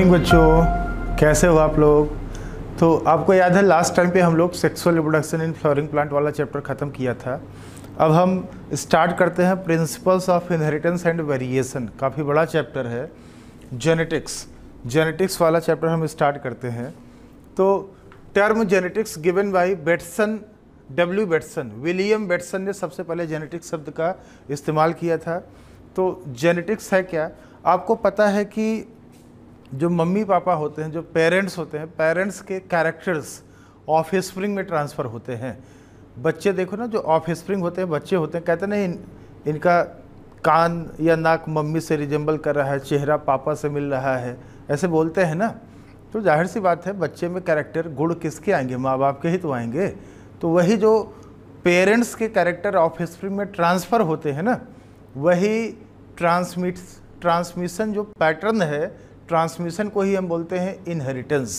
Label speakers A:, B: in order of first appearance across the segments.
A: Morning बच्चों कैसे हो आप लोग तो आपको याद है लास्ट टाइम पे हम लोग sexual reproduction in flowering plant वाला चैप्टर ख़त्म किया था अब हम स्टार्ट करते हैं principles of inheritance and variation काफ़ी बड़ा चैप्टर है जेनेटिक्स जेनेटिक्स वाला चैप्टर हम स्टार्ट करते हैं तो term genetics given by Bateson W Bateson William Bateson ने सबसे पहले जेनेटिक्स शब्द का इस्तेमाल किया था तो जेनेटिक्स है क्या आपको पता है कि जो मम्मी पापा होते हैं जो पेरेंट्स होते हैं पेरेंट्स के कैरेक्टर्स ऑफ स्प्रिंग में ट्रांसफ़र होते हैं बच्चे देखो ना जो ऑफ स्प्रिंग होते हैं बच्चे होते हैं कहते हैं नहीं इन, इनका कान या नाक मम्मी से रिजेंबल कर रहा है चेहरा पापा से मिल रहा है ऐसे बोलते हैं ना तो जाहिर सी बात है बच्चे में कैरेक्टर गुड़ किसके आएंगे माँ बाप के ही तो आएंगे तो वही जो पेरेंट्स के कैरेक्टर ऑफ स्प्रिंग में ट्रांसफ़र होते हैं ना वही ट्रांसमिट ट्रांसमिशन जो पैटर्न है ट्रांसमिशन को ही हम बोलते हैं इनहेरिटेंस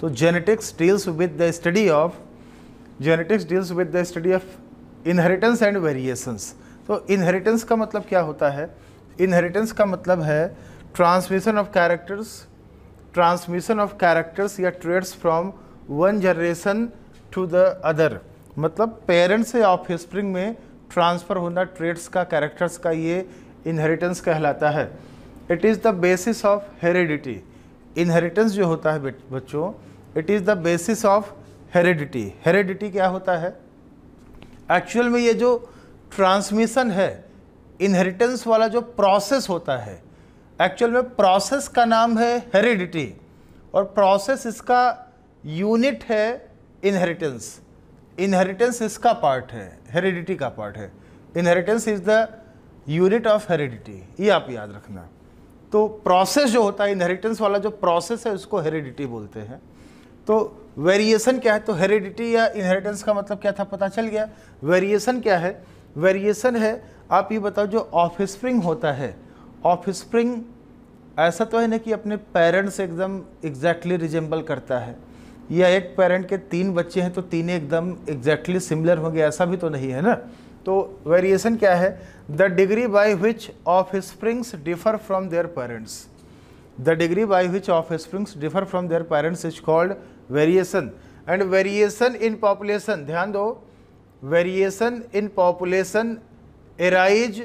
A: तो genetics deals with the study of genetics deals with the study of inheritance and variations तो इनहेरिटेंस का मतलब क्या होता है इनहेरिटेंस का मतलब है transmission of characters transmission of characters या traits from one generation to the other मतलब पेरेंट्स से ऑफ स्प्रिंग में ट्रांसफ़र होना ट्रेड्स का कैरेक्टर्स का ये इनहेरिटेंस कहलाता है it is the basis of heredity inheritance जो होता है बच्चों it is the basis of heredity heredity क्या होता है एक्चुअल में ये जो ट्रांसमिशन है इनहेरिटेंस वाला जो प्रोसेस होता है एक्चुअल में प्रोसेस का नाम है हेरिडिटी और प्रोसेस इसका यूनिट है इनहेरिटेंस इनहेरिटेंस इसका पार्ट है हेरिडिटी का पार्ट है inheritance is the unit of heredity ये आप याद रखना है तो प्रोसेस जो होता है इनहेरिटेंस वाला जो प्रोसेस है उसको हेरिडिटी बोलते हैं तो वेरिएशन क्या है तो हेरिडिटी या इनहेरिटेंस का मतलब क्या था पता चल गया वेरिएशन क्या है वेरिएशन है आप ये बताओ जो ऑफ स्प्रिंग होता है ऑफ स्प्रिंग ऐसा तो है ना कि अपने पेरेंट्स एकदम एग्जैक्टली रिजेंबल करता है या एक पेरेंट के तीन बच्चे हैं तो तीन एकदम एग्जैक्टली सिमिलर होंगे ऐसा भी तो नहीं है ना तो वेरिएशन क्या है the degree by which offsprings differ from their parents the degree by which offsprings differ from their parents is called variation and variation in population ध्यान दो variation in population arise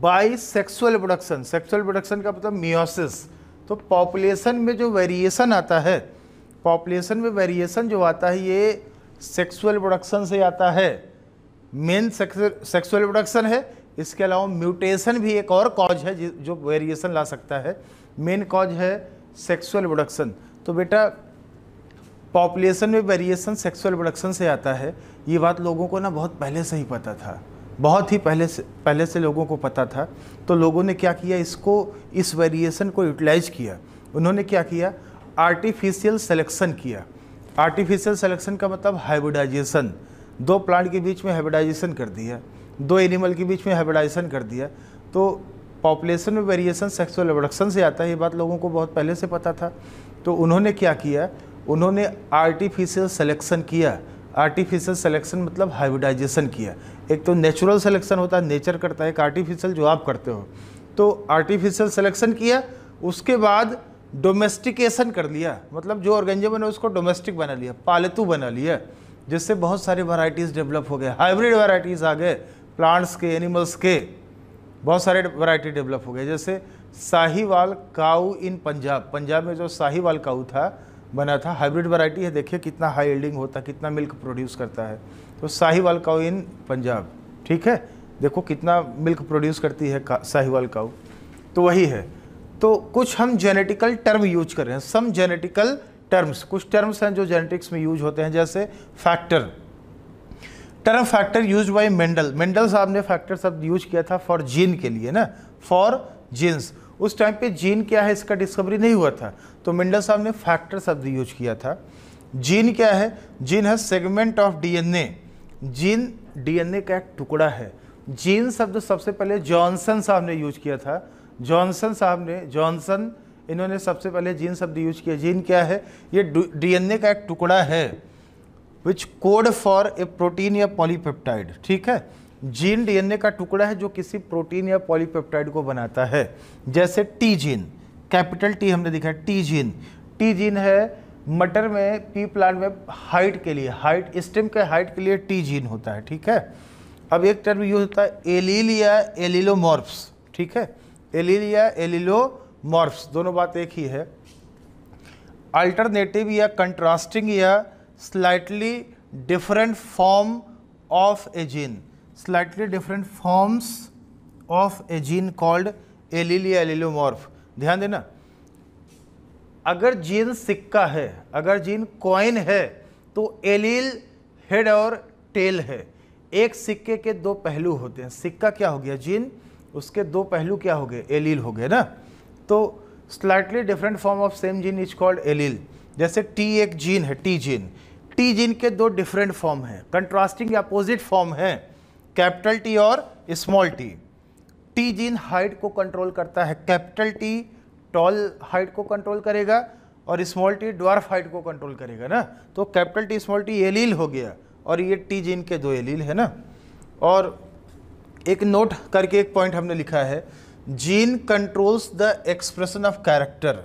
A: by sexual production sexual production का मतलब meiosis तो population में जो variation आता है population में वेरिएशन जो आता है ये सेक्सुअल प्रोडक्शन से आता है मेन सेक्सुअल रिप्रोडक्शन है इसके अलावा म्यूटेशन भी एक और कॉज है जो वेरिएशन ला सकता है मेन कॉज है सेक्सुअल रिप्रोडक्शन तो बेटा पॉपुलेशन में वेरिएशन सेक्सुअल रिप्रोडक्शन से आता है ये बात लोगों को ना बहुत पहले से ही पता था बहुत ही पहले से पहले से लोगों को पता था तो लोगों ने क्या किया इसको इस वेरिएशन को यूटिलाइज किया उन्होंने क्या किया आर्टिफिशियल सेलेक्शन किया आर्टिफिशियल सेलेक्शन का मतलब हाइब्रिडाइजेशन दो प्लांट के बीच में हाइब्रिडाइजेशन कर दिया दो एनिमल के बीच में हाइब्रिडाइजेशन कर दिया तो पॉपुलेशन में वेरिएशन सेक्सुअल रिप्रोडक्शन से आता है ये बात लोगों को बहुत पहले से पता था तो उन्होंने क्या किया उन्होंने आर्टिफिशियल सेलेक्शन किया आर्टिफिशियल सेलेक्शन मतलब हाइब्रिडाइजेशन किया एक तो नेचुरल सेलेक्शन होता है नेचर करता है एक आर्टिफिशियल जो आप करते हो तो आर्टिफिशियल सेलेक्शन किया उसके बाद डोमेस्टिकेशन कर लिया मतलब जो ऑर्गेंजम है उसको डोमेस्टिक बना लिया पालतू बना लिया जिससे बहुत सारी वैरायटीज़ डेवलप हो गए हाइब्रिड वैरायटीज़ आ गए प्लांट्स के एनिमल्स के बहुत सारे वैरायटी डेवलप हो गए जैसे साहीवाल काऊ इन पंजाब पंजाब में जो साहीवाल काऊ था बना था हाइब्रिड वैरायटी है देखिए कितना हाई एल्डिंग होता है कितना मिल्क प्रोड्यूस करता है तो साहीवाल काऊ इन पंजाब ठीक है देखो कितना मिल्क प्रोड्यूस करती है का, साहिवाल काऊ तो वही है तो कुछ हम जेनेटिकल टर्म यूज कर रहे हैं सम जेनेटिकल टर्म्स कुछ टर्म्स हैं जो जेनेटिक्स में यूज होते हैं जैसे factor term factor use by Mendel Mendel साहब ने फैक्टर शब्द यूज किया था फॉर जीन के लिए ना फॉर जीन्स उस टाइम पे जीन क्या है इसका डिस्कवरी नहीं हुआ था तो मेंडल साहब ने फैक्टर शब्द यूज किया था जीन क्या है जीन है segment of DNA gene DNA का एक टुकड़ा है जीन शब्द सबसे पहले जॉनसन साहब ने यूज किया था जॉनसन साहब ने जॉनसन इन्होंने सबसे पहले जीन शब्द यूज किया जीन क्या है ये डीएनए का एक टुकड़ा है which code for a protein या पॉलीपेप्टाइड ठीक है जीन डीएनए का टुकड़ा है जो किसी प्रोटीन या पॉलीपेप्टाइड को बनाता है जैसे टी जीन कैपिटल टी हमने देखा टी जीन टी जीन है मटर में पी प्लांट में हाइट के लिए हाइट स्टेम के हाइट के लिए टी जीन होता है ठीक है अब एक टर्म यूज होता है एलील या एलिलोमॉर्फ्स ठीक है एलील या एलिलो मॉर्फ्स दोनों बात एक ही है अल्टरनेटिव या कंट्रास्टिंग या slightly different form of a gene slightly different forms of a gene called allele या एलिलोमॉर्फ ध्यान देना अगर जीन सिक्का है अगर जीन कॉइन है तो एलिल हेड और टेल है एक सिक्के के दो पहलू होते हैं सिक्का क्या हो गया जीन उसके दो पहलू क्या हो गए एलील हो गए ना तो slightly different form of same gene is called allele जैसे टी एक जीन है टी जीन टी जीन के दो डिफरेंट फॉर्म हैं कंट्रास्टिंग अपोजिट फॉर्म है कैपिटल टी और small T T gene height को कंट्रोल करता है कैपिटल टी टॉल हाइट को कंट्रोल करेगा और स्मॉल टी ड्वार्फ हाइट को कंट्रोल करेगा ना तो capital T small T allele हो गया और ये टी जीन के दो एलील है ना और एक नोट करके एक पॉइंट हमने लिखा है gene controls the expression of character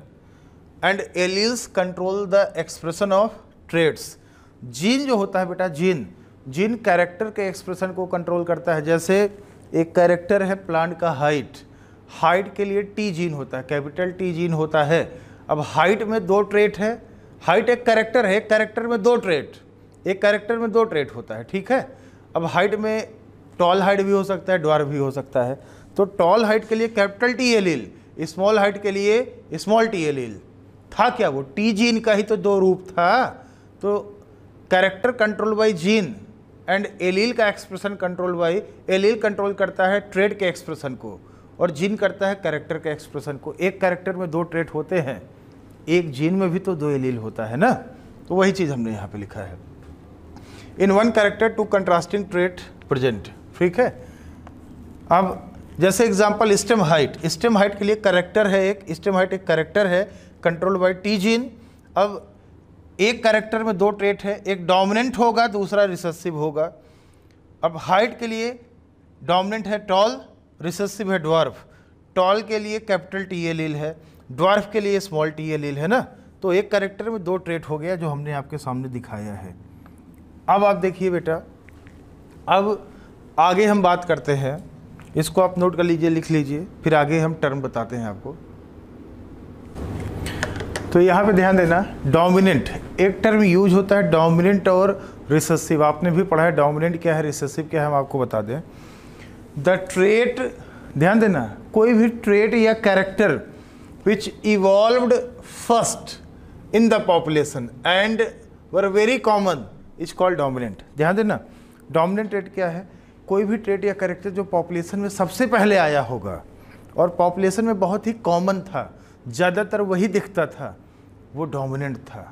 A: and alleles control the expression of traits gene जो होता है बेटा जीन जीन कैरेक्टर के एक्सप्रेशन को कंट्रोल करता है जैसे एक कैरेक्टर है प्लांट का हाइट हाइट के लिए टी जीन होता है कैपिटल टी जीन होता है अब हाइट में दो ट्रेट है हाइट एक कैरेक्टर है एक कैरेक्टर में दो ट्रेट एक कैरेक्टर में दो ट्रेट होता है ठीक है अब हाइट में टॉल हाइट भी हो सकता है ड्वार भी हो सकता है तो टॉल हाइट के लिए capital T allele small height के लिए स्मॉल टी एलील था क्या वो टी जीन का ही तो दो रूप था तो character control by gene and allele का expression control by allele control करता है ट्रेड के एक्सप्रेशन को और जीन करता है कैरेक्टर के एक्सप्रेशन को एक कैरेक्टर में दो ट्रेड होते हैं एक जीन में भी तो दो एलील होता है ना तो वही चीज़ हमने यहाँ पर लिखा है in one character two contrasting trait present ठीक है अब जैसे example stem height stem height के लिए करेक्टर है एक स्टेम हाइट एक करेक्टर है कंट्रोल बाय टी जीन अब एक करेक्टर में दो ट्रेट है एक डोमिनेंट होगा दूसरा रिसेसिव होगा अब हाइट के लिए डोमिनेंट है टॉल रिसेसिव है ड्वार्फ टॉल के लिए कैपिटल टी एल एल है ड्वार्फ के लिए स्मॉल टी ए एल है ना तो एक करेक्टर में दो ट्रेट हो गया जो हमने आपके सामने दिखाया है अब आप देखिए बेटा अब आगे हम बात करते हैं इसको आप नोट कर लीजिए लिख लीजिए फिर आगे हम टर्म बताते हैं आपको तो यहाँ पे ध्यान देना डोमिनेंट एक टर्म यूज होता है डोमिनेंट और रिसेसिव आपने भी पढ़ा है डोमिनेंट क्या है रिसेसिव क्या है हम आपको बता दें द ट्रेट ध्यान देना कोई भी ट्रेट या character which evolve first in the population and were very common is called dominant ध्यान देना डोमिनेंट ट्रेट क्या है कोई भी ट्रेड या करेक्टर जो पॉपुलेशन में सबसे पहले आया होगा और पॉपुलेशन में बहुत ही कॉमन था ज़्यादातर वही दिखता था वो डोमिनेंट था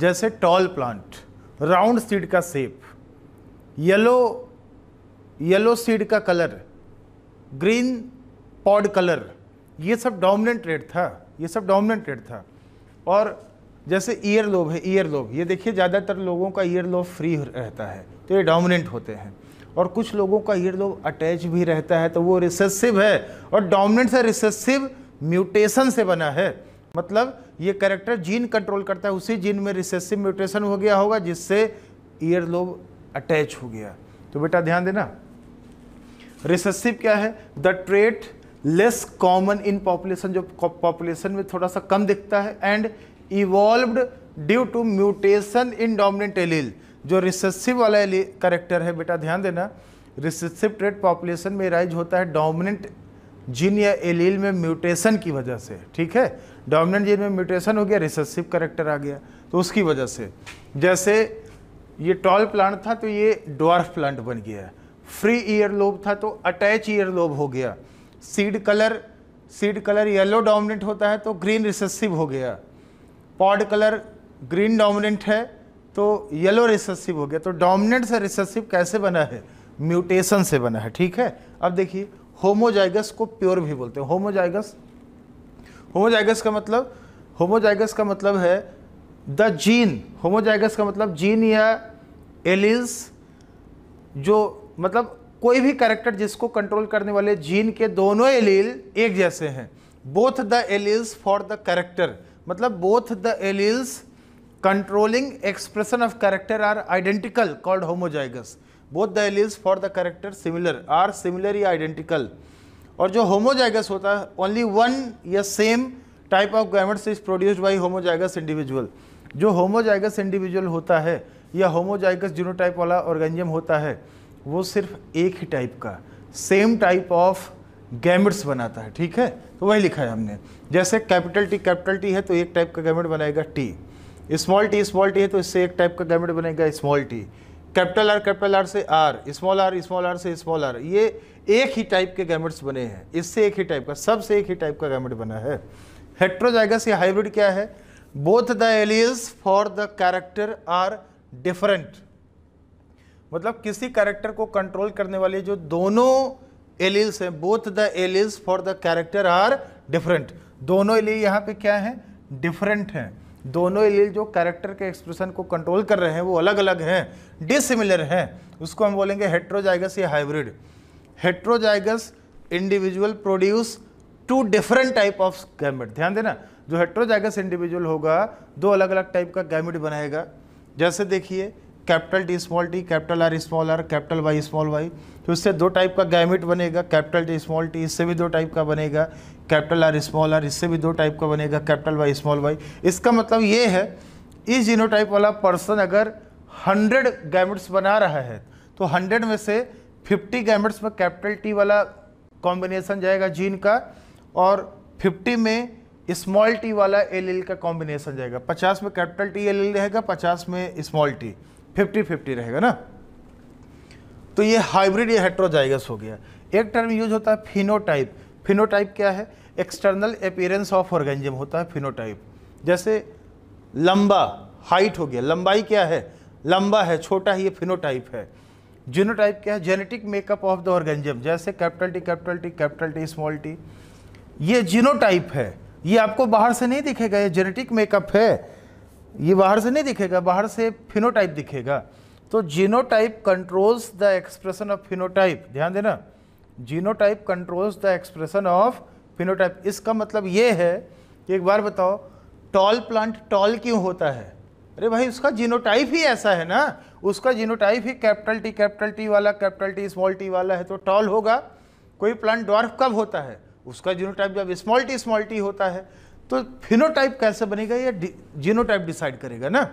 A: जैसे टॉल प्लांट राउंड सीड का सेप येलो येलो सीड का कलर ग्रीन पॉड कलर ये सब डोमिनेंट रेड था ये सब डोमिनेंट रेड था और जैसे ईयर लोब है ईयर लोब ये देखिए ज़्यादातर लोगों का ईयर लोब फ्री रहता है तो ये डोमिनेंट होते हैं और कुछ लोगों का ईयर लोग अटैच भी रहता है तो वो रिसेसिव है और डोमिनेंट से रिसेसिव म्यूटेशन से बना है मतलब ये कैरेक्टर जीन कंट्रोल करता है उसी जीन में रिसेसिव म्यूटेशन हो गया होगा जिससे ईयर लोब अटैच हो गया तो बेटा ध्यान देना रिसेसिव क्या है the trait less common in population जो पॉपुलेशन में थोड़ा सा कम दिखता है and evolved due to mutation in dominant allele जो रिसेसिव वाला करेक्टर है बेटा ध्यान देना रिसेसिव ट्रेड पॉपुलेशन में राइज होता है डोमिनेंट जिन या एलील में म्यूटेशन की वजह से ठीक है डोमिनेंट जिन में म्यूटेशन हो गया रिसेसिव करेक्टर आ गया तो उसकी वजह से जैसे ये टॉल प्लांट था तो ये डॉर्फ प्लांट बन गया फ्री ईयर लोब था तो अटैच ईयर लोब हो गया seed colour seed colour yellow dominant होता है तो ग्रीन रिसेसिव हो गया पॉड कलर ग्रीन डोमिनेंट है तो येलो रिसेसिव हो गया तो डोमिनेंट से रिसेसिव कैसे बना है म्यूटेशन से बना है ठीक है अब देखिए होमोजाइगस को प्योर भी बोलते हैं होमोजाइगस होमोजाइगस का मतलब होमोजाइगस का मतलब है द जीन होमोजाइगस का मतलब जीन या एलिस जो मतलब कोई भी कैरेक्टर जिसको कंट्रोल करने वाले जीन के दोनों एलील एक जैसे हैं both the alleles for the character मतलब both the alleles controlling expression of character are identical called homozygous both the alleles for the character similar are similarly identical और जो होमोजाइगस होता है ओनली वन या same type of gametes is produced by homozygous individual जो homozygous individual होता है या homozygous type वाला ऑर्गेनिज्म होता है वो सिर्फ एक ही टाइप का सेम टाइप ऑफ गैमेट्स बनाता है ठीक है तो वही लिखा है हमने जैसे कैपिटल टी कैपिटल टी है तो एक टाइप का गैमेट बनाएगा T small T small T है तो इससे एक टाइप का गैमेट बनेगा small T capital R capital R से R small R small R से स्मॉल आर ये एक ही टाइप के गैमेट्स बने हैं इससे एक ही टाइप का सबसे एक ही टाइप का गैमेट बना है हेट्रोजाइगस या हाइब्रिड क्या है both the alleles for the character are different मतलब किसी कैरेक्टर को कंट्रोल करने वाले जो दोनों एलियस हैं both the alleles for the character are different दोनों एलिय यहाँ पे क्या है डिफरेंट हैं दोनों एलील जो कैरेक्टर के एक्सप्रेशन को कंट्रोल कर रहे हैं वो अलग अलग हैं डिसिमिलर हैं उसको हम बोलेंगे हेट्रोजाइगस या hybrid heterozygous individual produce two different type of gamete ध्यान देना जो हेट्रोजाइगस इंडिविजुअल होगा दो अलग अलग टाइप का गैमिट बनाएगा जैसे देखिए capital T small T capital R small R capital Y small Y तो इससे दो टाइप का गैमिट बनेगा कैपिटल टी स्मॉल टी इससे भी दो टाइप का बनेगा कैपिटल आर स्मॉल आर इससे भी दो टाइप का बनेगा कैपिटल वाई स्मॉल वाई इसका मतलब ये है इस टाइप वाला पर्सन अगर हंड्रेड गैमिट्स बना रहा है तो हंड्रेड में से फिफ्टी गैमिट्स में कैपिटल टी वाला कॉम्बिनेशन जाएगा जीन का और फिफ्टी में स्मॉल टी वाला एल का कॉम्बिनेशन जाएगा पचास में कैपिटल टी एल रहेगा पचास में स्मॉल टी फिफ्टी फिफ्टी रहेगा ना तो ये हाइब्रिड या हेट्रोजाइगस हो गया एक टर्म यूज होता है फिनोटाइप फिनोटाइप क्या है एक्सटर्नल अपियरेंस ऑफ ऑर्गेनिज्म होता है फिनोटाइप जैसे लंबा हाइट हो गया लंबाई क्या है लंबा है छोटा है ये फिनोटाइप है जीनोटाइप क्या है genetic makeup of the organism जैसे capital T capital T capital T small T ये जीनोटाइप है ये आपको बाहर से नहीं दिखेगा ये जेनेटिक मेकअप है ये बाहर से नहीं दिखेगा बाहर से फिनोटाइप दिखेगा तो genotype controls the expression of phenotype ध्यान देना genotype controls the expression of phenotype इसका मतलब ये है कि एक बार बताओ टॉल प्लांट टॉल क्यों होता है अरे भाई उसका जीनोटाइप ही ऐसा है ना उसका जीनोटाइप ही कैपिटल टी कैपिटल टी वाला कैपिटल टी स्मॉल टी वाला है तो टॉल होगा कोई प्लांट डॉर्फ कब होता है उसका जीनोटाइप जब स्मॉल टी स्मॉल टी होता है तो फिनोटाइप कैसे बनेगा ये जीनोटाइप डिसाइड करेगा ना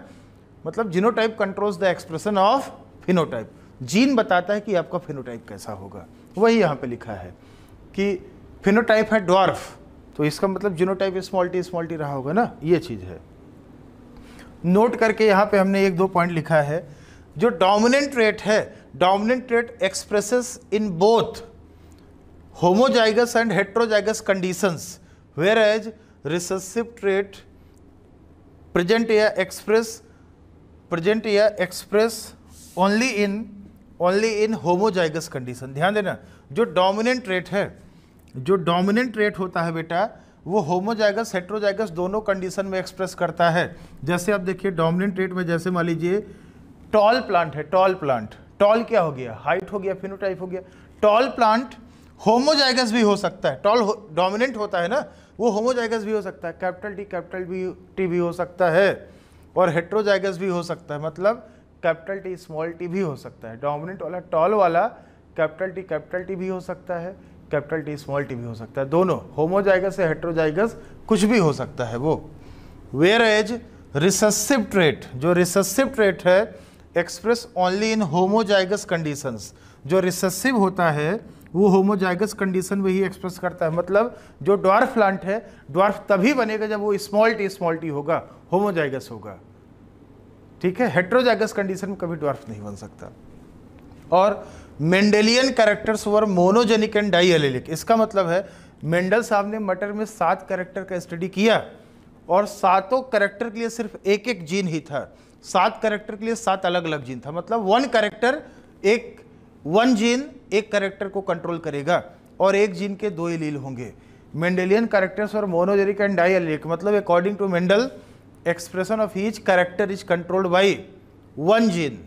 A: मतलब genotype controls the expression of phenotype gene बताता है कि आपका फिनोटाइप कैसा होगा वही यहाँ पे लिखा है कि फिनोटाइप है ड्वार्फ तो इसका मतलब genotype small T small T रहा होगा ना ये चीज़ है नोट करके यहाँ पे हमने एक दो पॉइंट लिखा है जो डोमिनेंट रेट है dominant trait expresses in both homozygous and heterozygous conditions whereas recessive trait present या एक्सप्रेस प्रेजेंट या express only in only in homozygous condition ध्यान देना जो डोमिनेंट ट्रेट है जो डोमिनेंट ट्रेट होता है बेटा वो होमोजाइगस हेट्रोजाइगस दोनों कंडीशन में एक्सप्रेस करता है जैसे आप देखिए डोमिनेंट रेट में जैसे मान लीजिए टॉल प्लांट है टॉल प्लांट टॉल क्या हो गया हाइट हो गया फिनोटाइप हो गया टॉल प्लांट होमोजाइगस भी हो सकता है टॉल डोमिनेंट होता है ना वो होमोजाइगस भी हो सकता है capital T capital B T भी हो सकता है और हेट्रोजाइगस भी हो सकता है मतलब कैपिटल टी स्मॉल टी भी हो सकता है डोमिनेंट वाला टॉल वाला कैपिटल टी कैपिटल टी भी हो सकता है कैपिटल टी स्मॉल टी भी हो सकता है दोनों होमोजाइगस या हेट्रोजाइगस कुछ भी हो सकता है वो वेयर एज रिसेसिव ट्रेट जो रिसेसिव ट्रेट है express only in homozygous conditions जो रिसेसिव होता है वो होमोजाइगस कंडीशन में ही एक्सप्रेस करता है मतलब जो डॉर्फ प्लांट है डॉर्फ तभी बनेगा जब वो स्मॉल टी स्मॉल टी होगा होमोजाइगस होगा ठीक है हेट्रोजाइगस कंडीशन में कभी डॉर्फ नहीं बन सकता और Mendelian characters were monogenic and diallelic इसका मतलब है मेंडल साहब ने मटर में सात कैरेक्टर का स्टडी किया और सातों कैरेक्टर के लिए सिर्फ एक एक जीन ही था सात कैरेक्टर के लिए सात अलग अलग जीन था मतलब वन कैरेक्टर एक वन जीन एक करेक्टर को कंट्रोल करेगा और एक जीन के दो एलील होंगे मेंडेलियन करेक्टर्स और मोनोजेरिक एंड डाई एलिक मतलब according to Mendel expression of each character is controlled by one gene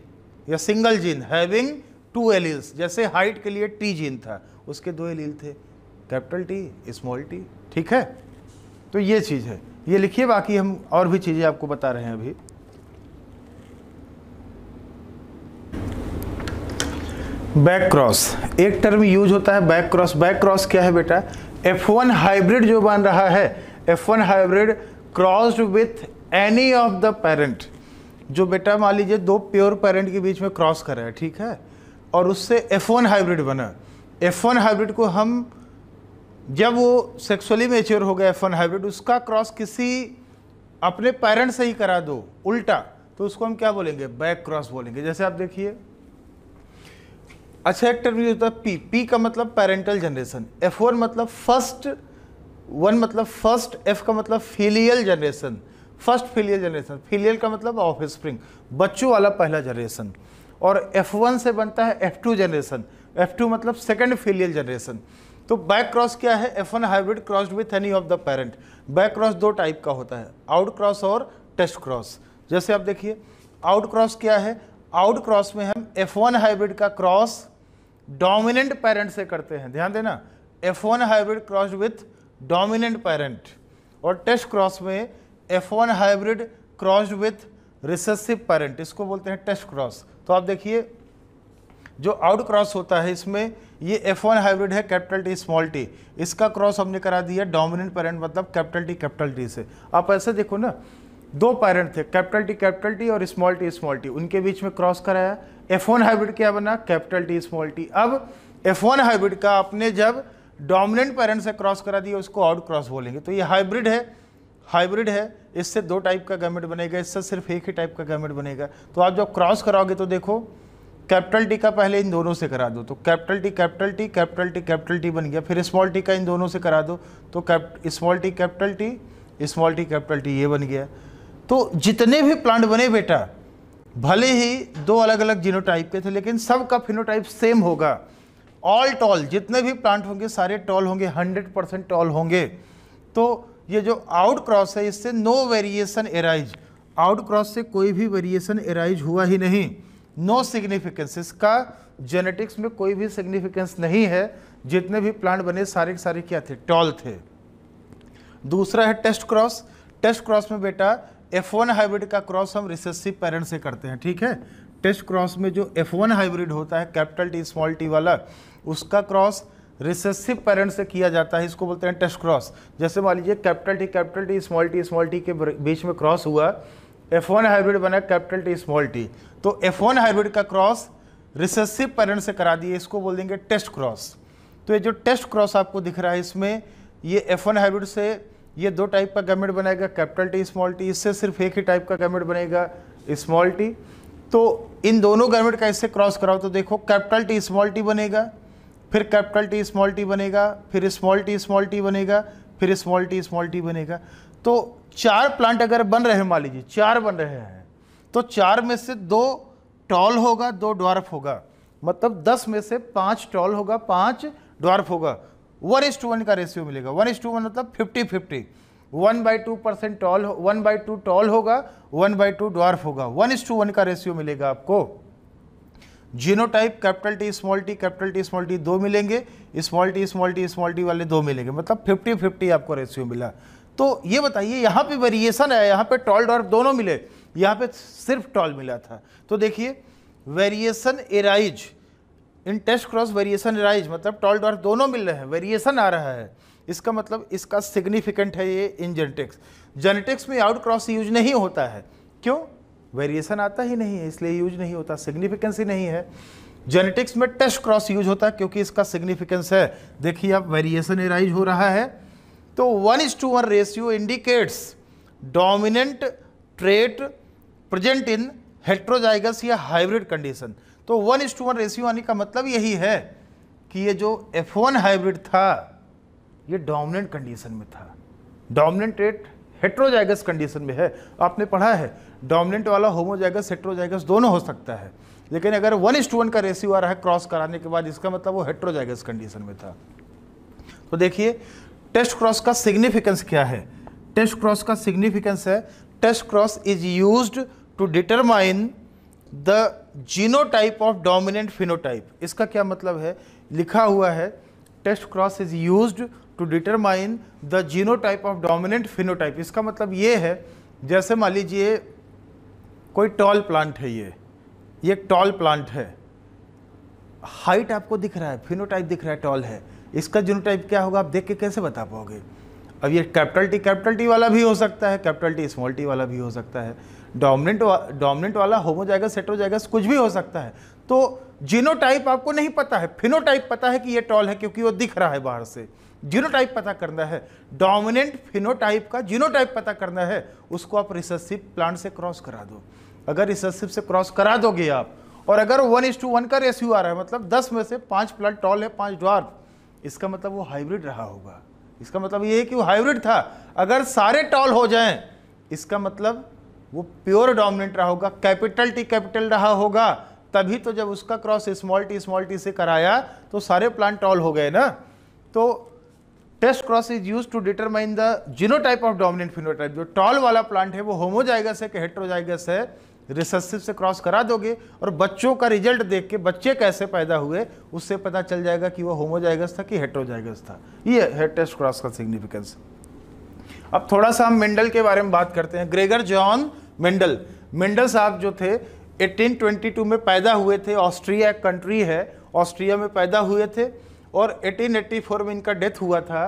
A: या single gene having two alleles जैसे हाइट के लिए टी जीन था उसके दो एलील थे कैपिटल टी स्मॉल टी ठीक है तो ये चीज़ है ये लिखिए बाकी हम और भी चीज़ें आपको बता रहे हैं अभी बैक क्रॉस एक टर्म यूज होता है बैक क्रॉस बैक क्रॉस क्या है बेटा एफ वन हाइब्रिड जो बन रहा है F one hybrid crossed with any of the parent जो बेटा मान लीजिए दो प्योर पेरेंट के बीच में क्रॉस रहा है ठीक है और उससे एफ वन हाइब्रिड बना एफ वन हाइब्रिड को हम जब वो सेक्सुअली मेच्योर हो गया एफ वन हाइब्रिड उसका क्रॉस किसी अपने पेरेंट से ही करा दो उल्टा तो उसको हम क्या बोलेंगे बैक क्रॉस बोलेंगे जैसे आप देखिए अच्छा एक टर्म यूज होता है पी पी का मतलब पेरेंटल जनरेशन एफ वन मतलब फर्स्ट वन मतलब फर्स्ट एफ का मतलब filial generation first filial generation filial का मतलब ऑफ स्प्रिंग बच्चों वाला पहला जनरेशन और एफ वन से बनता है F two generation F two मतलब सेकेंड फीलियल जनरेशन तो बैक क्रॉस क्या है F one hybrid cross with any of the parent back cross दो टाइप का होता है आउट क्रॉस और टेस्ट क्रॉस जैसे आप देखिए आउट क्रॉस क्या है आउट क्रॉस में हम एफ वन हाइब्रिड का क्रॉस डोमिनेंट पेरेंट से करते हैं ध्यान देना F one hybrid cross with dominant parent और टेस्ट क्रॉस में F one hybrid cross with recessive parent इसको बोलते हैं टेस्ट क्रॉस तो आप देखिए जो आउट क्रॉस होता है इसमें ये एफ वन हाइब्रिड है कैपिटल टी स्मॉल टी इसका क्रॉस हमने करा दिया डोमिनेंट पेरेंट मतलब कैपिटल टी कैपिटल टी से आप ऐसे देखो ना दो पेरेंट थे कैपिटल टी कैपिटल टी और स्मॉल टी स्मॉल टी उनके बीच में क्रॉस कराया एफ वन हाइब्रिड क्या बना कैपिटल टी स्मॉल टी अब एफ वन हाइब्रिड का आपने जब डोमिनेंट पेरेंट से क्रॉस करा दिया उसको आउट क्रॉस बोलेंगे तो ये हाइब्रिड है हाइब्रिड है इससे दो टाइप का गैमेट बनेगा इससे सिर्फ एक ही टाइप का गैमेट बनेगा तो आप जब क्रॉस कराओगे तो देखो कैपिटल टी का पहले इन दोनों से करा दो तो capital T capital T capital T capital T बन गया फिर स्मॉल टी का इन दोनों से करा दो तो small T capital T small T capital T ये बन गया तो जितने भी प्लांट बने बेटा भले ही दो अलग अलग जीनोटाइप के थे लेकिन सब का फिनोटाइप सेम होगा ऑल टॉल जितने भी प्लांट होंगे सारे टॉल होंगे 100 परसेंट टॉल होंगे तो ये जो आउट क्रॉस है इससे no variation arise out cross से कोई भी वेरिएशन एराइज हुआ ही नहीं नो सिग्निफिकेंस इसका जेनेटिक्स में कोई भी सिग्निफिकेंस नहीं है जितने भी प्लांट बने सारे सारे क्या थे टॉल थे दूसरा है टेस्ट क्रॉस टेस्ट क्रॉस में बेटा एफ वन हाइब्रिड का क्रॉस हम रिसेसिव पेरेंट से करते हैं ठीक है टेस्ट क्रॉस में जो एफ वन हाइब्रिड होता है कैपिटल टी स्मॉल टी वाला उसका क्रॉस रिसेसिव पेरेंट से किया जाता है इसको बोलते हैं टेस्ट क्रॉस जैसे मान लीजिए capital T capital T small T small T के बीच में क्रॉस हुआ एफ वन हाइब्रिड बना कैपिटल टी स्मॉल टी तो एफ वन हाइब्रिड का क्रॉस रिसेसिव पेरेंट से करा दिए इसको बोल देंगे टेस्ट क्रॉस तो ये जो टेस्ट क्रॉस आपको दिख रहा है इसमें ये एफ वन हाइब्रिड से ये दो टाइप का गैमेट बनाएगा कैपिटल टी स्मॉल टी इससे सिर्फ एक ही टाइप का गैमेट बनेगा स्मॉल टी तो इन दोनों गैमेट का इससे क्रॉस कराओ तो देखो कैपिटल टी स्मॉल टी बनेगा फिर कैपिटल टी स्मॉल टी बनेगा फिर स्मॉल टी स्मॉल टी बनेगा फिर स्मॉल टी स्मॉल टी बनेगा तो चार प्लांट अगर बन रहे हैं मान लीजिए चार बन रहे हैं तो चार में से दो टॉल होगा दो ड्वार्फ होगा मतलब दस में से पाँच टॉल होगा पाँच ड्वार्फ होगा वन इज टू वन का रेशियो मिलेगा वन इज टू वन मतलब fifty fifty one by two percent tall one by two tall होगा वन बाई टू डॉर्फ होगा वन इज टू वन का रेशियो मिलेगा आपको genotype capital T small T capital T small T दो मिलेंगे small T small T small T वाले दो मिलेंगे मतलब फिफ्टी फिफ्टी आपको रेशियो मिला तो ये बताइए यहाँ पे वेरिएशन आया यहाँ पे टॉल डॉर्फ दोनों मिले यहाँ पे सिर्फ टॉल मिला था तो देखिए variation arise in test cross variation rise मतलब टॉल डॉर्फ दोनों मिल रहे हैं वेरिएशन आ रहा है इसका मतलब इसका सिग्निफिकेंट है ये इन जेनेटिक्स जेनेटिक्स में आउट क्रॉस यूज नहीं होता है क्यों वेरिएशन आता ही नहीं है इसलिए यूज नहीं होता सिग्निफिकेंस ही नहीं है जेनेटिक्स में टेस्ट क्रॉस यूज होता है क्योंकि इसका सिग्निफिकेंस है देखिए अब वेरिएशन एराइज हो रहा है तो one is to one ratio indicates dominant trait present in heterozygous या हाइब्रिड कंडीशन तो one is to one ratio आने का मतलब यही है कि ये जो एफ वन हाइब्रिड था ये डोमिनेंट कंडीशन में था डोमिनेंट रेट हेट्रोजाइगस कंडीशन में है आपने पढ़ा है डोमिनेंट वाला होमोजाइगस हेट्रोजाइगस दोनों हो सकता है लेकिन अगर वन इज टू वन का रेशियो आ रहा है क्रॉस कराने के बाद इसका मतलब वो हेट्रोजाइगस कंडीशन में था तो देखिए टेस्ट क्रॉस का सिग्निफिकेंस क्या है टेस्ट क्रॉस का सिग्निफिकेंस है test cross is use to determine the genotype of dominant phenotype इसका क्या मतलब है लिखा हुआ है test cross is use to determine the genotype of dominant phenotype इसका मतलब ये है जैसे मान लीजिए कोई टॉल प्लांट है ये ये टॉल प्लांट है हाइट आपको दिख रहा है फिनोटाइप दिख रहा है टॉल है इसका जीनोटाइप क्या होगा आप देख के कैसे बता पाओगे अब ये कैपिटल टी कैपिटल टी वाला भी हो सकता है कैपिटल टी स्मॉल टी वाला भी हो सकता है डोमिनेंट डोमिनेंट वाला होमोजाइगस हेट्रोजाइगस कुछ भी हो सकता है तो जीनोटाइप आपको नहीं पता है फिनोटाइप पता है कि ये टॉल है क्योंकि वो दिख रहा है बाहर से जीनोटाइप पता करना है डोमिनेंट फिनोटाइप का जीनोटाइप पता करना है उसको आप रिसर्सिव प्लांट से क्रॉस करा दो अगर रिसेसिव से क्रॉस करा दोगे आप और अगर वन इज टू वन का रेस्यू आ रहा है मतलब दस में से पाँच प्लांट टॉल है पाँच डॉर्फ इसका मतलब वो हाइब्रिड रहा होगा इसका मतलब ये है कि वो हाइब्रिड था अगर सारे टॉल हो जाएं इसका मतलब वो प्योर डोमिनेंट रहा होगा कैपिटल टी कैपिटल रहा होगा तभी तो जब उसका cross small T small T से कराया तो सारे प्लांट ऑल हो गए ना तो test cross is use to determine the type of dominant phenotype जो टॉल वाला प्लांट है वो होमोजाइगस है कि हेट्रोजाइगस है रिसेसिव से क्रॉस करा दोगे और बच्चों का रिजल्ट देख के बच्चे कैसे पैदा हुए उससे पता चल जाएगा कि वो होमोजाइगस था कि हेट्रोजाइगस था ये है टेस्ट क्रॉस का सिग्निफिकेंस अब थोड़ा सा हम मेंडल के बारे में बात करते हैं ग्रेगर जॉन मेंडल मेंडल साहब जो थे 1822 में पैदा हुए थे ऑस्ट्रिया एक कंट्री है ऑस्ट्रिया में पैदा हुए थे और 1884 में इनका डेथ हुआ था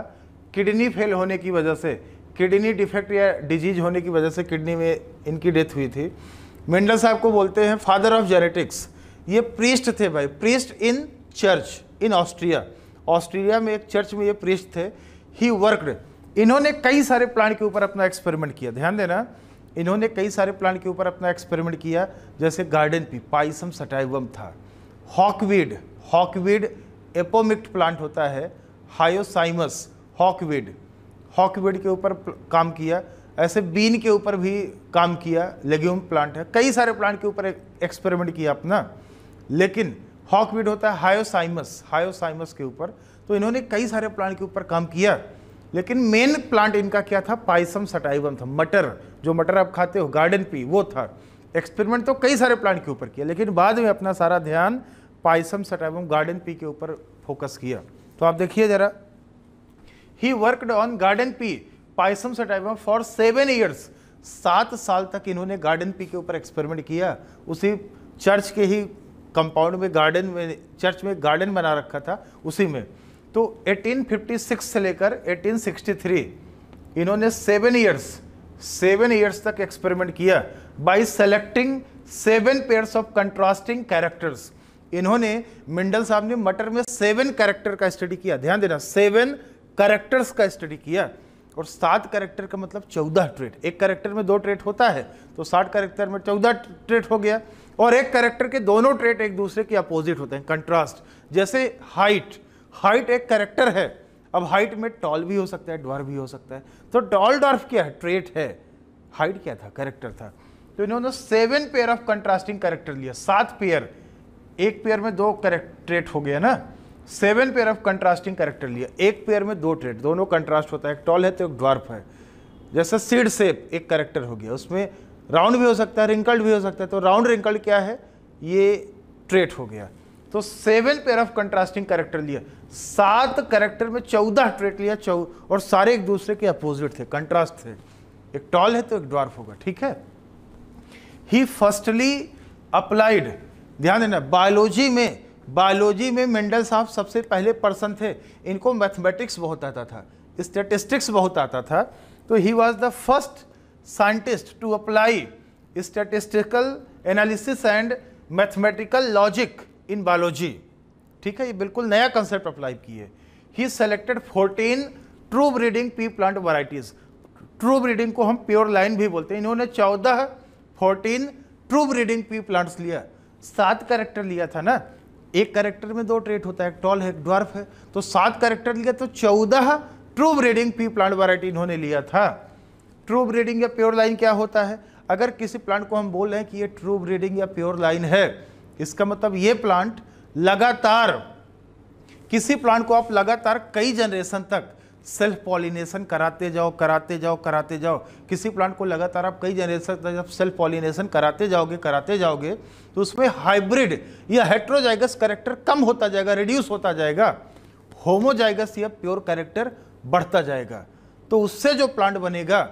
A: किडनी फेल होने की वजह से किडनी डिफेक्ट या डिजीज होने की वजह से किडनी में इनकी डेथ हुई थी मेंडल साहब को बोलते हैं फादर ऑफ जेनेटिक्स ये प्रीस्ट थे भाई priest in church in Austria Australia में एक चर्च में ये प्रीस्ट थे ही वर्कड इन्होंने कई सारे प्लांट के ऊपर अपना एक्सपेरिमेंट किया ध्यान देना इन्होंने कई सारे प्लांट के ऊपर अपना एक्सपेरिमेंट किया जैसे गार्डन पी पाइसम सटाइवम था हॉकविड हॉकविड एपोमिक्ट प्लांट होता है हायोसाइमस हॉकविड हॉकविड के ऊपर काम किया ऐसे बीन के ऊपर भी काम किया लेग्यूम प्लांट है कई सारे प्लांट के ऊपर एक्सपेरिमेंट किया अपना लेकिन हॉकविड होता है हायोसाइमस हायोसाइमस के ऊपर तो इन्होंने कई सारे प्लांट के ऊपर काम किया लेकिन मेन प्लांट इनका क्या था पाइसम सटाइवम था मटर जो मटर आप खाते हो गार्डन पी वो था एक्सपेरिमेंट तो कई सारे प्लांट के ऊपर किया लेकिन बाद में अपना सारा ध्यान पाइसम सटाइवम गार्डन पी के ऊपर फोकस किया तो आप देखिए ज़रा he worked on garden pea Pisum sativum for seven years सात साल तक इन्होंने गार्डन पी के ऊपर एक्सपेरिमेंट किया उसी चर्च के ही कंपाउंड में गार्डन में चर्च में गार्डन बना रखा था उसी में तो 1856 से लेकर 1863 इन्होंने सेवन ईयर्स सेवन ईयर्स तक एक्सपेरिमेंट किया by selecting seven pairs of contrasting characters इन्होंने मिंडल साहब ने मटर में सेवन कैरेक्टर का स्टडी किया ध्यान देना सेवन कैरेक्टर्स का स्टडी किया और सात कैरेक्टर का मतलब चौदह ट्रेट एक कैरेक्टर में दो ट्रेट होता है तो साठ कैरेक्टर में चौदह ट्रेट हो गया और एक कैरेक्टर के दोनों ट्रेट एक दूसरे के अपोजिट होते हैं कंट्रास्ट जैसे हाइट हाइट एक करेक्टर है अब हाइट में टॉल भी हो सकता है डॉर भी हो सकता है तो टॉल डॉर्फ क्या है ट्रेट है हाइट क्या था करेक्टर था तो इन्होंने seven pair of contrasting character लिया सात पेयर एक पेयर में दो ट्रेट हो गया ना seven pair of contrasting character लिया एक पेयर में दो ट्रेट दोनों कंट्रास्ट होता है एक टॉल है तो एक ड्वार्फ है जैसे सीड सेप एक करेक्टर हो गया उसमें राउंड भी हो सकता है रिंकल्ड भी हो सकता है तो राउंड रिंकल्ड क्या है ये ट्रेट हो गया तो seven pair of contrasting character लिया सात कैरेक्टर में चौदह ट्रेट लिया चौ और सारे एक दूसरे के अपोजिट थे कंट्रास्ट थे एक टॉल है तो एक ड्वार्फ होगा ठीक है ही फर्स्टली अप्लाइड ध्यान देना बायोलॉजी में बायोलॉजी में मेंडल साहब सबसे पहले पर्सन थे इनको मैथमेटिक्स बहुत आता था स्टेटिस्टिक्स बहुत आता था तो he was the first scientist to apply statistical analysis and mathematical logic in biology ठीक है ये बिल्कुल नया कंसेप्ट अप्लाई किए he selected fourteen true breeding pea plant varieties true breeding को हम प्योर लाइन भी बोलते हैं इन्होंने चौदह fourteen true breeding pea plants लिया सात करेक्टर लिया था ना एक करेक्टर में दो ट्रेट होता है टॉल है ड्वार्फ है तो सात करेक्टर लिया तो चौदह true breeding pea plant variety इन्होंने लिया था ट्रू ब्रीडिंग या प्योर लाइन क्या होता है अगर किसी प्लांट को हम बोल रहे हैं कि ये ट्रू ब्रीडिंग या प्योर लाइन है इसका मतलब ये प्लांट लगातार किसी प्लांट को आप लगातार कई जनरेशन तक सेल्फ पॉलिनेशन कराते जाओ कराते जाओ कराते जाओ किसी प्लांट को लगातार आप कई जनरेशन तक जब सेल्फ पॉलिनेशन कराते जाओगे कराते जाओगे तो उसमें हाइब्रिड या हेट्रोजाइगस करेक्टर कम होता जाएगा रिड्यूस होता जाएगा होमोजाइगस या प्योर करेक्टर बढ़ता जाएगा तो उससे जो प्लांट बनेगा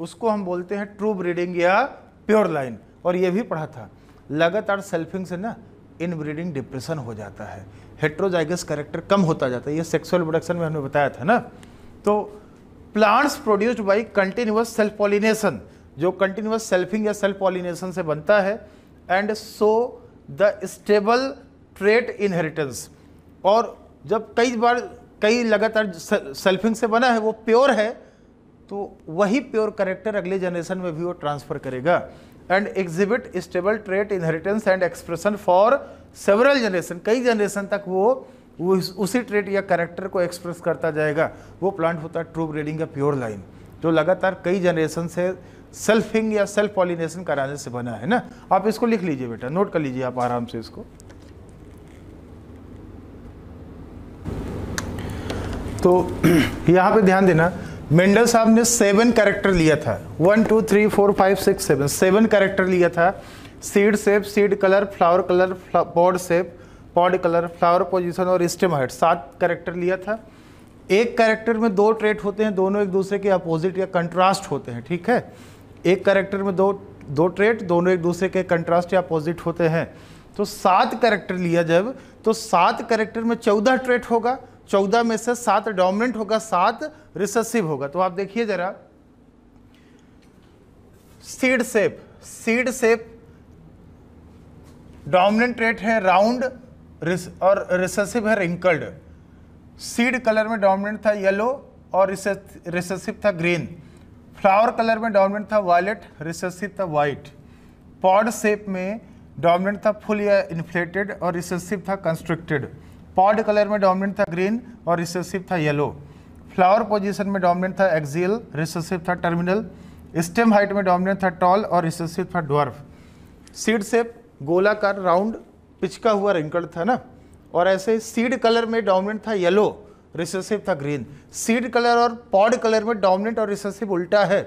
A: उसको हम बोलते हैं ट्रू ब्रीडिंग या प्योर लाइन और ये भी पढ़ा था लगातार सेल्फिंग से ना इनब्रीडिंग डिप्रेशन हो जाता है हेट्रोजाइगस करेक्टर कम होता जाता है ये सेक्सुअल प्रोडक्शन में हमने बताया था ना तो plants produced by continuous self pollination जो कंटिन्यूस सेल्फिंग या सेल्फ पॉलिनेशन से बनता है and so the stable trait inheritance और जब कई बार कई लगातार सेल्फिंग से बना है वो प्योर है तो वही प्योर करेक्टर अगले जनरेशन में भी वो ट्रांसफ़र करेगा and exhibit stable trait inheritance and expression for several generation कई जनरेशन तक वो उसी ट्रेट या करेक्टर को एक्सप्रेस करता जाएगा वो प्लांट होता है ट्रू ब्रीडिंग या प्योर लाइन जो लगातार कई जनरेशन से सेल्फिंग या सेल्फ पॉलिनेशन कराने से बना है ना आप इसको लिख लीजिए बेटा नोट कर लीजिए आप आराम से इसको तो यहाँ पे ध्यान देना मेंडल साहब ने सेवन कैरेक्टर लिया था one two three four five six seven seven character लिया था seed shape seed colour flower colour pod shape pod colour flower position और स्टेम हाइट सात कैरेक्टर लिया था एक कैरेक्टर में दो ट्रेट होते हैं दोनों एक दूसरे के अपोजिट या कंट्रास्ट होते हैं ठीक है एक कैरेक्टर में दो दो ट्रेट दोनों एक दूसरे के कंट्रास्ट या अपोजिट होते हैं तो सात कैरेक्टर लिया जब तो सात कैरेक्टर में चौदह ट्रेट होगा चौदह में से सात डोमिनेंट होगा सात रिसेसिव होगा तो आप देखिए जरा seed shape seed shape dominant trait है राउंड और रिसेसिव है रिंकल्ड सीड कलर में डोमिनेंट था येलो और रिसेसिव था ग्रीन फ्लावर कलर में डोमिनेंट था वायलेट रिसेसिव था वाइट पॉड सेप में डोमिनेंट था फुल या इन्फ्लेटेड और रिसेसिव था कंस्ट्रक्टेड पॉड कलर में डोमिनेंट था ग्रीन और रिसेसिव था येलो फ्लावर पोजीशन में डोमिनेंट था एक्सियल रिसेसिव था टर्मिनल स्टेम हाइट में डोमिनेंट था टॉल और रिसेसिव था ड्वर्फ सीड सेप गोलाकार राउंड पिचका हुआ रिंकल था ना और ऐसे सीड कलर में डोमिनेंट था येलो रिसेसिव था ग्रीन सीड कलर और पॉड कलर में डोमिनेंट और रिसेसिव उल्टा है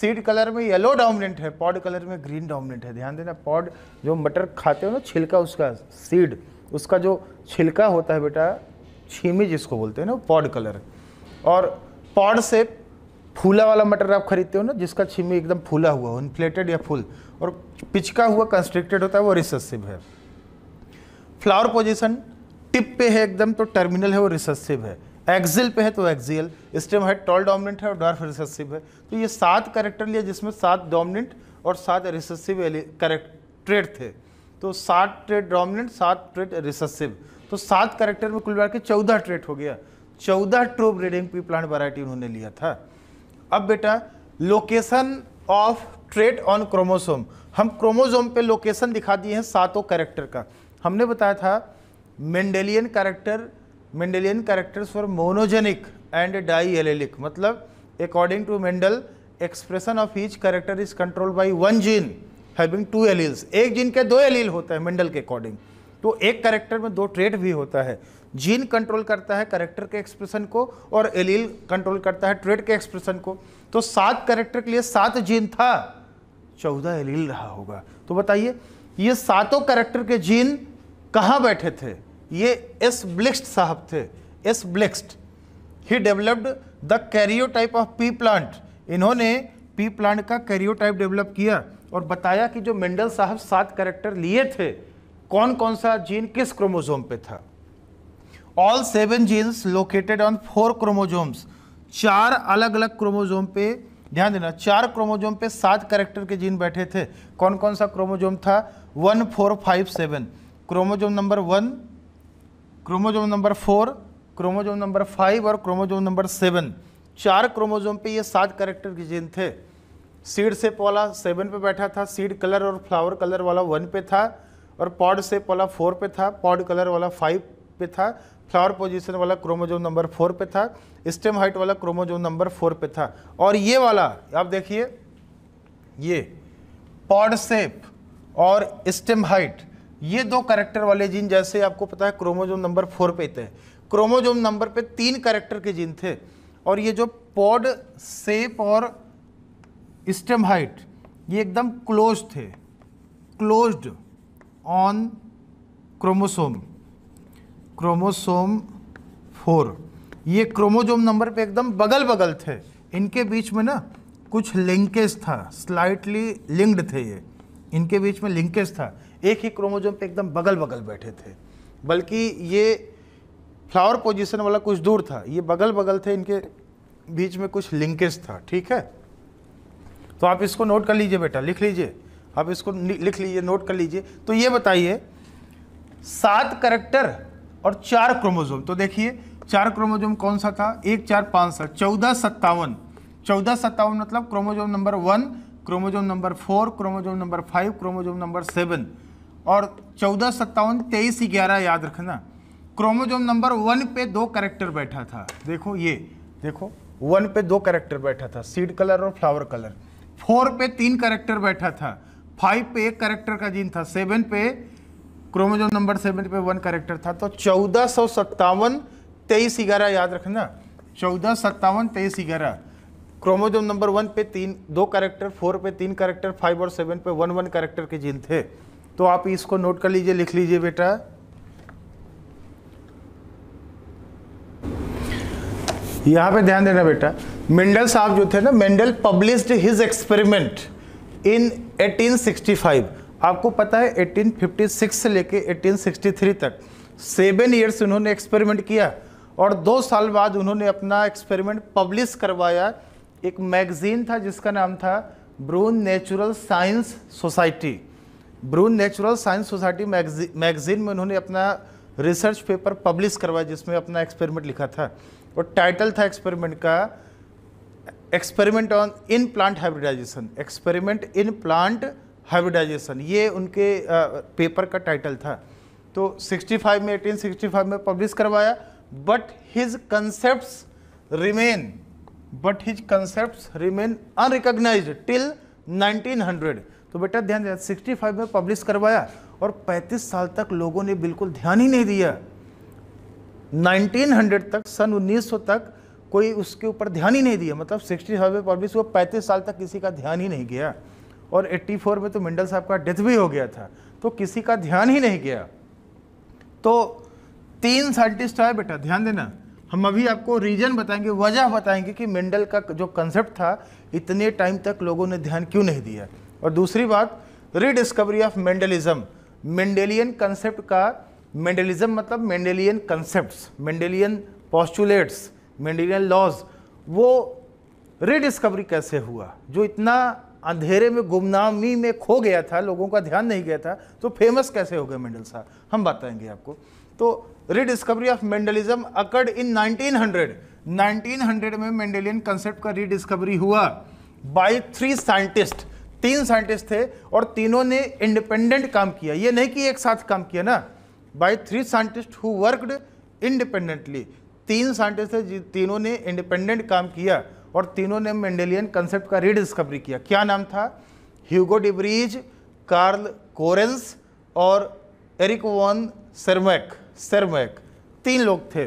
A: सीड कलर में येलो डोमिनेंट है पॉड कलर में ग्रीन डोमिनेंट है ध्यान देना पॉड जो मटर खाते हो ना छिलका उसका सीड उसका जो छिलका होता है बेटा छीमी जिसको बोलते हैं ना पॉड कलर और पॉड से फूला वाला मटर आप खरीदते हो ना जिसका छीमी एकदम फूला हुआ हो इन्फ्लेटेड या फुल और पिचका हुआ कंस्ट्रिक्टेड होता है वो रिसेसिव है फ्लावर पोजिशन टिप पे है एकदम तो टर्मिनल है वो रिसेसिव है एक्सिल पे है तो एक्सियल स्टेम है टॉल डोमिनेंट है और डार्फ रिसेसिव है तो ये सात करेक्टर लिया जिसमें सात डोमिनेंट और सात रिसेसिव करेक्ट ट्रेड थे तो सात ट्रेड डोमिनेंट सात ट्रेट रिसेसिव तो सात करेक्टर में कुल मिला के चौदह ट्रेट हो गया चौदह true breeding pea plant variety उन्होंने लिया था अब बेटा location of trait on chromosome हम क्रोमोसोम पे लोकेशन दिखा दिए हैं सातों कैरेक्टर का हमने बताया था Mendelian character Mendelian characters for monogenic and diallelic मतलब according to Mendel expression of each character is control by one gene having two alleles एक जीन के दो एलील होते हैं मेंडल के अकॉर्डिंग तो एक करेक्टर में दो ट्रेड भी होता है जीन कंट्रोल करता है करेक्टर के एक्सप्रेशन को और एलील कंट्रोल करता है ट्रेड के एक्सप्रेशन को तो सात करेक्टर के लिए सात जीन था चौदह एलील रहा होगा तो बताइए ये सातों करेक्टर के जीन कहाँ बैठे थे ये एस ब्लिक्स्ट साहब थे S Blixt he developed the karyotype of pea plant इन्होंने पी प्लांट का कैरियो टाइप डेवलप किया और बताया कि जो मेंडल साहब सात करेक्टर लिए थे कौन कौन सा जीन किस क्रोमोजोम पे था all seven genes located on four chromosomes चार अलग अलग क्रोमोजोम पे ध्यान देना चार क्रोमोजोम पे सात करेक्टर के जीन बैठे थे कौन कौन सा क्रोमोजोम था one four five seven chromosome number one chromosome number four chromosome number five और क्रोमोजोम नंबर सेवन चार क्रोमोजोम पे ये सात करेक्टर के जीन थे सीड सेप वाला सेवन पे बैठा था सीड कलर और फ्लावर कलर वाला वन पे था और पॉड सेप वाला फोर पे था पॉड कलर वाला फाइव पे था फ्लावर पोजीशन वाला क्रोमोजोम नंबर फोर पे था स्टेम हाइट वाला क्रोमोजोम नंबर फोर पे था और ये वाला आप देखिए ये पॉड सेप और स्टेम हाइट ये दो करेक्टर वाले जीन जैसे आपको पता है क्रोमोजोम नंबर फोर पे थे क्रोमोजोम नंबर पे तीन करेक्टर के जीन थे और ये जो पॉड सेप और स्टेम हाइट ये एकदम क्लोज थे closed on chromosome chromosome four ये क्रोमोजोम नंबर पे एकदम बगल बगल थे इनके बीच में ना कुछ लिंकेज था स्लाइटली लिंक्ड थे ये इनके बीच में लिंकेज था एक ही क्रोमोजोम पे एकदम बगल बगल बैठे थे बल्कि ये फ्लावर पोजीशन वाला कुछ दूर था ये बगल बगल थे इनके बीच में कुछ लिंकेज था ठीक है तो आप इसको नोट कर लीजिए बेटा लिख लीजिए आप इसको लिख लीजिए नोट कर लीजिए तो ये बताइए सात करेक्टर और चार क्रोमोजोम तो देखिए चार क्रोमोजोम कौन सा था एक चार पाँच सात चौदह सत्तावन चौदह सत्तावन मतलब chromosome number one chromosome number four chromosome number five chromosome number seven और चौदह सत्तावन तेईस ग्यारह याद रखना क्रोमोजोम नंबर वन पे दो करेक्टर बैठा था देखो ये देखो वन पे दो करेक्टर बैठा था सीड कलर और फ्लावर कलर फोर पे तीन करेक्टर बैठा था फाइव पे एक करेक्टर का जीन था सेवन पे क्रोमोजोम नंबर सेवन पे वन करेक्टर था तो चौदह सौ सत्तावन तेईस ग्यारह याद रखना चौदह सत्तावन तेईस ग्यारह क्रोमोजोम नंबर वन पे तीन दो करेक्टर फोर पे तीन करेक्टर फाइव और सेवन पे वन वन करेक्टर के जीन थे तो आप इसको नोट कर लीजिए लिख लीजिए बेटा यहाँ पे ध्यान देना बेटा मेंडल साहब जो थे ना Mendel published his experiment in 1865 आपको पता है 1856 से लेके 1863 तक सेवन ईयर्स उन्होंने एक्सपेरिमेंट किया और दो साल बाद उन्होंने अपना एक्सपेरिमेंट पब्लिश करवाया एक मैगज़ीन था जिसका नाम था Brunn natural science society Brunn natural science society magazine में उन्होंने अपना रिसर्च पेपर पब्लिश करवाया जिसमें अपना एक्सपेरिमेंट लिखा था वो टाइटल था एक्सपेरिमेंट का experiment on in plant hybridization experiment in plant hybridization ये उनके पेपर का टाइटल था तो 65 में 1865 में पब्लिश करवाया but his concept remain but his concept remain unrecognise till 1900 तो बेटा ध्यान दिया 65 में पब्लिश करवाया और 35 साल तक लोगों ने बिल्कुल ध्यान ही नहीं दिया 1900 तक सन 1900 तक कोई उसके ऊपर ध्यान ही नहीं दिया मतलब सिक्सटी फाइव में पब्लिश पैंतीस साल तक किसी का ध्यान ही नहीं गया और 84 में तो मिंडल साहब का डेथ भी हो गया था तो किसी का ध्यान ही नहीं गया तो तीन साइंटिस्ट आए बेटा ध्यान देना हम अभी आपको रीजन बताएंगे वजह बताएंगे कि मेंडल का जो कंसेप्ट था इतने टाइम तक लोगों ने ध्यान क्यों नहीं दिया और दूसरी बात rediscovery of Mendelism Mendelian concept का मेंडलिज्म मतलब Mendelian concepts Mendelian postulates Mendelian laws वो रिडिस्कवरी कैसे हुआ जो इतना अंधेरे में गुमनामी में खो गया था लोगों का ध्यान नहीं गया था तो फेमस कैसे हो गए मेंडल साहब हम बताएंगे आपको तो rediscovery of Mendelism occurred in 1900 1900 में मेंडेलियन कंसेप्ट का रिडिस्कवरी हुआ बाय थ्री साइंटिस्ट तीन साइंटिस्ट थे और तीनों ने इंडिपेंडेंट काम किया ये नहीं कि एक साथ काम किया ना by three scientist who worked independently तीन साइंटिस्ट थे जिन तीनों ने इंडिपेंडेंट काम किया और तीनों ने मेंडेलियन कंसेप्ट का रीडिस्कवरी किया क्या नाम था ह्यूगो डिब्रीज कार्ल कोरेंस और एरिक वॉन सरमैक सरमैक तीन लोग थे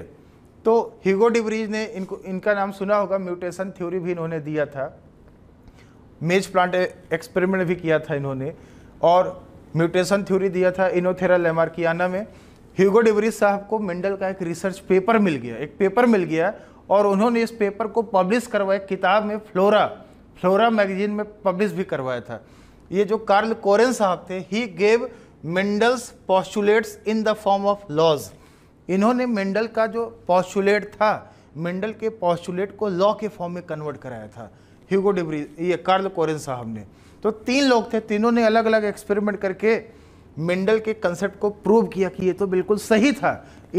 A: तो ह्यूगो डिब्रीज ने इनको इनका नाम सुना होगा म्यूटेशन थ्योरी भी इन्होंने दिया था मेज प्लांट एक्सपेरिमेंट भी किया था इन्होंने और म्यूटेशन थ्योरी दिया था इनोथेरा लेमार्कियाना में ह्यूगो डिवरी साहब को मेंडल का एक रिसर्च पेपर मिल गया एक पेपर मिल गया और उन्होंने इस पेपर को पब्लिश करवाया किताब में फ्लोरा फ्लोरा मैगजीन में पब्लिश भी करवाया था ये जो कार्ल कोरेन साहब थे he gave Mendel's postulates in the form of laws इन्होंने मेंडल का जो पॉस्टुलेट था मेंडल के पॉस्टुलेट को लॉ के फॉर्म में कन्वर्ट कराया था ह्यूगो डिवरी ये कार्ल कोरेन साहब ने तो तीन लोग थे तीनों ने अलग अलग एक्सपेरिमेंट करके मेंडल के कंसेप्ट को प्रूव किया कि ये तो बिल्कुल सही था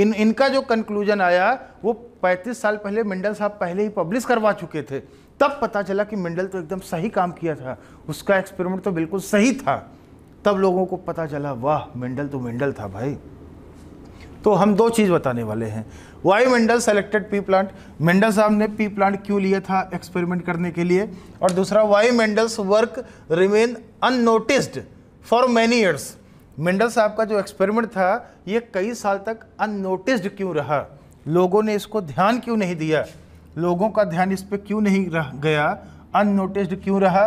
A: इन इनका जो कंक्लूजन आया वो 35 साल पहले मेंडल साहब पहले ही पब्लिश करवा चुके थे तब पता चला कि मेंडल तो एकदम सही काम किया था उसका एक्सपेरिमेंट तो बिल्कुल सही था तब लोगों को पता चला वाह मेंडल तो मेंडल था भाई तो हम दो चीज़ बताने वाले हैं why Mendel selected pea plant Mendel साहब ने पी प्लांट क्यों लिया था एक्सपेरिमेंट करने के लिए और दूसरा why Mendel's work remain unnoticed for many years Mendel साहब का जो एक्सपेरिमेंट था ये कई साल तक अननोटिस्ड क्यों रहा लोगों ने इसको ध्यान क्यों नहीं दिया लोगों का ध्यान इस पर क्यों नहीं रह गया अननोटिस्ड क्यों रहा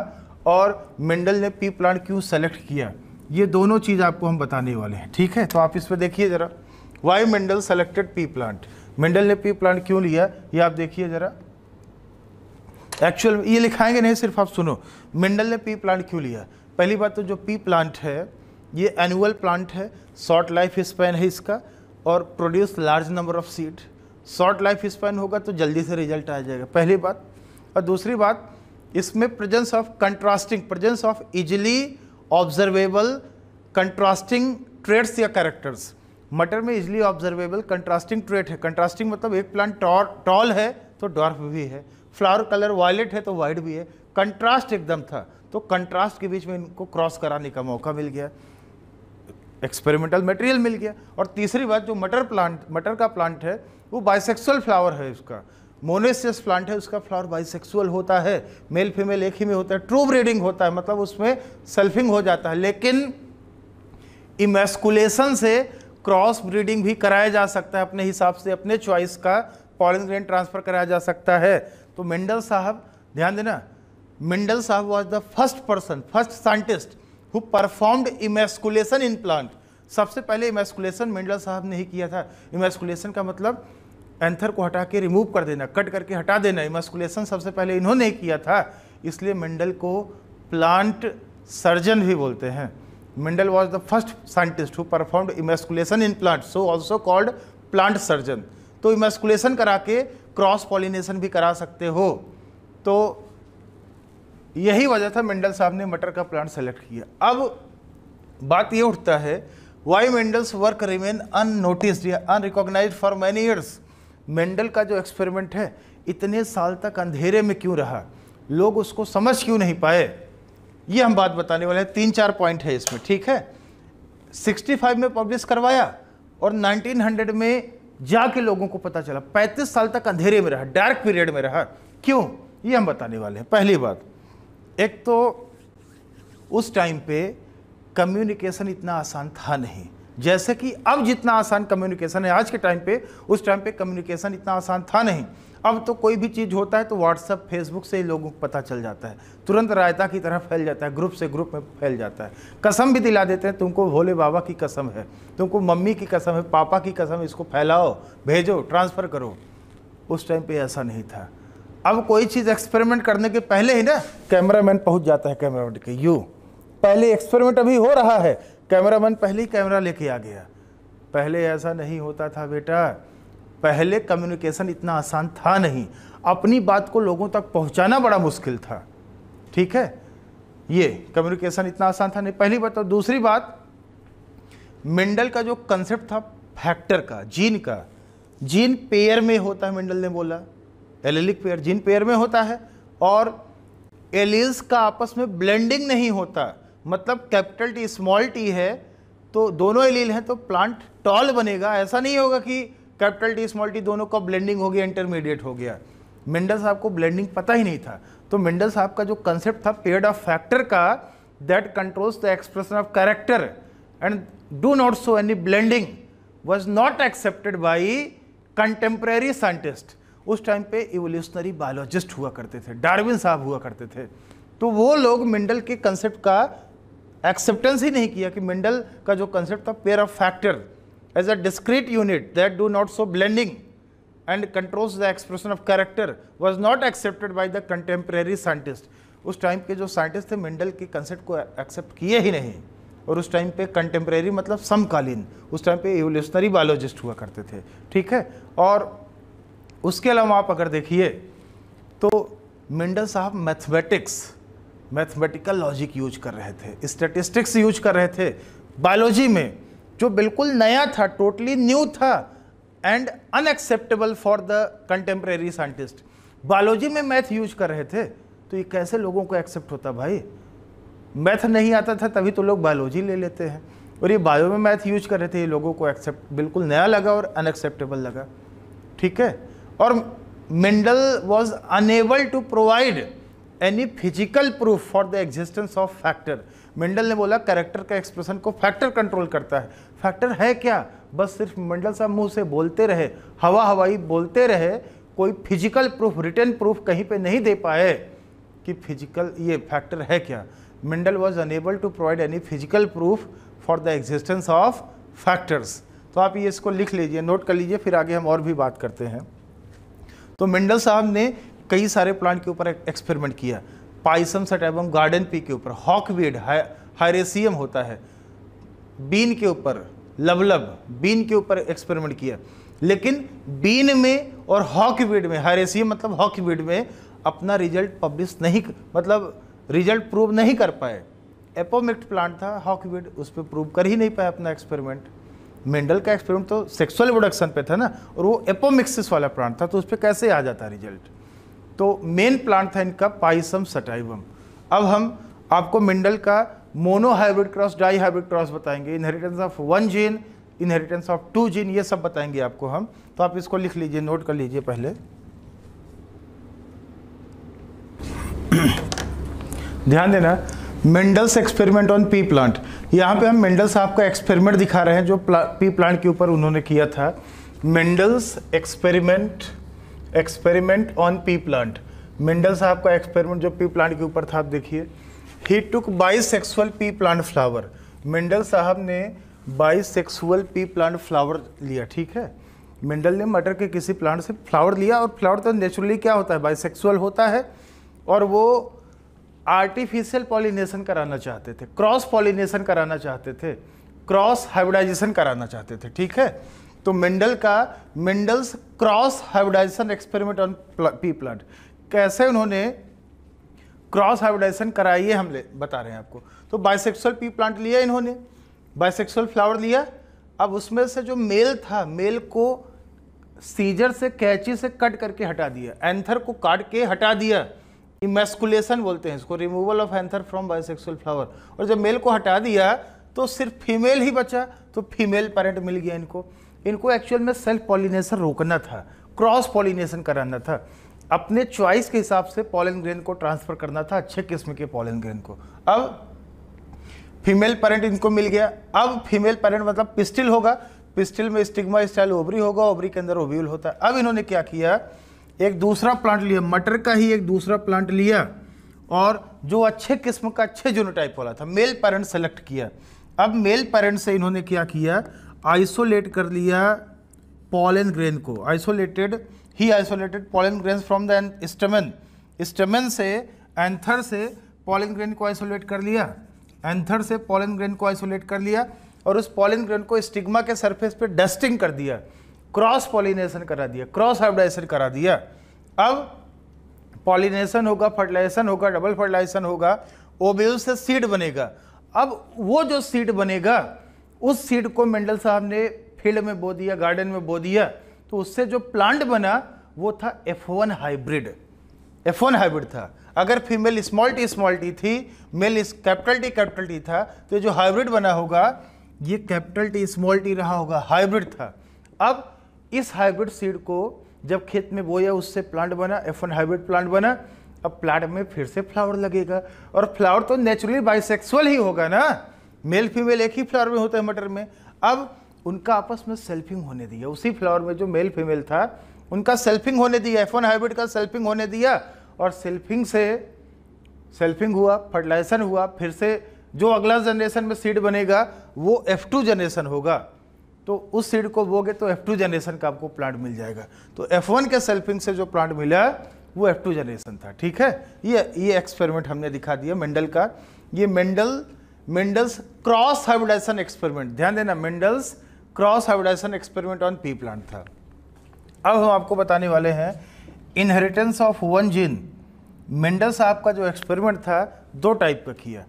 A: और मेंडल ने पी प्लांट क्यों सेलेक्ट किया ये दोनों चीज़ आपको हम बताने वाले हैं ठीक है तो आप इस पर देखिए ज़रा why Mendel selected pea plant Mendel ने पी प्लांट क्यों लिया ये आप देखिए ज़रा एक्चुअल ये लिखाएंगे नहीं सिर्फ आप सुनो मंडल ने पी प्लांट क्यों लिया पहली बात तो जो पी प्लांट है ये एनुअल प्लांट है शॉर्ट लाइफ स्पैन है इसका और produce large number of seed short life span होगा तो जल्दी से रिजल्ट आ जाएगा पहली बात और दूसरी बात इसमें presence of contrasting presence of easily observable contrasting traits या कैरेक्टर्स मटर में इजली ऑब्जर्वेबल कंट्रास्टिंग ट्रेट है कंट्रास्टिंग मतलब एक प्लांट टॉल है तो डॉर्फ भी है फ्लावर कलर वायलेट है तो वाइट भी है कंट्रास्ट एकदम था तो कंट्रास्ट के बीच में इनको क्रॉस कराने का मौका मिल गया एक्सपेरिमेंटल मटेरियल मिल गया और तीसरी बात जो मटर प्लांट मटर का प्लांट है वो बाइसेक्सुअल फ्लावर है उसका मोनेसियस प्लांट है उसका फ्लावर बाइसेक्सुअल होता है मेल फीमेल एक ही में होता है ट्रू ब्रीडिंग होता है मतलब उसमें सेल्फिंग हो जाता है लेकिन इमेस्कुलेशन से क्रॉस ब्रीडिंग भी कराया जा सकता है अपने हिसाब से अपने चॉइस का पॉलिंग ग्रेन ट्रांसफ़र कराया जा सकता है तो मेंडल साहब ध्यान देना मेंडल साहब was the first person first scientist who performed emasculation in plant सबसे पहले इमेस्कुलेशन मेंडल साहब ने ही किया था इमेस्कुलेशन का मतलब एंथर को हटा के रिमूव कर देना कट करके हटा देना इमेस्कुलेशन सबसे पहले इन्होंने किया था इसलिए मेंडल को प्लांट सर्जन भी बोलते हैं Mendel was the first scientist who performed emasculation in plants, so also called plant surgeon. तो इमेस्कुलेशन करा के क्रॉस पॉलिनेशन भी करा सकते हो तो यही वजह था मेंडल साहब ने मटर का प्लांट सेलेक्ट किया अब बात ये उठता है why Mendel's work remain unnoticed या unrecognise for many years Mendel का जो एक्सपेरिमेंट है इतने साल तक अंधेरे में क्यों रहा लोग उसको समझ क्यों नहीं पाए ये हम बात बताने वाले हैं तीन चार पॉइंट है इसमें ठीक है 65 में पब्लिश करवाया और 1900 में जाके लोगों को पता चला 35 साल तक अंधेरे में रहा डार्क पीरियड में रहा क्यों ये हम बताने वाले हैं पहली बात एक तो उस टाइम पे कम्युनिकेशन इतना आसान था नहीं जैसे कि अब जितना आसान कम्युनिकेशन है आज के टाइम पे उस टाइम पे कम्युनिकेशन इतना आसान था नहीं अब तो कोई भी चीज़ होता है तो व्हाट्सअप फेसबुक से ही लोगों को पता चल जाता है तुरंत रायता की तरह फैल जाता है ग्रुप से ग्रुप में फैल जाता है कसम भी दिला देते हैं तुमको भोले बाबा की कसम है तुमको मम्मी की कसम है पापा की कसम है इसको फैलाओ भेजो ट्रांसफ़र करो उस टाइम पर ऐसा नहीं था अब कोई चीज़ एक्सपेरिमेंट करने के पहले ही ना कैमरामैन पहुंच जाता है कैमरामैन के यू पहले एक्सपेरिमेंट अभी हो रहा है कैमरामैन पहले ही कैमरा लेके आ गया पहले ऐसा नहीं होता था बेटा पहले कम्युनिकेशन इतना आसान था नहीं अपनी बात को लोगों तक पहुंचाना बड़ा मुश्किल था ठीक है ये कम्युनिकेशन इतना आसान था नहीं पहली बात और तो, दूसरी बात मेंडल का जो कंसेप्ट था फैक्टर का जीन का जीन पेयर में होता है मेंडल ने बोला एलिलिक पेयर जीन पेयर में होता है और एलिल्स का आपस में ब्लेंडिंग नहीं होता मतलब कैपिटल टी स्मॉल टी है तो दोनों एलील हैं तो प्लांट टॉल बनेगा ऐसा नहीं होगा कि कैपिटल डी स्मॉल टी दोनों का ब्लेंडिंग हो गया इंटरमीडिएट हो गया मेंडल साहब को ब्लेंडिंग पता ही नहीं था तो मेंडल साहब का जो कंसेप्ट था पेड ऑफ फैक्टर का that controls the expression of character and do not show any blending was not accepted by contemporary scientist उस टाइम पे इवोल्यूशनरी बायोलॉजिस्ट हुआ करते थे डार्विन साहब हुआ करते थे तो वो लोग मेंडल के कंसेप्ट का एक्सेप्टेंस ही नहीं किया कि मेंडल का जो कंसेप्ट था pair of factor as a discrete unit that do not show blending and controls the expression of character was not accepted by the contemporary scientist. उस टाइम के जो साइंटिस्ट थे मेंडल के कंसेप्ट को accept किए ही नहीं और उस टाइम पे कंटेम्प्रेरी मतलब समकालीन उस टाइम पे एवोल्यूशनरी बायोलॉजिस्ट हुआ करते थे ठीक है और उसके अलावा आप अगर देखिए तो मेंडल साहब मैथमेटिक्स मैथमेटिकल लॉजिक यूज कर रहे थे स्टेटिस्टिक्स यूज कर रहे थे बायोलॉजी में जो बिल्कुल नया था टोटली न्यू था and unacceptable for the contemporary scientist biology में मैथ यूज कर रहे थे तो ये कैसे लोगों को एक्सेप्ट होता भाई मैथ नहीं आता था तभी तो लोग बायोलॉजी ले लेते हैं और ये बायो में मैथ यूज कर रहे थे ये लोगों को एक्सेप्ट बिल्कुल नया लगा और अनएक्सेप्टेबल लगा ठीक है और Mendel was unable to provide any physical proof for the existence of factor Mendel ने बोला कैरेक्टर का एक्सप्रेशन को फैक्टर कंट्रोल करता है फैक्टर है क्या बस सिर्फ मंडल साहब मुंह से बोलते रहे हवा हवाई बोलते रहे कोई फिजिकल प्रूफ रिटर्न प्रूफ कहीं पे नहीं दे पाए कि फिजिकल ये फैक्टर है क्या Mendel was unable to provide any physical proof for the existence of factors तो आप ये इसको लिख लीजिए नोट कर लीजिए फिर आगे हम और भी बात करते हैं तो मंडल साहब ने कई सारे प्लांट के ऊपर एक्सपेरिमेंट किया पाइसम सट एवं गार्डन पी के ऊपर हॉकवीड हायरेसियम होता है बीन के ऊपर लवलब बीन के ऊपर एक्सपेरिमेंट किया लेकिन बीन में और हॉकीवीड में हरेसी मतलब हॉकीवीड में अपना रिजल्ट पब्लिश नहीं मतलब रिजल्ट प्रूव नहीं कर पाए एपोमिक्ट प्लांट था हॉकीवीड उस पर प्रूव कर ही नहीं पाया अपना एक्सपेरिमेंट मेंडल का एक्सपेरिमेंट तो सेक्सुअल प्रोडक्शन पे था ना और वो एपोमिक्सिस वाला प्लांट था तो उस पर कैसे आ जाता रिजल्ट तो मेन प्लांट था इनका पाइसम सटाइवम अब हम आपको मेंडल का monohybrid cross dihybrid cross बताएंगे inheritance of one gene inheritance of two gene ये सब बताएंगे आपको हम तो आप इसको लिख लीजिए नोट कर लीजिए पहले ध्यान देना Mendel's experiment on pea plant यहाँ पे हम मेंडल साहब का एक्सपेरिमेंट दिखा रहे हैं जो प्ला, पी प्लांट के ऊपर उन्होंने किया था Mendel's experiment experiment on pea plant Mendel साहब का एक्सपेरिमेंट जो पी प्लांट के ऊपर था आप देखिए he took sexual pea plant flower Mendel साहब ने bisexual pea plant flower लिया ठीक है मेंडल ने मटर के किसी प्लांट से फ्लावर लिया और फ्लावर तो नेचुरली क्या होता है सेक्सुअल होता है और वो आर्टिफिशियल पॉलिनेशन कराना चाहते थे क्रॉस पॉलिनेशन कराना चाहते थे क्रॉस हाइब्रिडाइजेशन कराना चाहते थे ठीक है तो मेंडल का Mendel's cross hybridization experiment on pea plant कैसे उन्होंने क्रॉस हाइब्रिडाइजेशन कराइए हम बता रहे हैं आपको तो बाइसेक्सुअल पी प्लांट लिया इन्होंने बाइसेक्सुअल फ्लावर लिया अब उसमें से जो मेल था मेल को सीजर से कैची से कट करके हटा दिया एंथर को काट के हटा दिया इमेस्कुलेशन बोलते हैं इसको removal of anther from bisexual flower और जब मेल को हटा दिया तो सिर्फ फीमेल ही बचा तो फीमेल पेरेंट मिल गया इनको इनको एक्चुअल में सेल्फ पॉलिनेशन रोकना था क्रॉस पॉलिनेशन कराना था अपने चॉइस के हिसाब से पॉलन ग्रेन को ट्रांसफ़र करना था अच्छे किस्म के पॉलन ग्रेन को अब फीमेल पेरेंट इनको मिल गया अब फीमेल पेरेंट मतलब पिस्टिल होगा पिस्टिल में स्टिग्मा स्टाइल ओबरी होगा ओबरी के अंदर ओव्यूल होता है अब इन्होंने क्या किया एक दूसरा प्लांट लिया मटर का ही एक दूसरा प्लांट लिया और जो अच्छे किस्म का अच्छे जोनोटाइप वाला था मेल पेरेंट सेलेक्ट किया अब मेल पेरेंट से इन्होंने क्या किया आइसोलेट कर लिया पॉलन ग्रेन को isolated he isolated pollen grain from the stamen stamen से एंथर से पॉलिन ग्रेन को आइसोलेट कर लिया एंथर से पॉलिन ग्रेन को आइसोलेट कर लिया और उस पॉलिन ग्रेन को स्टिग्मा के सरफेस पे डस्टिंग कर दिया क्रॉस पॉलिनेशन करा दिया क्रॉस हाइब्रिडाइजेशन करा दिया अब पॉलिनेशन होगा फर्टिलाइजेशन होगा डबल फर्टिलाइजेशन होगा ओब्यूल से सीड बनेगा अब वो जो सीड बनेगा उस सीड को मेंडल साहब ने फील्ड में बो दिया गार्डन में बो दिया तो उससे जो प्लांट बना वो था F one hybrid F one hybrid था अगर female small T small T थी male capital T capital T था तो जो हाइब्रिड बना होगा ये कैपिटल टी स्मॉल टी रहा होगा हाइब्रिड था अब इस हाइब्रिड सीड को जब खेत में बोया उससे प्लांट बना एफ वन हाइब्रिड प्लांट बना अब प्लांट में फिर से फ्लावर लगेगा और फ्लावर तो नेचुरली बाइसेक्सुअल ही होगा ना मेल फीमेल एक ही फ्लावर में होता है मटर में अब उनका आपस में सेल्फिंग होने दिया उसी फ्लावर में जो मेल फीमेल था उनका सेल्फिंग होने दिया एफ वन हाइब्रिड का सेल्फिंग होने दिया और सेल्फिंग से सेल्फिंग हुआ फर्टिलाइजेशन हुआ फिर से जो अगला जनरेशन में सीड बनेगा वो एफ टू जनरेशन होगा तो उस सीड को बोगे तो एफ टू जनरेशन का आपको प्लांट मिल जाएगा तो एफ वन के सेल्फिंग से जो प्लांट मिला वो एफ टू जनरेशन था ठीक है ये ये एक्सपेरिमेंट हमने दिखा दिया मेंडल का ये Mendel Mendel's cross hybridization experiment ध्यान देना Mendel's cross hybridization experiment on pea plant था अब हम आपको बताने वाले हैं inheritance of one gene Mendel साहब का जो एक्सपेरिमेंट था दो टाइप का किया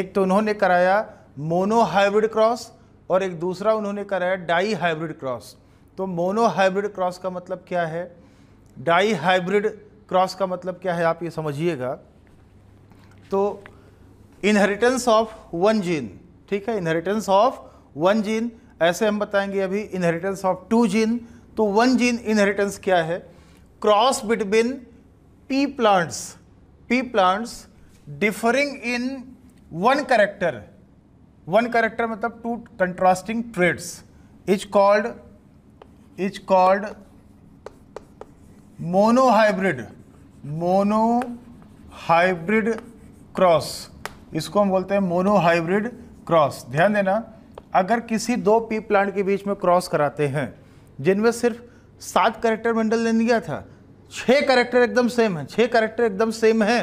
A: एक तो उन्होंने कराया मोनो हाइब्रिड क्रॉस और एक दूसरा उन्होंने कराया डाई हाइब्रिड क्रॉस तो मोनो हाइब्रिड क्रॉस का मतलब क्या है डाई हाइब्रिड क्रॉस का मतलब क्या है आप ये समझिएगा तो इनहेरिटेंस ऑफ वन जीन ठीक है इनहेरिटेंस ऑफ वन जीन ऐसे हम बताएंगे अभी इनहेरिटेंस ऑफ टू जीन तो वन जीन इनहेरिटेंस क्या है cross between pea plants pea plants differing in one character one character मतलब two contrasting traits is called is called monohybrid hybrid cross इसको हम बोलते हैं मोनोहाइब्रिड क्रॉस ध्यान देना अगर किसी दो पी प्लांट के बीच में क्रॉस कराते हैं जिनमें सिर्फ सात करेक्टर मंडल ने दिया था छः करेक्टर एकदम सेम है छः करेक्टर एकदम सेम है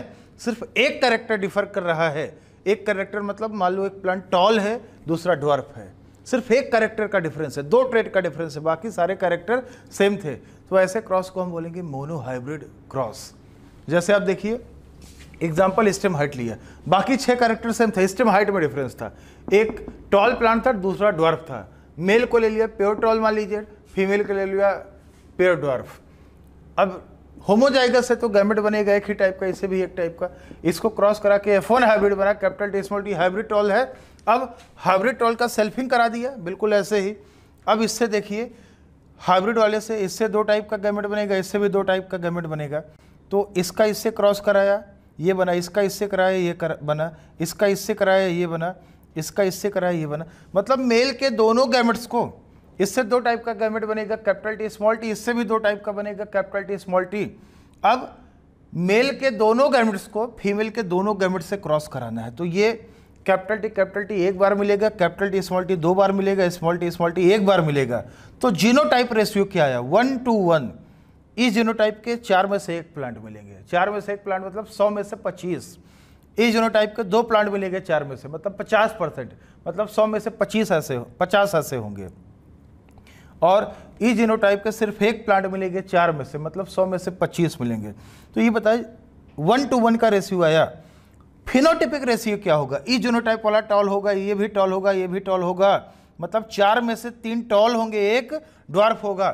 A: सिर्फ एक करेक्टर डिफर कर रहा है एक करेक्टर मतलब मान लो एक प्लांट टॉल है दूसरा ड्वर्फ है सिर्फ एक करेक्टर का डिफरेंस है दो ट्रेड का डिफरेंस है बाकी सारे करेक्टर सेम थे तो ऐसे क्रॉस को हम बोलेंगे मोनो हाइब्रिड क्रॉस जैसे आप देखिए एग्जाम्पल स्टेम हाइट लिया बाकी छह कैरेक्टर सेम थे स्टेम हाइट में डिफरेंस था एक टॉल प्लांट था दूसरा ड्वार्फ था मेल को ले लिया प्योर टॉल मान लीजिए फीमेल को ले लिया प्योर ड्वार्फ अब होमोजाइगस है तो गैमेट बनेगा एक ही टाइप का इसे भी एक टाइप का इसको क्रॉस करा के एफ वन हाइब्रिड बना capital T T hybrid tall है अब हाइब्रिड टॉल का सेल्फिंग करा दिया बिल्कुल ऐसे ही अब इससे देखिए हाइब्रिड वाले से इससे दो टाइप का गैमेट बनेगा इससे भी दो टाइप का गैमेट बनेगा तो इसका इससे क्रॉस कराया ये बना इसका इससे कराया ये कर बना इसका इससे कराया ये बना इसका इससे कराया ये बना मतलब मेल के दोनों गैमेट्स को इससे दो टाइप का गैमेट बनेगा कैपिटल टी स्मॉल टी इससे भी दो टाइप का बनेगा कैपिटल टी स्मॉल टी अब मेल के दोनों गैमेट्स को फीमेल के दोनों गैमेट से क्रॉस कराना है तो ये कैपिटल टी कैपिटल टी एक बार मिलेगा कैपिटल टी स्मॉल टी दो बार मिलेगा स्मॉल टी स्मॉल टी एक बार मिलेगा तो जीनो टाइप रेशियो क्या आया वन टू वन इस जीनोटाइप के चार में से एक प्लांट मिलेंगे चार में से एक प्लांट मतलब सौ में से पच्चीस इस जीनोटाइप के दो प्लांट मिलेंगे चार में से मतलब पचास परसेंट मतलब सौ में से पच्चीस ऐसे पचास ऐसे होंगे और इस जीनोटाइप के सिर्फ एक प्लांट मिलेंगे चार में से मतलब सौ में से पच्चीस मिलेंगे तो ये बताइए वन टू वन का रेशियो आया फिनोटिपिक रेशियो क्या होगा ई जीनोटाइप वाला टॉल होगा ये भी टॉल होगा ये भी टॉल होगा मतलब चार में से तीन टॉल होंगे एक ड्वार्फ होगा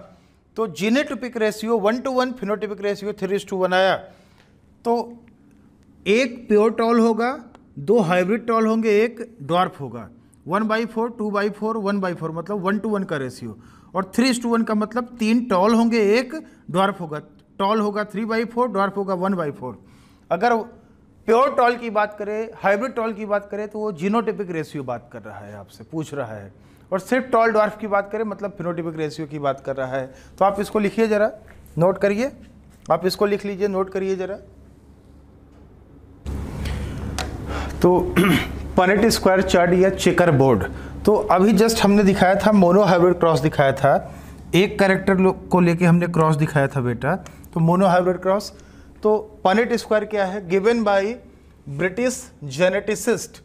A: तो genotypic ratio one two one phenotypic ratio three to one आया तो एक प्योर टॉल होगा दो हाइब्रिड टॉल होंगे एक डॉर्फ होगा one by four two by four one by four मतलब वन टू वन का रेशियो और थ्री टू वन का मतलब तीन टॉल होंगे एक डॉर्फ होगा टॉल होगा थ्री बाई फोर डॉर्फ होगा वन बाई फोर अगर प्योर टॉल की बात करें हाइब्रिड टॉल की बात करें तो वो जीनोटिपिक रेशियो बात कर रहा है आपसे पूछ रहा है और सिर्फ टॉल डॉर्फ की बात करें मतलब फिनोटिपिक रेशियो की बात कर रहा है तो आप इसको लिखिए ज़रा नोट करिए आप इसको लिख लीजिए नोट करिए ज़रा तो पनेट स्क्वायर चार्ट या चेकर बोर्ड तो अभी जस्ट हमने दिखाया था मोनो हाइब्रिड क्रॉस दिखाया था एक करेक्टर को लेके हमने क्रॉस दिखाया था बेटा तो मोनो हाइब्रिड क्रॉस तो पनेट स्क्वायर क्या है given by British geneticist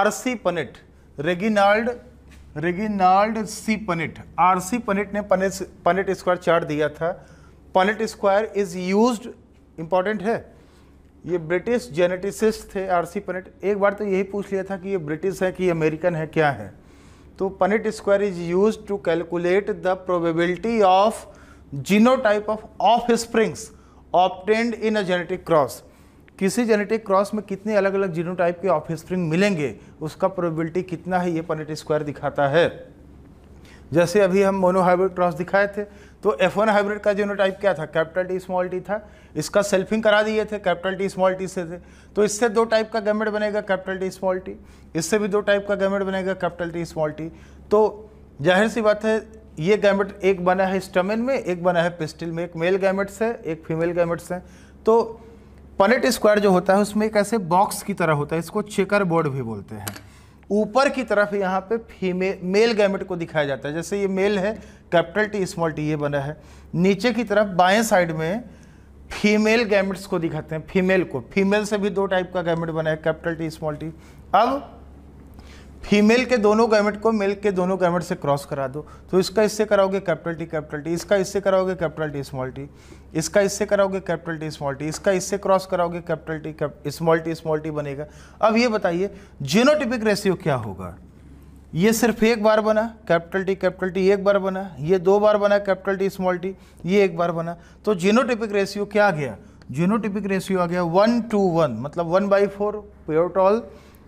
A: R C Punnett Reginald Reginald C Punnett R C Punnett ने पनेट पनेट स्क्वायर चार्ट दिया था Punnett square is used important है ये ब्रिटिश जेनेटिसिस्ट थे आर सी पनेट एक बार तो यही पूछ लिया था कि ये ब्रिटिश है कि अमेरिकन है क्या है तो Punnett square is use to calculate the probability of type of offsprings obtained in a genetic cross किसी जेनेटिक क्रॉस में कितने अलग अलग जीनोटाइप के ऑफस्प्रिंग मिलेंगे उसका प्रोबेबिलिटी कितना है ये पनेट स्क्वायर दिखाता है जैसे अभी हम मोनोहाइब्रिड क्रॉस दिखाए थे तो एफ वन हाइब्रिड का जीनोटाइप क्या था कैपिटल टी स्मॉल टी था इसका सेल्फिंग करा दिए थे कैपिटल टी स्मॉल टी से थे तो इससे दो टाइप का गैमेट बनेगा कैपिटल टी स्मॉल टी इससे भी दो टाइप का गैमेट बनेगा कैपिटल टी स्मॉल टी तो जाहिर सी बात है ये गैमेट एक बना है स्टमिन में एक बना है पिस्टिल में एक मेल गैमेट्स है एक फीमेल गैमेट्स हैं तो पलेट स्क्वायर जो होता है उसमें एक ऐसे बॉक्स की तरह होता है इसको चेकर बोर्ड भी बोलते हैं ऊपर की तरफ यहाँ पे फीमेल मेल गैमेट को दिखाया जाता है जैसे ये मेल है कैपिटल टी स्मॉल टी ये बना है नीचे की तरफ बाएं साइड में फीमेल गैमेट्स को दिखाते हैं फीमेल को फीमेल से भी दो टाइप का गैमेट बना है कैपिटल टी स्मॉल टी अब फीमेल के दोनों गैमेट को मेल के दोनों गैमेट से क्रॉस करा दो तो इसका इससे कराओगे कैपिटल टी कैपिटल टी इसका इससे कराओगे कैपिटल टी स्मॉल टी इसका इससे कराओगे कैपिटल टी स्मॉल टी इसका इससे क्रॉस कराओगे capital T small T small T बनेगा अब ये बताइए जीनोटिपिक रेशियो क्या होगा ये सिर्फ एक बार बना कैपिटल टी कैपिटल टी एक बार बना ये दो बार बना कैपिटल टी स्मॉल टी ये एक बार बना तो जीनोटिपिक रेशियो क्या आ गया जीनोटिपिक रेशियो आ गया वन टू वन मतलब one by four pure tall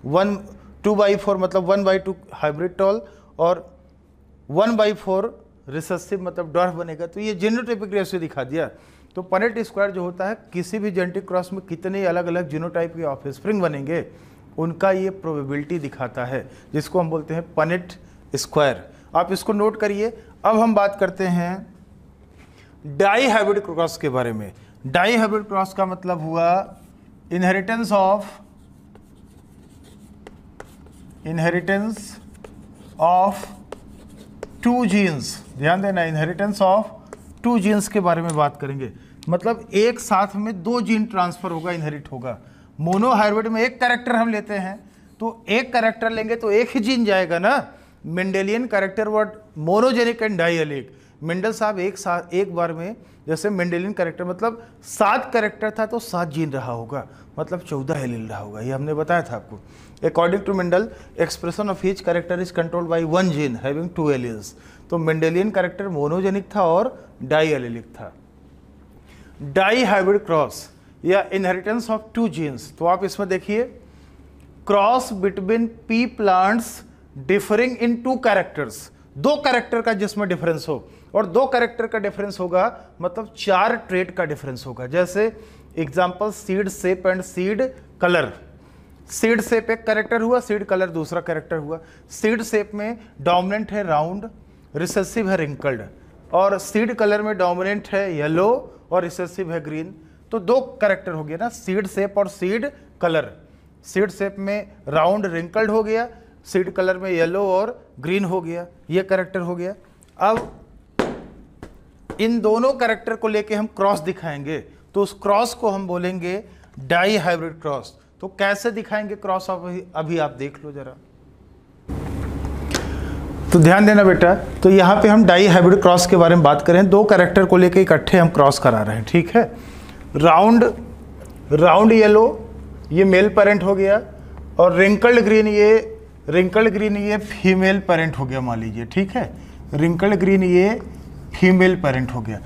A: one two by four मतलब one by two hybrid tall और वन बाई फोर रिसेसिव मतलब डॉर्फ बनेगा तो ये जीनोटाइपिक रेशियो दिखा दिया तो पनेट स्क्वायर जो होता है किसी भी जेनेटिक क्रॉस में कितने अलग अलग जीनोटाइप के ऑफ स्प्रिंग बनेंगे उनका ये प्रोबेबिलिटी दिखाता है जिसको हम बोलते हैं पनेट स्क्वायर आप इसको नोट करिए अब हम बात करते हैं डाई हाइब्रिड क्रॉस के बारे में डाई हाइब्रिड क्रॉस का मतलब हुआ inheritance of inheritance of two genes ध्यान देना इनहेरिटेंस ऑफ टू जीन्स के बारे में बात करेंगे मतलब एक साथ में दो जीन ट्रांसफर होगा इनहेरिट होगा मोनोहाइब्रिड में एक करेक्टर हम लेते हैं तो एक करेक्टर लेंगे तो एक ही जीन जाएगा ना Mendelian character were monogenic and diallelic Mendel साहब एक साथ एक बार में जैसे मेंडेलियन करेक्टर मतलब सात करेक्टर था तो सात जीन रहा होगा मतलब चौदह हेलिन रहा होगा ये हमने बताया था आपको according to Mendel expression of each character is controlled by one gene having two alleles तो मेंडेलियन करेक्टर मोनोजेनिक था और डाई एलिलिक था डाई हाइब्रिड क्रॉस या इनहेरिटेंस ऑफ टू जीन्स तो आप इसमें देखिए cross between pea plants differing in two characters दो कैरेक्टर का जिसमें डिफरेंस हो और दो करेक्टर का डिफरेंस होगा मतलब चार ट्रेड का डिफरेंस होगा जैसे example seed shape and seed colour seed shape एक करेक्टर हुआ सीड कलर दूसरा करेक्टर हुआ सीड सेप में डोमिनेंट है राउंड रिसेसिव है रिंकल्ड और सीड कलर में डोमिनेंट है येलो और रिसेसिव है ग्रीन तो दो करेक्टर हो गया ना सीड सेप और सीड कलर सीड सेप में राउंड रिंकल्ड हो गया सीड कलर में येलो और ग्रीन हो गया ये करेक्टर हो गया अब इन दोनों करेक्टर को लेके हम क्रॉस दिखाएंगे तो उस क्रॉस को हम बोलेंगे डाई हाइब्रिड क्रॉस तो कैसे दिखाएंगे क्रॉस अभी अभी आप देख लो जरा तो ध्यान देना बेटा तो यहाँ पे हम डाई हाइब्रिड क्रॉस के बारे में बात करें दो करेक्टर को लेके इकट्ठे हम क्रॉस करा रहे हैं ठीक है राउंड राउंड येलो ये मेल पेरेंट हो गया और रिंकल्ड ग्रीन ये रिंकल्ड ग्रीन ये फीमेल पेरेंट हो गया मान लीजिए ठीक है रिंकल्ड ग्रीन ये फीमेल पेरेंट हो गया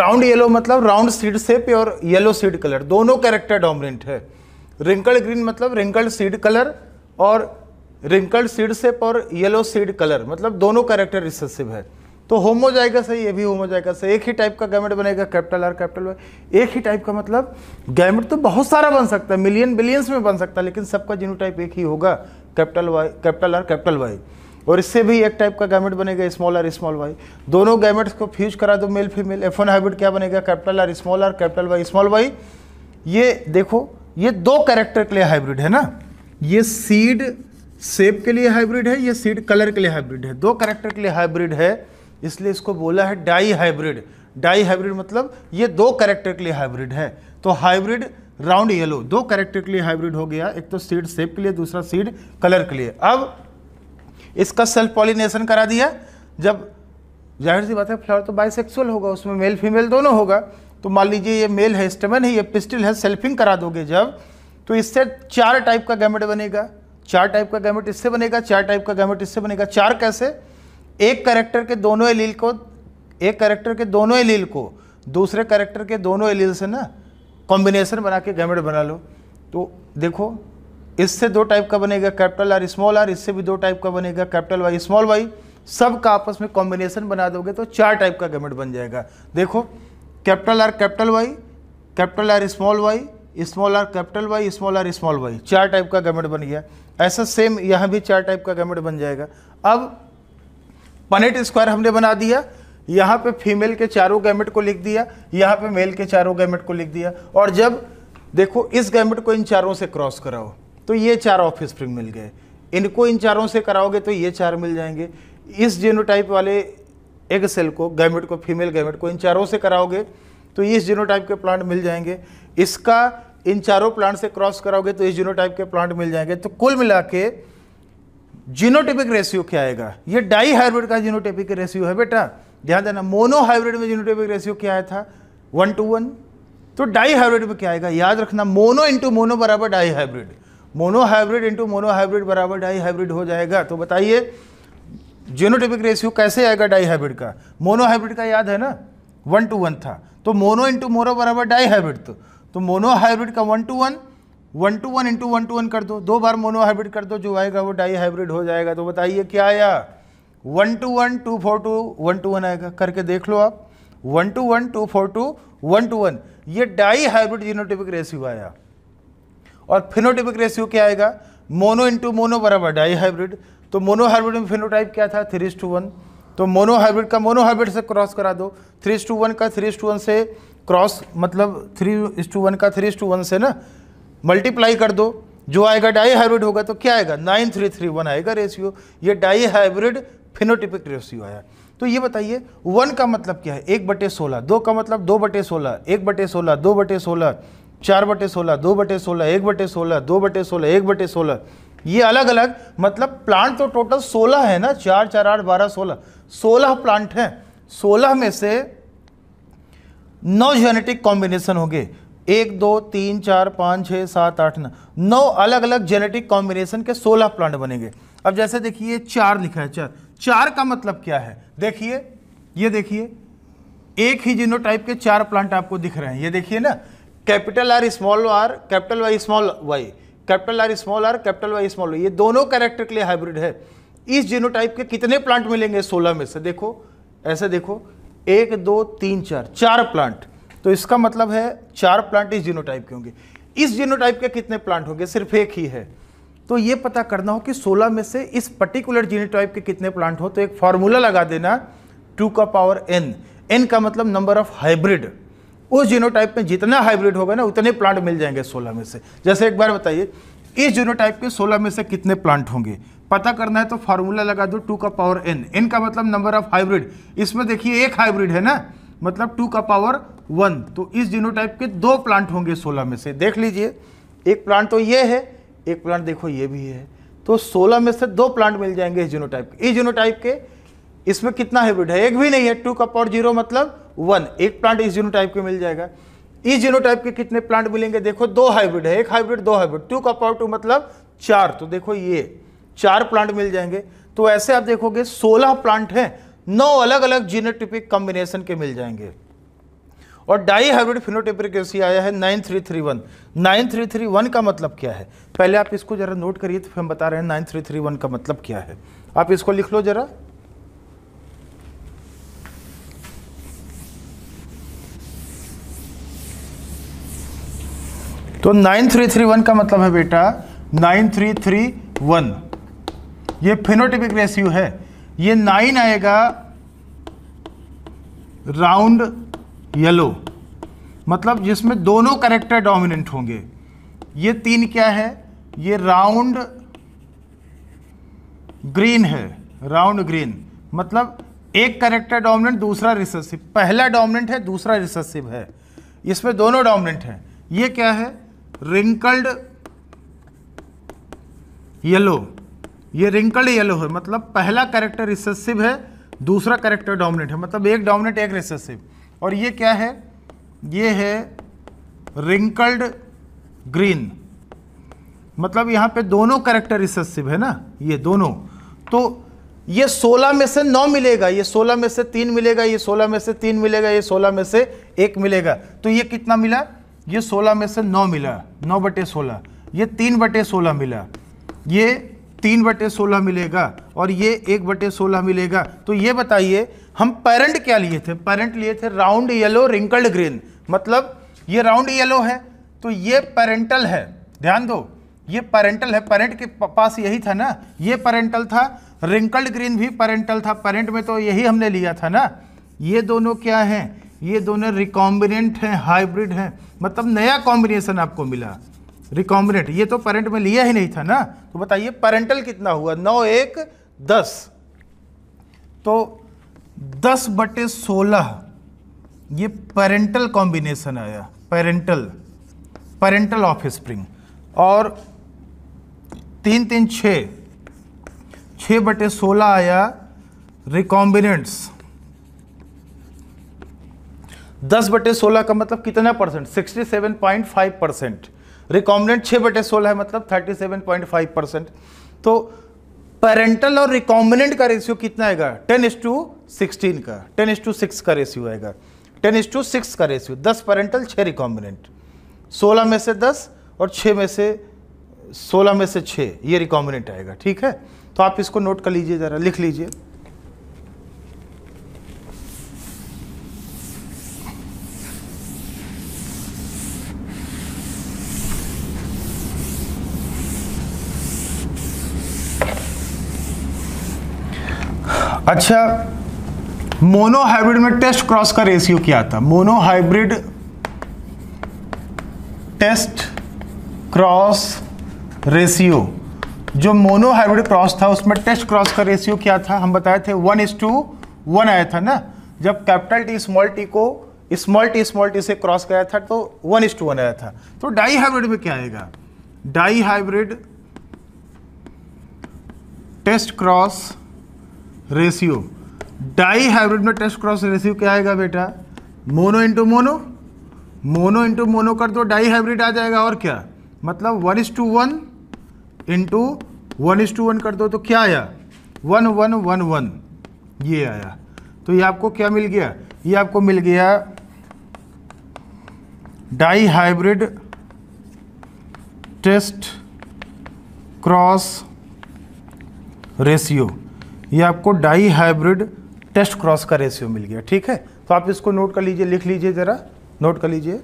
A: राउंड येलो मतलब राउंड सीड सेप और येलो सीड कलर दोनों कैरेक्टर डोमिनेंट है रिंकल्ड ग्रीन मतलब रिंकल्ड सीड कलर और रिंकल्ड सीड सेप और येलो सीड कलर मतलब दोनों कैरेक्टर रिसेसिव है तो होमो जाएगा सही ये भी होमो जाएगा सही एक ही टाइप का गैमेट बनेगा कैपिटल आर कैपिटल वाई एक ही टाइप का मतलब गैमेट तो बहुत सारा बन सकता है मिलियन बिलियंस में बन सकता है लेकिन सबका जीनोटाइप एक ही होगा capital Y capital R capital Y और इससे भी एक टाइप का गैमेट बनेगा स्मॉल आर स्मॉल वाई दोनों गैमेट्स को फ्यूज करा दो male female F one hybrid क्या बनेगा capital R small R capital Y small Y ये देखो ये दो कैरेक्टर के लिए हाइब्रिड है ना ये सीड सेप के लिए हाइब्रिड है ये सीड कलर के लिए हाइब्रिड है दो कैरेक्टर के लिए हाइब्रिड है इसलिए इसको बोला है डाई हाइब्रिड डाई हाइब्रिड मतलब ये दो कैरेक्टर के लिए हाइब्रिड है तो हाइब्रिड राउंड येलो दो कैरेक्टर के लिए हाइब्रिड हो गया एक तो सीड सेप के लिए दूसरा सीड कलर के लिए अब इसका सेल्फ पॉलिनेशन करा दिया जब जाहिर सी बात है फ्लावर तो बाइसेक्सुअल होगा उसमें मेल फीमेल दोनों होगा तो मान लीजिए ये मेल है स्टेमन है ये पिस्टिल है सेल्फिंग करा दोगे जब तो इससे चार टाइप का गैमेट बनेगा चार टाइप का गैमेट इससे बनेगा चार टाइप का गैमेट इससे बनेगा चार कैसे एक करेक्टर के दोनों एलील को एक करेक्टर के दोनों एलील को दूसरे करेक्टर के दोनों एलील से ना कॉम्बिनेशन बना के गैमेट बना लो तो देखो इससे दो टाइप का बनेगा कैपिटल आर स्मॉल आर इससे भी दो टाइप का बनेगा कैपिटल वाई स्मॉल वाई सब का आपस में कॉम्बिनेशन बना दोगे तो चार टाइप का गमेट बन जाएगा देखो capital R capital Y capital R small Y small R capital Y small R small Y चार टाइप का गमेट बन गया ऐसा सेम यहाँ भी चार टाइप का गमेट बन जाएगा अब पनेट स्क्वायर हमने बना दिया यहाँ पे फीमेल के चारों गैमेट को लिख दिया यहाँ पे मेल के चारों गैमेट को लिख दिया और जब देखो इस गैमेट को इन चारों से क्रॉस कराओ तो ये चार ऑफ स्प्रिंग मिल गए इनको इन चारों से कराओगे तो ये चार मिल जाएंगे इस जीनोटाइप वाले एग सेल को गैमेट को फीमेल गैमेट को इन चारों से कराओगे तो ये इस जीनोटाइप के प्लांट मिल जाएंगे इसका इन चारों प्लांट से क्रॉस कराओगे तो इस जीनोटाइप के प्लांट मिल जाएंगे तो कुल मिला के जीनोटिपिक रेशियो क्या आएगा ये डाई हाइब्रिड का जीनोटिपिक रेशियो है बेटा ध्यान देना मोनो हाइब्रिड में जीनोटिपिक रेशियो क्या आया था वन टू वन तो डाई हाइब्रिड में क्या आएगा याद रखना मोनो इंटू मोनो बराबर dihybrid monohybrid into monohybrid बराबर डाई हाइब्रिड हो जाएगा तो बताइए जीनोटिपिक रेशियो कैसे आएगा डाई हाइब्रिड का मोनोहाइब्रिड का याद है ना वन टू वन था तो मोनो इंटू मोनो बराबर डाई हाइब्रिड तो, तो मोनोहाइब्रिड का one two one one two one into one two one कर दो दो बार मोनोहाइब्रिड कर दो जो आएगा वो डाई हाइब्रिड हो जाएगा तो बताइए क्या आया one two one two four two one two one आएगा करके देख लो आप one two one two four two one two one ये डाई हाइब्रिड जीनोटिपिक रेशियो आया और फिनोटिपिक रेशियो क्या आएगा मोनो इंटू मोनो बराबर डाई हाइब्रिड तो मोनो हाइब्रिड में फिनोटाइप क्या था थ्री टू वन तो मोनो हाइब्रिड का मोनो हाइब्रिड से क्रॉस करा दो थ्री टू वन का थ्री टू वन से क्रॉस मतलब थ्री टू वन का थ्री टू वन से ना मल्टीप्लाई कर दो जो आएगा डाई हाइब्रिड होगा तो क्या आएगा नाइन थ्री थ्री वन आएगा रेशियो ये डाई हाइब्रिड फिनोटिपिक रेशियो आया तो ये बताइए वन का मतलब क्या है एक बटे सोलह दो का मतलब दो बटे सोलह एक बटे सोलह दो बटे सोलह चार बटे सोलह दो बटे सोलह एक बटे सोलह दो बटे सोलह एक बटे सोलह ये अलग अलग मतलब प्लांट तो टोटल सोलह है ना चार चार आठ बारह सोलह सोलह प्लांट हैं सोलह में से नौ जेनेटिक कॉम्बिनेशन होंगे एक दो तीन चार पाँच छः सात आठ नौ नौ अलग अलग जेनेटिक कॉम्बिनेशन के सोलह प्लांट बनेंगे अब जैसे देखिए चार लिखा है चार चार का मतलब क्या है देखिए ये देखिए एक ही जीनोटाइप के चार प्लांट आपको दिख रहे हैं ये देखिए ना capital R small R capital Y small Y capital R small R capital Y small ये दोनों कैरेक्टर के लिए हाइब्रिड है इस जीनोटाइप के कितने प्लांट मिलेंगे सोलह में से देखो ऐसे देखो एक दो तीन चार चार प्लांट तो इसका मतलब है चार प्लांट इस जीनोटाइप के होंगे इस जीनोटाइप के कितने प्लांट होंगे सिर्फ एक ही है तो ये पता करना हो कि 16 में से इस पर्टिकुलर जीनोटाइप के कितने प्लांट हो तो एक फॉर्मूला लगा देना टू का पावर एन एन का मतलब नंबर ऑफ हाइब्रिड उस जीनोटाइप में जितना हाइब्रिड होगा ना उतने प्लांट मिल जाएंगे सोलह में से जैसे एक बार बताइए इस जीनोटाइप के सोलह में से कितने प्लांट होंगे पता करना है तो फार्मूला लगा दो टू का पावर एन एन का मतलब नंबर ऑफ हाइब्रिड इसमें देखिए एक हाइब्रिड है ना मतलब टू का पावर वन तो इस जीनोटाइप के दो प्लांट होंगे सोलह में से देख लीजिए एक प्लांट तो ये है एक प्लांट देखो ये भी है तो सोलह में से दो प्लांट मिल जाएंगे इस जीनोटाइप के इस जीनोटाइप के इसमें कितना हाइब्रिड है एक भी नहीं है टू का पावर जीरो मतलब वन एक प्लांट इस जीनो टाइप के मिल जाएगा इस जीनो टाइप के कितने प्लांट मिलेंगे देखो दो हाइब्रिड है एक हाइब्रिड दो हाइब्रिड टू का पावर टू मतलब चार तो देखो ये चार प्लांट मिल जाएंगे तो ऐसे आप देखोगे सोलह प्लांट हैं नौ अलग अलग जीनोटिपिक कॉम्बिनेशन के मिल जाएंगे और डाई हाइब्रिड फिनोटिपिक आया है nine three three one nine three three one का मतलब क्या है पहले आप इसको जरा नोट करिए तो फिर हम बता रहे हैं नाइन थ्री थ्री वन का मतलब क्या है आप इसको लिख लो जरा तो नाइन थ्री थ्री वन का मतलब है बेटा नाइन थ्री थ्री वन ये फिनोटिपिक रेशियो है ये नाइन आएगा राउंड येलो मतलब जिसमें दोनों करेक्टर डोमिनेंट होंगे ये तीन क्या है ये राउंड ग्रीन है राउंड ग्रीन मतलब एक करेक्टर डोमिनेंट दूसरा रिसेसिव पहला डोमिनेंट है दूसरा रिसेसिव है इसमें दोनों डोमिनेंट है ये क्या है रिंकल्ड येलो ये रिंकल्ड येलो है मतलब पहला कैरेक्टर रिसेसिव है दूसरा कैरेक्टर डोमिनेट है मतलब एक डोमिनेट एक रिसेसिव और ये क्या है ये है रिंकल्ड ग्रीन मतलब यहां पे दोनों कैरेक्टर रिसेसिव है ना ये दोनों तो ये 16 में से 9 मिलेगा ये 16 में से 3 मिलेगा ये 16 में से 3 मिलेगा ये 16 में से 1 मिलेगा तो ये कितना मिला ये सोलह में से नौ मिला नौ बटे सोलह ये तीन बटे सोलह मिला ये तीन बटे सोलह मिलेगा और ये एक बटे सोलह मिलेगा तो ये बताइए हम पेरेंट क्या लिए थे पैरेंट लिए थे राउंड येलो रिंकल्ड ग्रीन मतलब ये राउंड येलो है तो ये पेरेंटल है ध्यान दो ये पेरेंटल है पेरेंट के पास यही था ना ये पैरेंटल था रिंकल्ड ग्रीन भी पैरेंटल था पैरेंट में तो यही हमने लिया था ना ये दोनों क्या हैं ये दोनों रिकॉम्बिनेंट हैं हाइब्रिड हैं मतलब नया कॉम्बिनेशन आपको मिला रिकॉम्बिनेंट ये तो पेरेंट में लिया ही नहीं था ना तो बताइए पेरेंटल कितना हुआ नौ एक दस तो दस बटे सोलह ये पेरेंटल कॉम्बिनेशन आया पेरेंटल पेरेंटल ऑफ स्प्रिंग और तीन तीन छ बटे सोलह आया रिकॉम्बिनेंट्स दस बटे सोलह का मतलब कितना percent sixty seven point five percent recombinant छः बटे सोलह है मतलब thirty seven point five percent तो पेरेंटल और रिकॉम्बिनेंट का रेशियो कितना आएगा टेन एस टू सिक्सटीन का टेन एस टू सिक्स का रेशियो आएगा टेन एस टू सिक्स का रेशियो दस पेरेंटल छः रिकॉम्बिनेंट सोलह में से दस और छः में से सोलह में से छः ये रिकॉम्बिनेंट आएगा ठीक है तो आप इसको नोट कर लीजिए ज़रा लिख लीजिए अच्छा मोनोहाइब्रिड में टेस्ट क्रॉस का रेशियो क्या था मोनोहाइब्रिड टेस्ट क्रॉस रेशियो जो मोनोहाइब्रिड क्रॉस था उसमें टेस्ट क्रॉस का रेशियो क्या था हम बताए थे वन इज टू वन आया था ना जब कैपिटल टी स्मॉल टी को स्मॉल टी स्मॉल टी से क्रॉस किया था तो वन इज टू वन आया था तो डाई हाइब्रिड में क्या आएगा dihybrid test cross ratio dihybrid में टेस्ट क्रॉस रेशियो क्या आएगा बेटा mono into mono mono into mono कर दो डाई हाइब्रिड आ जाएगा और क्या मतलब one is to one into one is to one कर दो तो क्या आया वन वन वन वन ये आया तो ये आपको क्या मिल गया ये आपको मिल गया dihybrid test cross ratio ये आपको डाई हाइब्रिड टेस्ट क्रॉस का रेशियो मिल गया ठीक है तो आप इसको नोट कर लीजिए लिख लीजिए ज़रा नोट कर लीजिए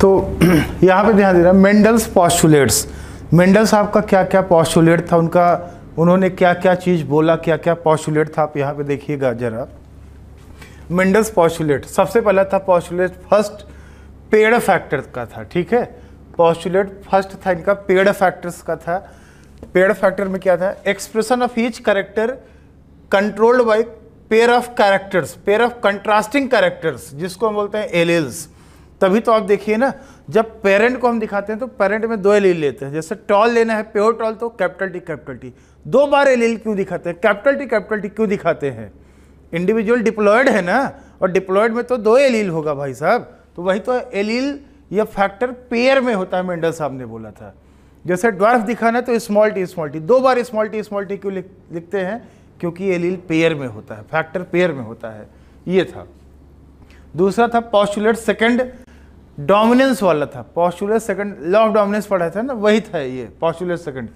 A: तो यहाँ पे ध्यान दे रहा मेंडल्स पॉस्टुलेट्स मेंडल्स आपका क्या क्या पॉस्टुलेट था उनका उन्होंने क्या क्या चीज़ बोला क्या क्या पॉस्टुलेट था आप यहाँ पे देखिएगा जरा मेंडल्स पॉस्टुलेट सबसे पहला था पॉस्टुलेट फर्स्ट पेड़ फैक्टर का था ठीक है पॉस्टुलेट फर्स्ट था इनका पेड़ फैक्टर्स का था पेड़ फैक्टर में क्या था expression of each character controlled by pair of characters pair of contrasting characters जिसको हम बोलते हैं एलियल्स तभी तो आप देखिए ना जब पेरेंट को हम दिखाते हैं तो पेरेंट में दो एलील लेते हैं जैसे टॉल लेना है प्योर टॉल तो कैपिटल टी कैपिटल टी दो बार एलील क्यों दिखाते हैं कैपिटल टी कैपिटल टी क्यों दिखाते हैं इंडिविजुअल डिप्लॉयड है ना और डिप्लॉयड में तो दो एलील होगा भाई साहब तो वही तो एलील यह फैक्टर पेयर में होता है मेंडल साहब ने बोला था जैसे ड्वार्फ दिखाना तो स्मॉल टी स्मॉल टी दो बार स्मॉल टी स्मॉल टी क्यों लिखते हैं क्योंकि एलील पेयर में होता है फैक्टर पेयर में होता है ये था दूसरा था पॉस्टुलेट सेकंड डोमिनेंस वाला था postulate second law of dominance पढ़ा था ना वही था ये postulate second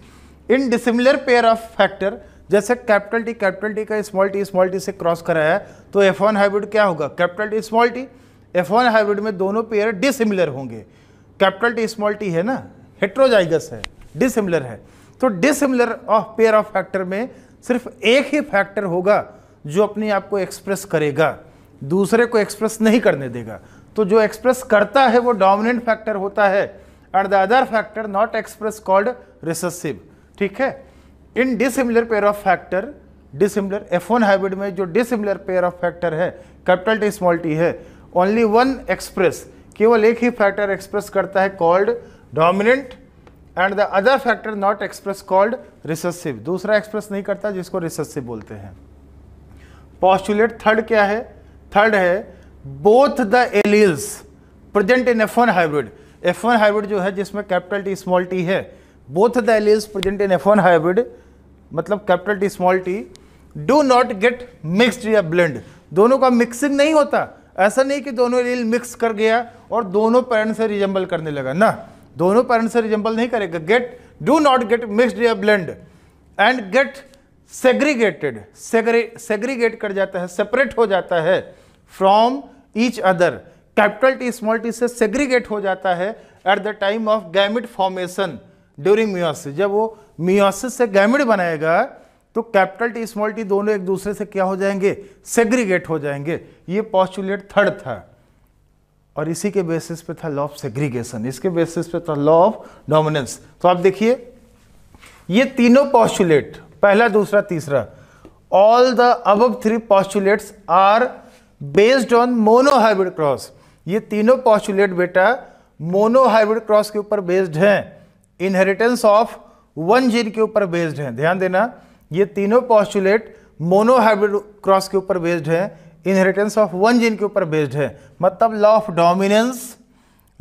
A: in dissimilar pair of factor जैसे कैपिटल टी कैपिटल टी का स्मॉल टी स्मॉल टी से क्रॉस कराया तो एफ वन हाइब्रिड क्या होगा capital T small T F one hybrid में दोनों पेयर डिसिमिलर होंगे कैपिटल टी स्मॉल टी है ना हेट्रोजाइगस है डिसिमिलर है तो dissimilar of pair of factor में सिर्फ एक ही फैक्टर होगा जो अपने आप को एक्सप्रेस करेगा दूसरे को एक्सप्रेस नहीं करने देगा तो जो एक्सप्रेस करता है वो डोमिनेंट फैक्टर होता है and the other factor not express called recessive ठीक है in dissimilar pair of factor dissimilar F one hybrid में जो डिसिमिलर पेयर ऑफ फैक्टर है कैपिटल टी स्मॉल टी है ओनली वन एक्सप्रेस केवल एक ही फैक्टर एक्सप्रेस करता है called dominant and the other factor not express called recessive दूसरा एक्सप्रेस नहीं करता जिसको रिसेसिव बोलते हैं पॉस्टुलेट थर्ड क्या है थर्ड है both the alleles present in F one hybrid F one hybrid जो है जिसमें कैपिटल टी स्मॉल टी है both the alleles present in F one hybrid मतलब capital T small T do not get mixed या blend दोनों का mixing नहीं होता ऐसा नहीं कि दोनों एलील मिक्स कर गया और दोनों पेरेंट से रिजम्बल करने लगा ना दोनों पेरेंट से रिजम्बल नहीं करेगा get do not get mixed या blend and get segregated segregate कर जाता है सेपरेट हो जाता है from each other capital T small T से सेग्रीगेट हो जाता है at the time of gamete formation during meiosis जब वो मियोसिस से गैमिट बनाएगा तो कैपिटल टी स्मॉल टी दोनों एक दूसरे से क्या हो जाएंगे सेग्रीगेट हो जाएंगे ये पॉस्टुलेट थर्ड था और इसी के बेसिस पे था लॉ ऑफ सेग्रीगेशन इसके बेसिस पे था लॉ ऑफ डोमिनेंस तो आप देखिए ये तीनों पॉस्टुलेट पहला दूसरा तीसरा ऑल द अब three postulates are based on monohybrid cross ये तीनों पॉस्टुलेट बेटा मोनोहाइब्रिड क्रॉस के ऊपर बेस्ड हैं इनहेरिटेंस ऑफ वन जीन के ऊपर बेस्ड हैं ध्यान देना ये तीनों पॉस्टुलेट मोनोहाइब्रिड क्रॉस के ऊपर बेस्ड है इनहेरिटेंस ऑफ वन जीन के ऊपर बेस्ड है मतलब law of dominance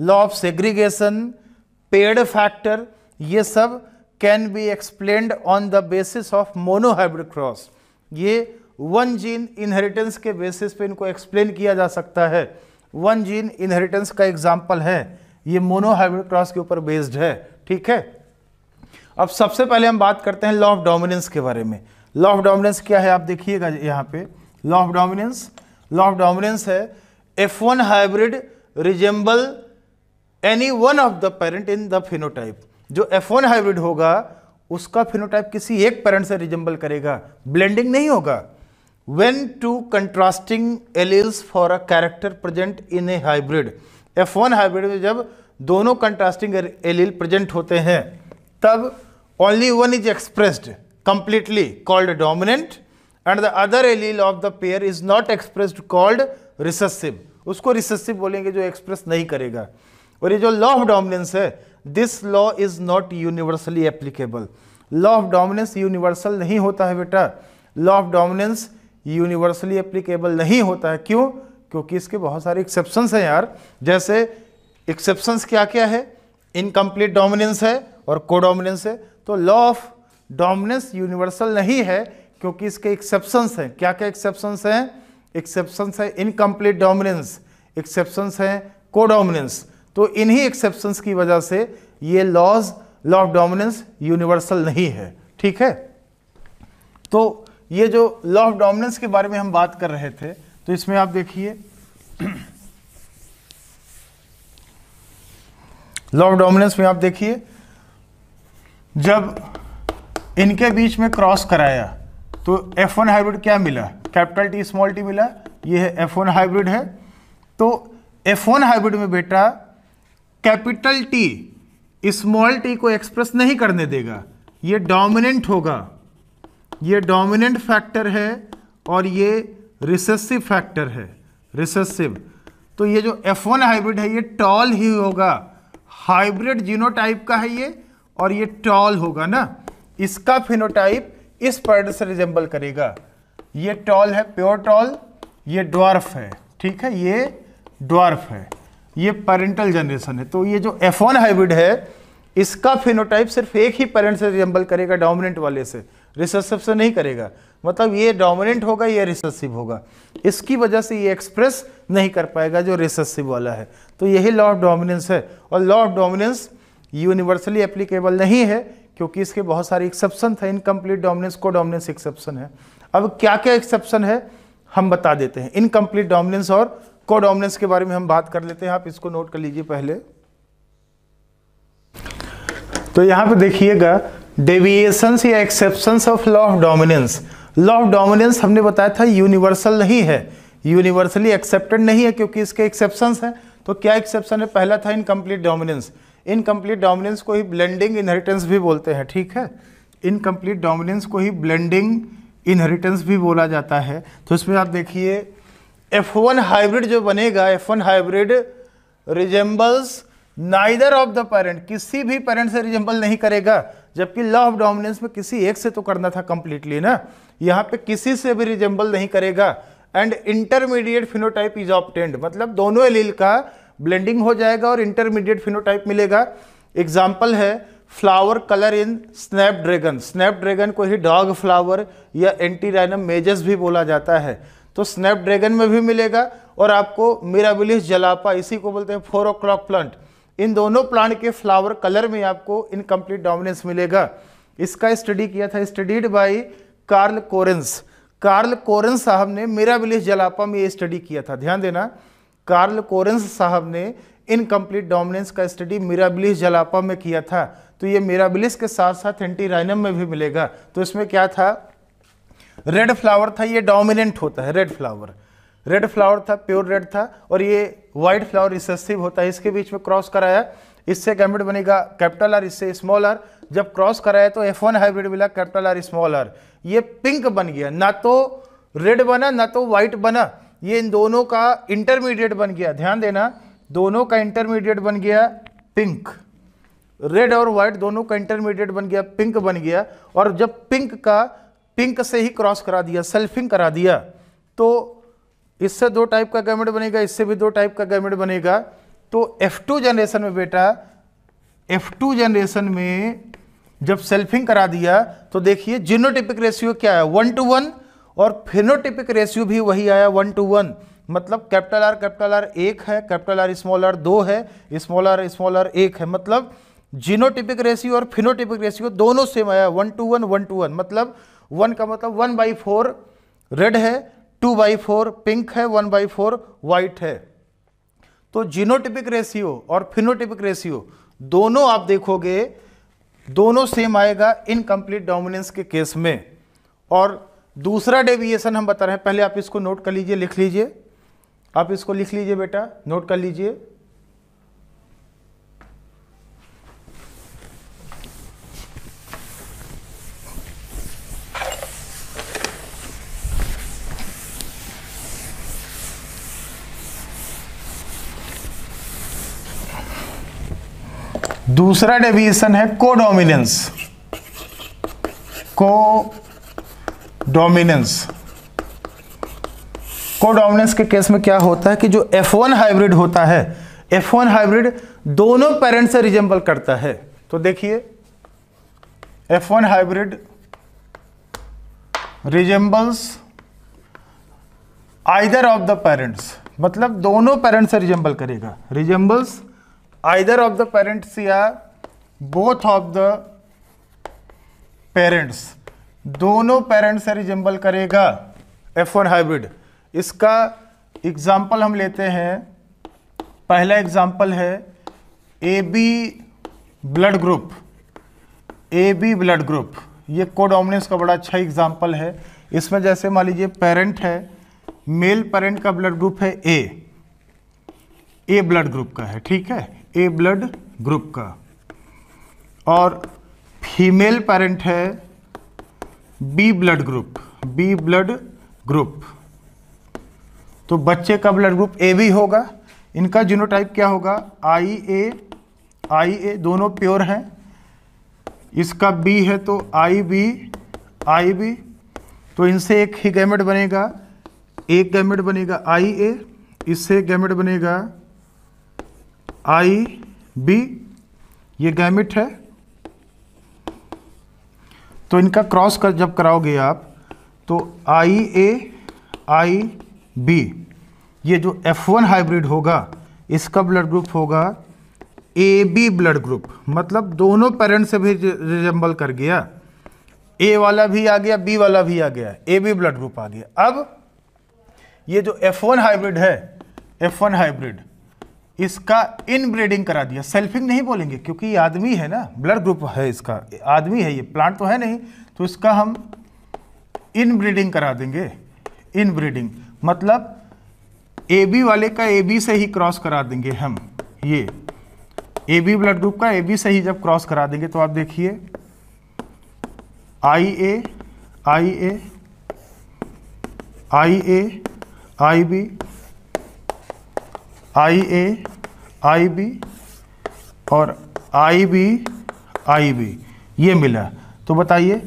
A: law of segregation paired factor ये सब can be explained on the basis of monohybrid cross ये वन जीन इनहेरिटेंस के बेसिस पे इनको एक्सप्लेन किया जा सकता है वन जीन इनहेरिटेंस का एग्जाम्पल है ये मोनोहाइब्रिड क्रॉस के ऊपर बेस्ड है ठीक है अब सबसे पहले हम बात करते हैं लॉ ऑफ डोमिनेंस के बारे में लॉ ऑफ डोमिनेंस क्या है आप देखिएगा यहाँ पे law of dominance law of dominance है F one hybrid resemble any one of the parent in the phenotype जो एफ वन हाइब्रिड होगा उसका फिनोटाइप किसी एक पेरेंट से रिजेंबल करेगा ब्लेंडिंग नहीं होगा when two contrasting alleles for a character present in a hybrid F one hybrid में जब दोनों कंट्रास्टिंग एलिल प्रेजेंट होते हैं तब only one is expressed completely called dominant and the other allele of the pair is not expressed called recessive usko recessive bolenge jo express nahi karega aur ye jo law of dominance hai this law is not universally applicable law of dominance universal nahi hota hai beta law of dominance universally applicable नहीं होता है क्यों क्योंकि इसके बहुत सारे exceptions हैं यार जैसे एक्सेप्शंस क्या क्या है इनकम्प्लीट डोमिनेंस है और कोडोमिनेंस है तो लॉ ऑफ डोमिनेंस यूनिवर्सल नहीं है क्योंकि इसके एक्सेप्शंस हैं क्या क्या एक्सेप्शंस हैं एक्सेप्शंस है इनकम्प्लीट डोमिनेंस एक्सेप्शंस हैं कोडोमिनेंस तो इन्हीं एक्सेप्शंस की वजह से ये laws law of dominance universal नहीं है ठीक है तो ये जो लॉ ऑफ डोमिनेंस के बारे में हम बात कर रहे थे तो इसमें आप देखिए लॉ ऑफ डोमिनेंस में आप देखिए जब इनके बीच में क्रॉस कराया तो एफ हाइब्रिड क्या मिला कैपिटल टी स्मॉल टी मिला ये है एफ हाइब्रिड है तो एफ हाइब्रिड में बेटा कैपिटल टी स्मॉल टी को एक्सप्रेस नहीं करने देगा ये डोमिनेंट होगा ये डोमिनेंट फैक्टर है और ये रिसेसिव फैक्टर है रिसेसिव तो ये जो F1 हाइब्रिड है ये टॉल ही होगा हाइब्रिड जीनोटाइप का है ये और ये टॉल होगा ना इसका फिनोटाइप इस पर्ड से रिजेंबल करेगा ये टॉल है प्योर टॉल ये ड्वार्फ है ठीक है ये ड्वार्फ है ये पेरेंटल जनरेशन है तो ये जो एफ हाइब्रिड है इसका फिनोटाइप सिर्फ एक ही पेरेंट से रिजेंबल करेगा डोमिनेंट वाले से रिसेसिव से नहीं करेगा मतलब ये डोमिनेंट होगा ये रिसेसिव होगा इसकी वजह से ये एक्सप्रेस नहीं कर पाएगा जो रिसेसिव वाला है तो यही लॉ ऑफ डोमिनेंस है और law of dominance universally applicable नहीं है क्योंकि इसके बहुत सारे एक्सेप्शन थे incomplete dominance codominance exception है अब क्या क्या एक्सेप्शन है हम बता देते हैं इनकम्प्लीट डोमिनेंस और को डोमिनेंस के बारे में हम बात कर लेते हैं आप इसको नोट कर लीजिए पहले तो यहाँ पे देखिएगा डेविएशंस या exceptions of law of dominance law of dominance हमने बताया था यूनिवर्सल नहीं है यूनिवर्सली एक्सेप्टेड नहीं है क्योंकि इसके एक्सेप्शंस हैं तो क्या एक्सेप्शन है पहला था इनकम्प्लीट डोमिनेंस इनकम्प्लीट डोमिनेंस को ही ब्लेंडिंग इनहेरिटेंस भी बोलते हैं ठीक है इनकम्प्लीट डोमिनेंस को ही ब्लेंडिंग इनहेरिटेंस भी बोला जाता है तो इसमें आप देखिए एफ वन हाइब्रिड जो बनेगा F one hybrid resembles neither of the parent किसी भी पेरेंट से रिजेंबल नहीं करेगा जबकि लॉ ऑफ डोमिनेंस में किसी एक से तो करना था कंप्लीटली ना यहाँ पे किसी से भी रिजेंबल नहीं करेगा and intermediate phenotype is obtained मतलब दोनों एलील का ब्लेंडिंग हो जाएगा और इंटरमीडिएट फिनोटाइप मिलेगा एग्जाम्पल है flower colour in snapdragon snapdragon को ही डॉग फ्लावर या एंटीराइनम मेजस भी बोला जाता है तो स्नैप ड्रैगन में भी मिलेगा और आपको मिराबिलिस जलापा इसी को बोलते हैं four o'clock plant in दोनों प्लांट के फ्लावर कलर में आपको इनकम्प्लीट डोमिनेंस मिलेगा इसका स्टडी किया था studied by Carl Correns Carl Correns साहब ने मेरा जलापा में ये स्टडी किया था ध्यान देना कार्ल कोरेंस साहब ने इनकम्प्लीट डोमिनेंस का स्टडी मिराबिलिस जलापा में किया था तो ये मिराबिलिस के साथ साथ एंटी राइनम में भी मिलेगा तो इसमें क्या था रेड फ्लावर था ये डोमिनेंट होता है रेड फ्लावर रेड फ्लावर था प्योर रेड था और ये वाइट फ्लावर रिसेसिव होता है इसके बीच में क्रॉस कराया इससे गैमेट बनेगा कैपिटल आर इससे स्मॉल आर जब क्रॉस कराया तो एफ वन हाइब्रिड मिला कैपिटल आर स्मॉल आर ये पिंक बन गया ना तो रेड बना ना तो वाइट बना ये इन दोनों का इंटरमीडिएट बन गया ध्यान देना दोनों का इंटरमीडिएट बन गया पिंक रेड और वाइट दोनों का इंटरमीडिएट बन गया पिंक बन गया और जब पिंक का पिंक से ही क्रॉस करा दिया सेल्फिंग करा दिया तो इससे दो टाइप का गैमेट बनेगा इससे भी दो टाइप का गैमेट बनेगा तो F2 जनरेशन में बेटा F2 जनरेशन में जब सेल्फिंग करा दिया तो देखिए जीनोटिपिक रेशियो क्या है वन टू वन और फिनोटिपिक रेशियो भी वही आया वन टू वन मतलब कैपिटल आर कैपिटल आर एक है कैपिटल आर स्मॉल आर दो है स्मॉल आर स्मॉल आर एक है मतलब जीनोटिपिक रेशियो और फिनोटिपिक रेशियो दोनों सेम आया one two one one two one मतलब वन का मतलब वन बाई फोर रेड है टू बाई फोर पिंक है वन बाई फोर वाइट है तो जीनोटिपिक रेशियो और फिनोटिपिक रेशियो दोनों आप देखोगे दोनों सेम आएगा इनकम्प्लीट डोमिनेंस के केस में और दूसरा डेविएशन हम बता रहे हैं पहले आप इसको नोट कर लीजिए लिख लीजिए आप इसको लिख लीजिए बेटा नोट कर लीजिए दूसरा डेविएशन है कोडोमिनेंस को डोमिनेंस को डोमिनेंस के केस में क्या होता है कि जो एफ वन हाइब्रिड होता है एफ वन हाइब्रिड दोनों पेरेंट से रिजेंबल करता है तो देखिए F one hybrid resembles either of the parents मतलब दोनों पेरेंट से रिजेंबल करेगा resembles either of the parents या बोथ ऑफ द पेरेंट्स दोनों पेरेंट से रिजेंबल करेगा एफ वन हाइब्रिड इसका एग्जाम्पल हम लेते हैं पहला एग्जाम्पल है A B blood group A B blood group ये कोडोमिनेंस का बड़ा अच्छा एग्जाम्पल है इसमें जैसे मान लीजिए पेरेंट है मेल पेरेंट का ब्लड ग्रुप है ए ए ब्लड ग्रुप का है ठीक है ए ब्लड ग्रुप का और फीमेल पेरेंट है B blood group B blood group तो बच्चे का ब्लड ग्रुप ए भी होगा इनका जीनोटाइप क्या होगा आई ए आई ए दोनों प्योर हैं इसका बी है तो आई बी आई बी तो इनसे एक ही गैमेट बनेगा एक गैमेट बनेगा आई ए इससे गैमेट बनेगा आई बी ये गैमेट है तो इनका क्रॉस कर जब कराओगे आप तो आई ए आई बी ये जो एफ वन हाइब्रिड होगा इसका ब्लड ग्रुप होगा ए बी ब्लड ग्रुप मतलब दोनों पेरेंट से भी रिजम्बल कर गया ए वाला भी आ गया बी वाला भी आ गया ए बी ब्लड ग्रुप आ गया अब ये जो F one hybrid F F one hybrid इसका इनब्रीडिंग करा दिया सेल्फिंग नहीं बोलेंगे क्योंकि ये आदमी है ना ब्लड ग्रुप है इसका आदमी है ये प्लांट तो है नहीं तो इसका हम इनब्रीडिंग करा देंगे इनब्रीडिंग मतलब ए बी वाले का ए बी से ही क्रॉस करा देंगे हम ये ए बी ब्लड ग्रुप का ए बी से ही जब क्रॉस करा देंगे तो आप देखिए आई ए आई ए आई ए आई बी आई ए आई बी और आई बी आई बी ये मिला तो बताइए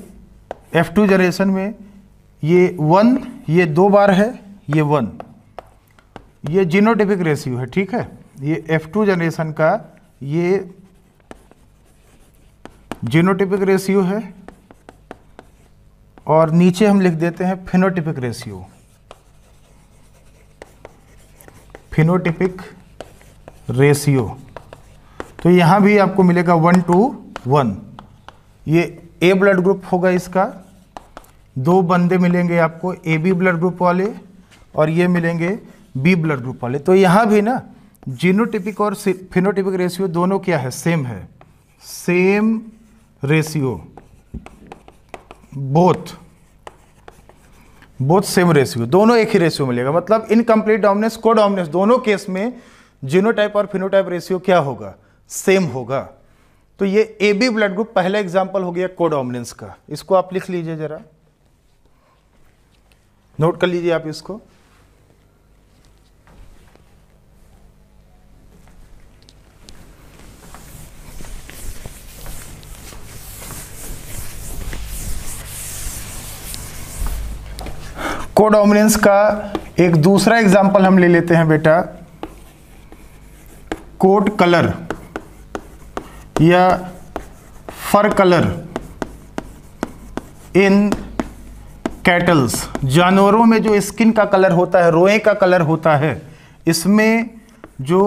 A: एफ टू जनरेशन में ये वन ये दो बार है ये वन ये जीनोटिपिक रेशियो है ठीक है ये एफ टू जनरेशन का ये जीनोटिपिक रेशियो है और नीचे हम लिख देते हैं फिनोटिपिक रेशियो फिनोटिपिक रेशियो तो यहाँ भी आपको मिलेगा वन टू वन ये ए ब्लड ग्रुप होगा इसका दो बंदे मिलेंगे आपको ए बी ब्लड ग्रुप वाले और ये मिलेंगे बी ब्लड ग्रुप वाले तो यहाँ भी ना जीनोटिपिक और फिनोटिपिक रेशियो दोनों क्या है सेम है same ratio both both same ratio दोनों एक ही रेशियो मिलेगा मतलब इनकम्प्लीट डोमिनेंस को डोमिनेंस दोनों केस में जीनोटाइप और फिनोटाइप रेशियो क्या होगा सेम होगा तो ये ए बी ब्लड ग्रुप पहला एग्जाम्पल हो गया कोडोमिनेंस का इसको आप लिख लीजिए जरा नोट कर लीजिए आप इसको कोडोमिनेंस का एक दूसरा एग्जाम्पल हम ले लेते हैं बेटा कोट कलर या फर कलर इन कैटल्स जानवरों में जो स्किन का कलर होता है रोए का कलर होता है इसमें जो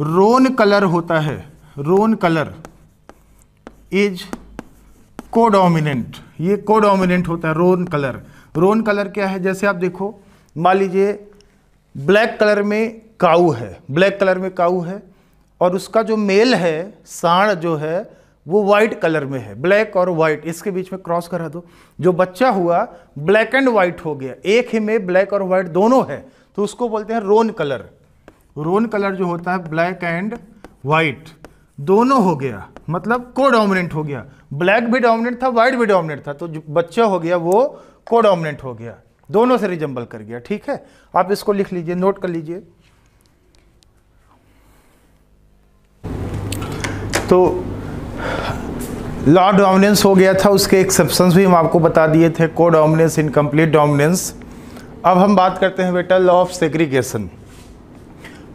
A: रोन कलर होता है रोन कलर इज कोडोमिनेंट ये कोडोमिनेंट होता है रोन कलर ब्रोन कलर क्या है जैसे आप देखो मान लीजिए ब्लैक कलर में काऊ है ब्लैक कलर में काऊ है और उसका जो मेल है साण जो है वो वाइट कलर में है ब्लैक और वाइट इसके बीच में क्रॉस करा दो जो बच्चा हुआ ब्लैक एंड वाइट हो गया एक ही में ब्लैक और वाइट दोनों है तो उसको बोलते हैं रोन कलर रोन कलर जो होता है ब्लैक एंड वाइट दोनों हो गया मतलब को डोमिनेंट हो गया ब्लैक भी डोमिनेंट था वाइट भी डोमिनेंट था तो जो बच्चा हो गया वो कोडोमिनेंट हो गया दोनों से रिजम्बल कर गया ठीक है आप इसको लिख लीजिए नोट कर लीजिए तो लॉ डोमिनेंस हो गया था उसके एक्सेप्शन भी हम आपको बता दिए थे को डोमिनेंस इनकम्प्लीट डोमिनेंस अब हम बात करते हैं बेटा law of segregation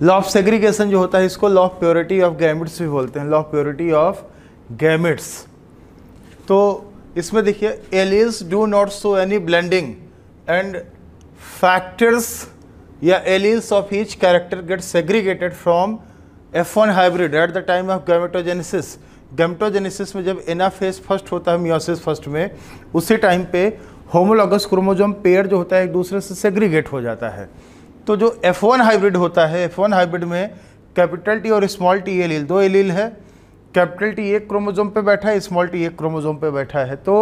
A: law of segregation जो होता है इसको law of purity of gametes भी बोलते हैं law of purity of gametes तो इसमें देखिए alleles do not show any blending and factors या alleles of each character get segregated from F one hybrid at the time of gametogenesis gametogenesis में जब एना phase first होता है meiosis first में उसी टाइम पे होमोलॉगस क्रोमोजोम पेयर जो होता है एक दूसरे से सेग्रीगेट हो जाता है तो जो एफ वन हाइब्रिड होता है एफ वन हाइब्रिड में कैपिटल टी और स्मॉल टी एलील दो एलील है कैपिटल टी एक क्रोमोजोम पे बैठा है स्मॉल टी एक क्रोमोजोम पे बैठा है तो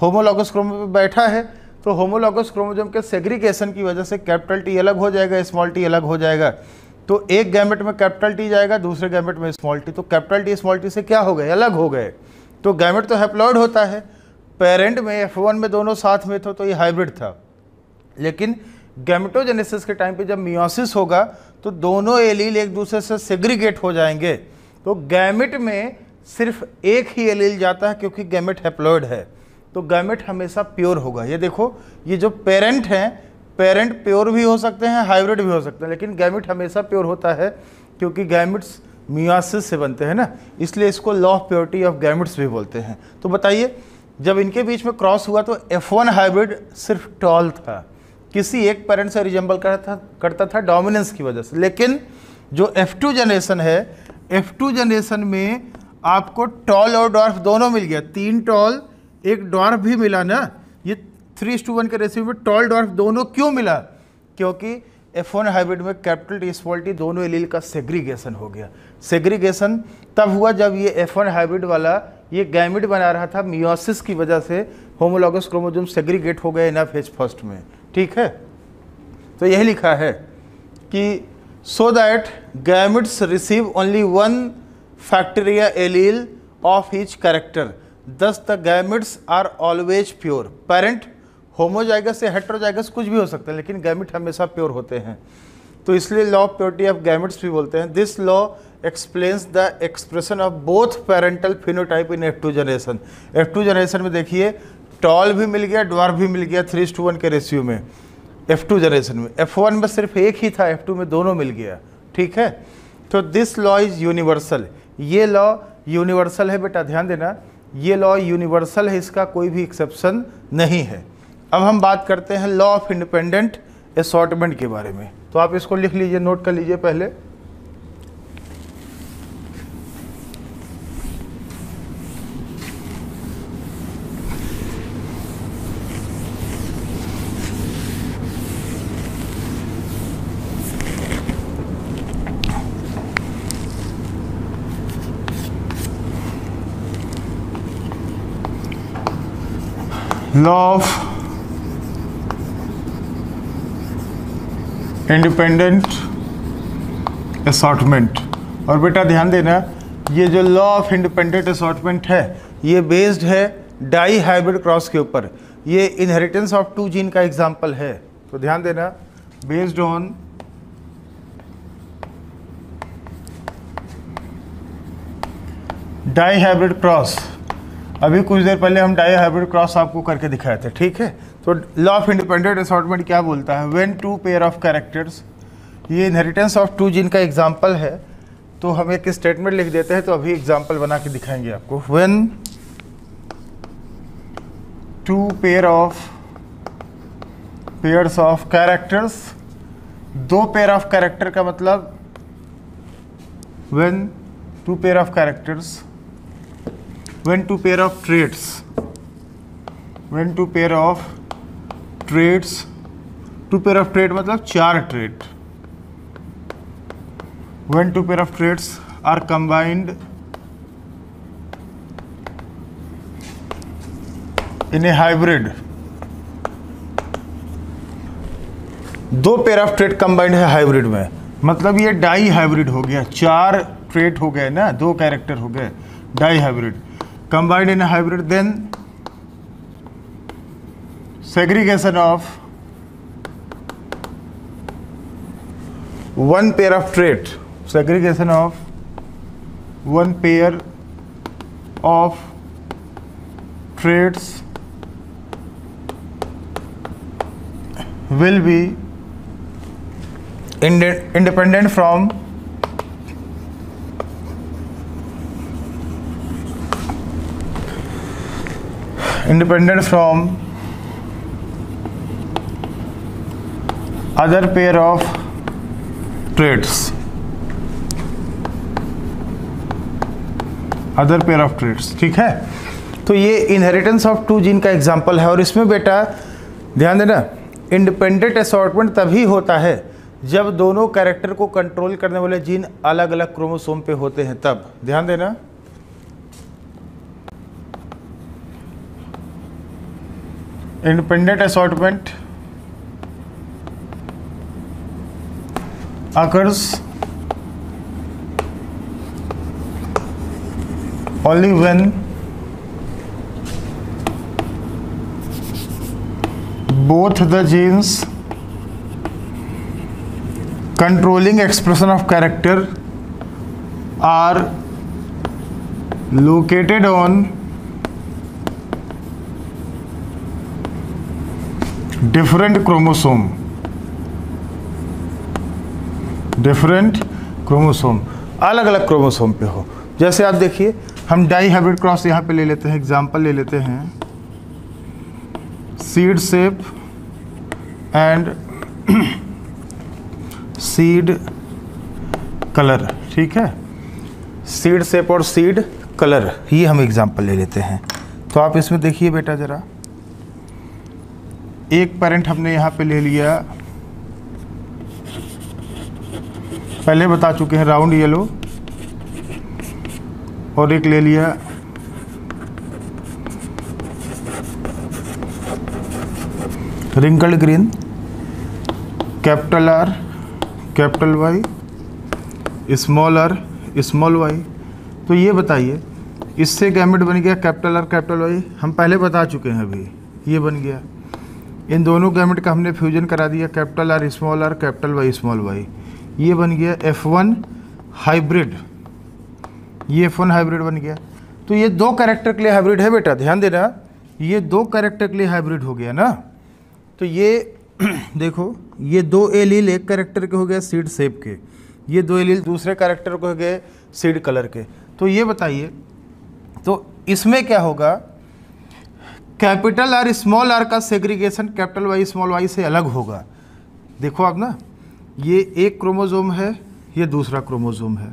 A: होमोलॉगस क्रोमो पे बैठा है तो होमोलॉगस क्रोमोजोम के सेग्रीगेशन की वजह से कैपिटल टी अलग हो जाएगा स्मॉल टी अलग हो जाएगा तो एक गैमेट में कैपिटल टी जाएगा दूसरे गैमेट में स्मॉल टी तो कैपिटल टी स्मॉल टी से क्या हो गए अलग हो गए तो गैमेट तो हैप्लॉयड होता है पेरेंट में एफ में दोनों साथ में थे तो ये हाइब्रिड था लेकिन गैमेटोजेनेसिस के टाइम पे जब मियोसिस होगा तो दोनों एलील एक दूसरे से सेग्रीगेट हो जाएंगे तो गैमिट में सिर्फ एक ही एलील जाता है क्योंकि गैमिट हैप्लॉयड है तो गैमिट हमेशा प्योर होगा ये देखो ये जो पेरेंट हैं पेरेंट प्योर भी हो सकते हैं हाइब्रिड भी हो सकते हैं लेकिन गैमिट हमेशा प्योर होता है क्योंकि गैमिट्स मियासिस से बनते हैं ना इसलिए इसको law of purity of gametes भी बोलते हैं तो बताइए जब इनके बीच में क्रॉस हुआ तो एफ वन हाइब्रिड सिर्फ टॉल था किसी एक पेरेंट से रिजेंबल करता था करता था डोमिनेंस की वजह से लेकिन जो F to generation F F two generation में आपको टॉल और डॉर्फ दोनों मिल गया तीन टॉल एक डॉर्फ भी मिला ना ये थ्री टू वन के रेसिपी में टॉल डॉर्फ दोनों क्यों मिला क्योंकि एफ वन हाइब्रिड में कैपिटल टी दोनों एलील का सेग्रीगेशन हो गया सेग्रीगेशन तब हुआ जब ये एफ वन हाइब्रिड वाला ये गैमिड बना रहा था मियोसिस की वजह से होमोलॉगस क्रोमोजोम सेग्रीगेट हो गए इन एफ एच फर्स्ट में ठीक है तो यही लिखा है कि so that gametes receive only one factorial allele of each character. Thus, the gametes are always pure. Parent homozygous या हेट्रोजाइगस कुछ भी हो सकता है लेकिन गैमिट हमेशा प्योर होते हैं तो इसलिए law of purity of gametes भी बोलते हैं this law explains the expression of both parental phenotype in F to generation F to generation में देखिए टॉल भी मिल गया ड्वार भी मिल गया थ्री टू वन के रेशियो में F2 जनरेशन में F1 में सिर्फ एक ही था F2 में दोनों मिल गया ठीक है तो दिस लॉ इज़ यूनिवर्सल ये लॉ यूनिवर्सल है बेटा ध्यान देना ये लॉ यूनिवर्सल है इसका कोई भी एक्सेप्शन नहीं है अब हम बात करते हैं लॉ ऑफ इंडिपेंडेंट असॉटमेंट के बारे में तो आप इसको लिख लीजिए नोट कर लीजिए पहले law इंडिपेंडेंट असॉटमेंट और बेटा ध्यान देना ये जो लॉ ऑफ इंडिपेंडेंट असॉटमेंट है ये बेस्ड है डाई हाइब्रिड क्रॉस के ऊपर ये इनहेरिटेंस ऑफ टू जीन का एग्जाम्पल है तो ध्यान देना based on dihybrid cross अभी कुछ देर पहले हम डाई हाइब्रिड क्रॉस आपको करके दिखाए थे ठीक है तो लॉ ऑफ इंडिपेंडेंट असॉटमेंट क्या बोलता है when two pair of characters ये इनहेरिटेंस ऑफ टू जिन का एग्जाम्पल है तो हम एक स्टेटमेंट लिख देते हैं तो अभी एग्जाम्पल बना के दिखाएंगे आपको when two pair of pairs of characters दो पेयर ऑफ कैरेक्टर का मतलब when two pair of characters when two pair of traits when two pair of traits two pair of trait मतलब चार trait when two pair of traits are combined in a hybrid दो pair of trait combined है hybrid में मतलब ये dihybrid हो गया चार ट्रेड हो गए ना दो कैरेक्टर हो गए dihybrid combined in a hybrid then segregation of one pair of trait segregation of one pair of traits will be independent from independent from other pair of traits other pair of traits ठीक है तो ये inheritance of two gene का example है और इसमें बेटा ध्यान देना इंडिपेंडेंट assortment तभी होता है जब दोनों कैरेक्टर को कंट्रोल करने वाले जीन अलग अलग क्रोमोसोम पे होते हैं तब ध्यान देना independent assortment occurs only when both the genes controlling expression of character are located on different chromosome different chromosome अलग अलग क्रोमोसोम पे हो जैसे आप देखिए हम डाई हाइब्रिड क्रॉस यहाँ पे ले लेते हैं एग्जाम्पल ले लेते हैं seed shape and seed colour ठीक है सीड सेप और सीड कलर ये हम एग्जाम्पल ले लेते हैं तो आप इसमें देखिए बेटा ज़रा एक पेरेंट हमने यहाँ पे ले लिया पहले बता चुके हैं राउंड येलो और एक ले लिया wrinkled green capital R capital Y small R small Y तो ये बताइए इससे गैमिट बन गया कैपिटल आर कैपिटल वाई हम पहले बता चुके हैं अभी ये बन गया इन दोनों गैमेट का हमने फ्यूजन करा दिया capital R small R capital Y small Y ये बन गया एफ वन हाइब्रिड ये एफ वन हाइब्रिड बन गया तो ये दो कैरेक्टर के लिए हाइब्रिड है बेटा ध्यान देना ये दो कैरेक्टर के लिए हाइब्रिड हो गया ना तो ये देखो ये दो एलील एक कैरेक्टर के हो गए सीड सेप के ये दो एलील दूसरे कैरेक्टर के हो गए सीड कलर के तो ये बताइए तो इसमें क्या होगा कैपिटल आर स्मॉल आर का segregation capital Y small Y से अलग होगा देखो आप ना ये एक क्रोमोजोम है ये दूसरा क्रोमोजोम है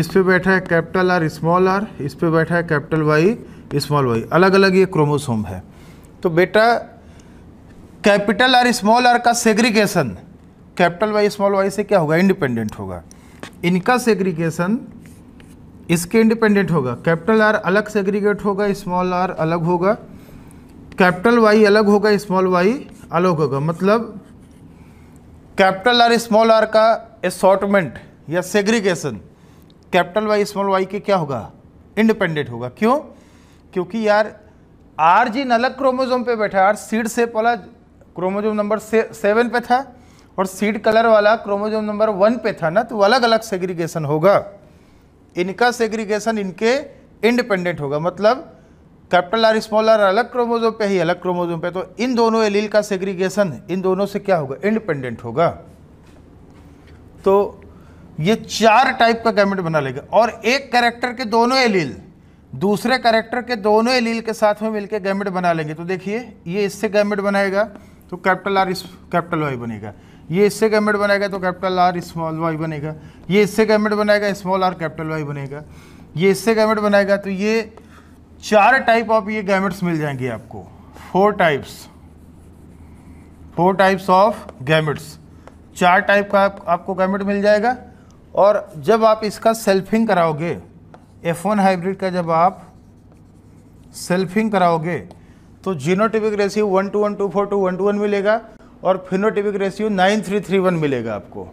A: इस पे बैठा है कैपिटल आर स्मॉल आर इस पे बैठा है कैपिटल वाई स्मॉल वाई अलग अलग ये क्रोमोसोम है तो बेटा कैपिटल आर स्मॉल आर का segregation capital Y small Y से क्या होगा इंडिपेंडेंट होगा इनका सेग्रीगेशन इसके इंडिपेंडेंट होगा कैपिटल आर अलग सेग्रीगेट होगा स्मॉल आर अलग होगा कैपिटल वाई अलग होगा स्मॉल वाई अलग होगा मतलब कैपिटल आर स्मॉल आर का असॉटमेंट या segregation capital Y small Y के क्या होगा इंडिपेंडेंट होगा क्यों क्योंकि यार आर जिन अलग क्रोमोजोम पे बैठा आर सीड सेप वाला क्रोमोजोम नंबर से, सेवन पे था और सीड कलर वाला क्रोमोजोम नंबर वन पे था ना तो अलग अलग सेग्रीगेशन होगा इनका सेग्रीगेशन इनके इंडिपेंडेंट होगा मतलब कैपिटल आर स्मॉल आर अलग क्रोमोजोम पे ही अलग क्रोमोजोम पे तो इन दोनों एलील का सेग्रीगेशन इन दोनों से क्या होगा इंडिपेंडेंट होगा तो ये चार टाइप का गैमेट बना लेगा और एक कैरेक्टर के दोनों एलील दूसरे कैरेक्टर के दोनों एलील के साथ में मिलकर गैमेट बना लेंगे तो देखिए ये इससे गैमेट बनाएगा तो कैपिटल आर कैपिटल वाई बनेगा ये इससे गैमेट बनाएगा तो कैपिटल आर स्मॉल वाई बनेगा ये इससे गैमेट बनाएगा स्मॉल आर कैपिटल वाई बनेगा ये इससे गैमेट बनाएगा तो ये चार टाइप ऑफ ये गैमेट्स मिल जाएंगे आपको four types four types of gametes चार टाइप का आप, आपको गैमेट मिल जाएगा और जब आप इसका सेल्फिंग कराओगे एफ वन हाइब्रिड का जब आप सेल्फिंग कराओगे तो genotypic ratio one two one two four two one two one मिलेगा और phenotypic ratio nine three three one मिलेगा आपको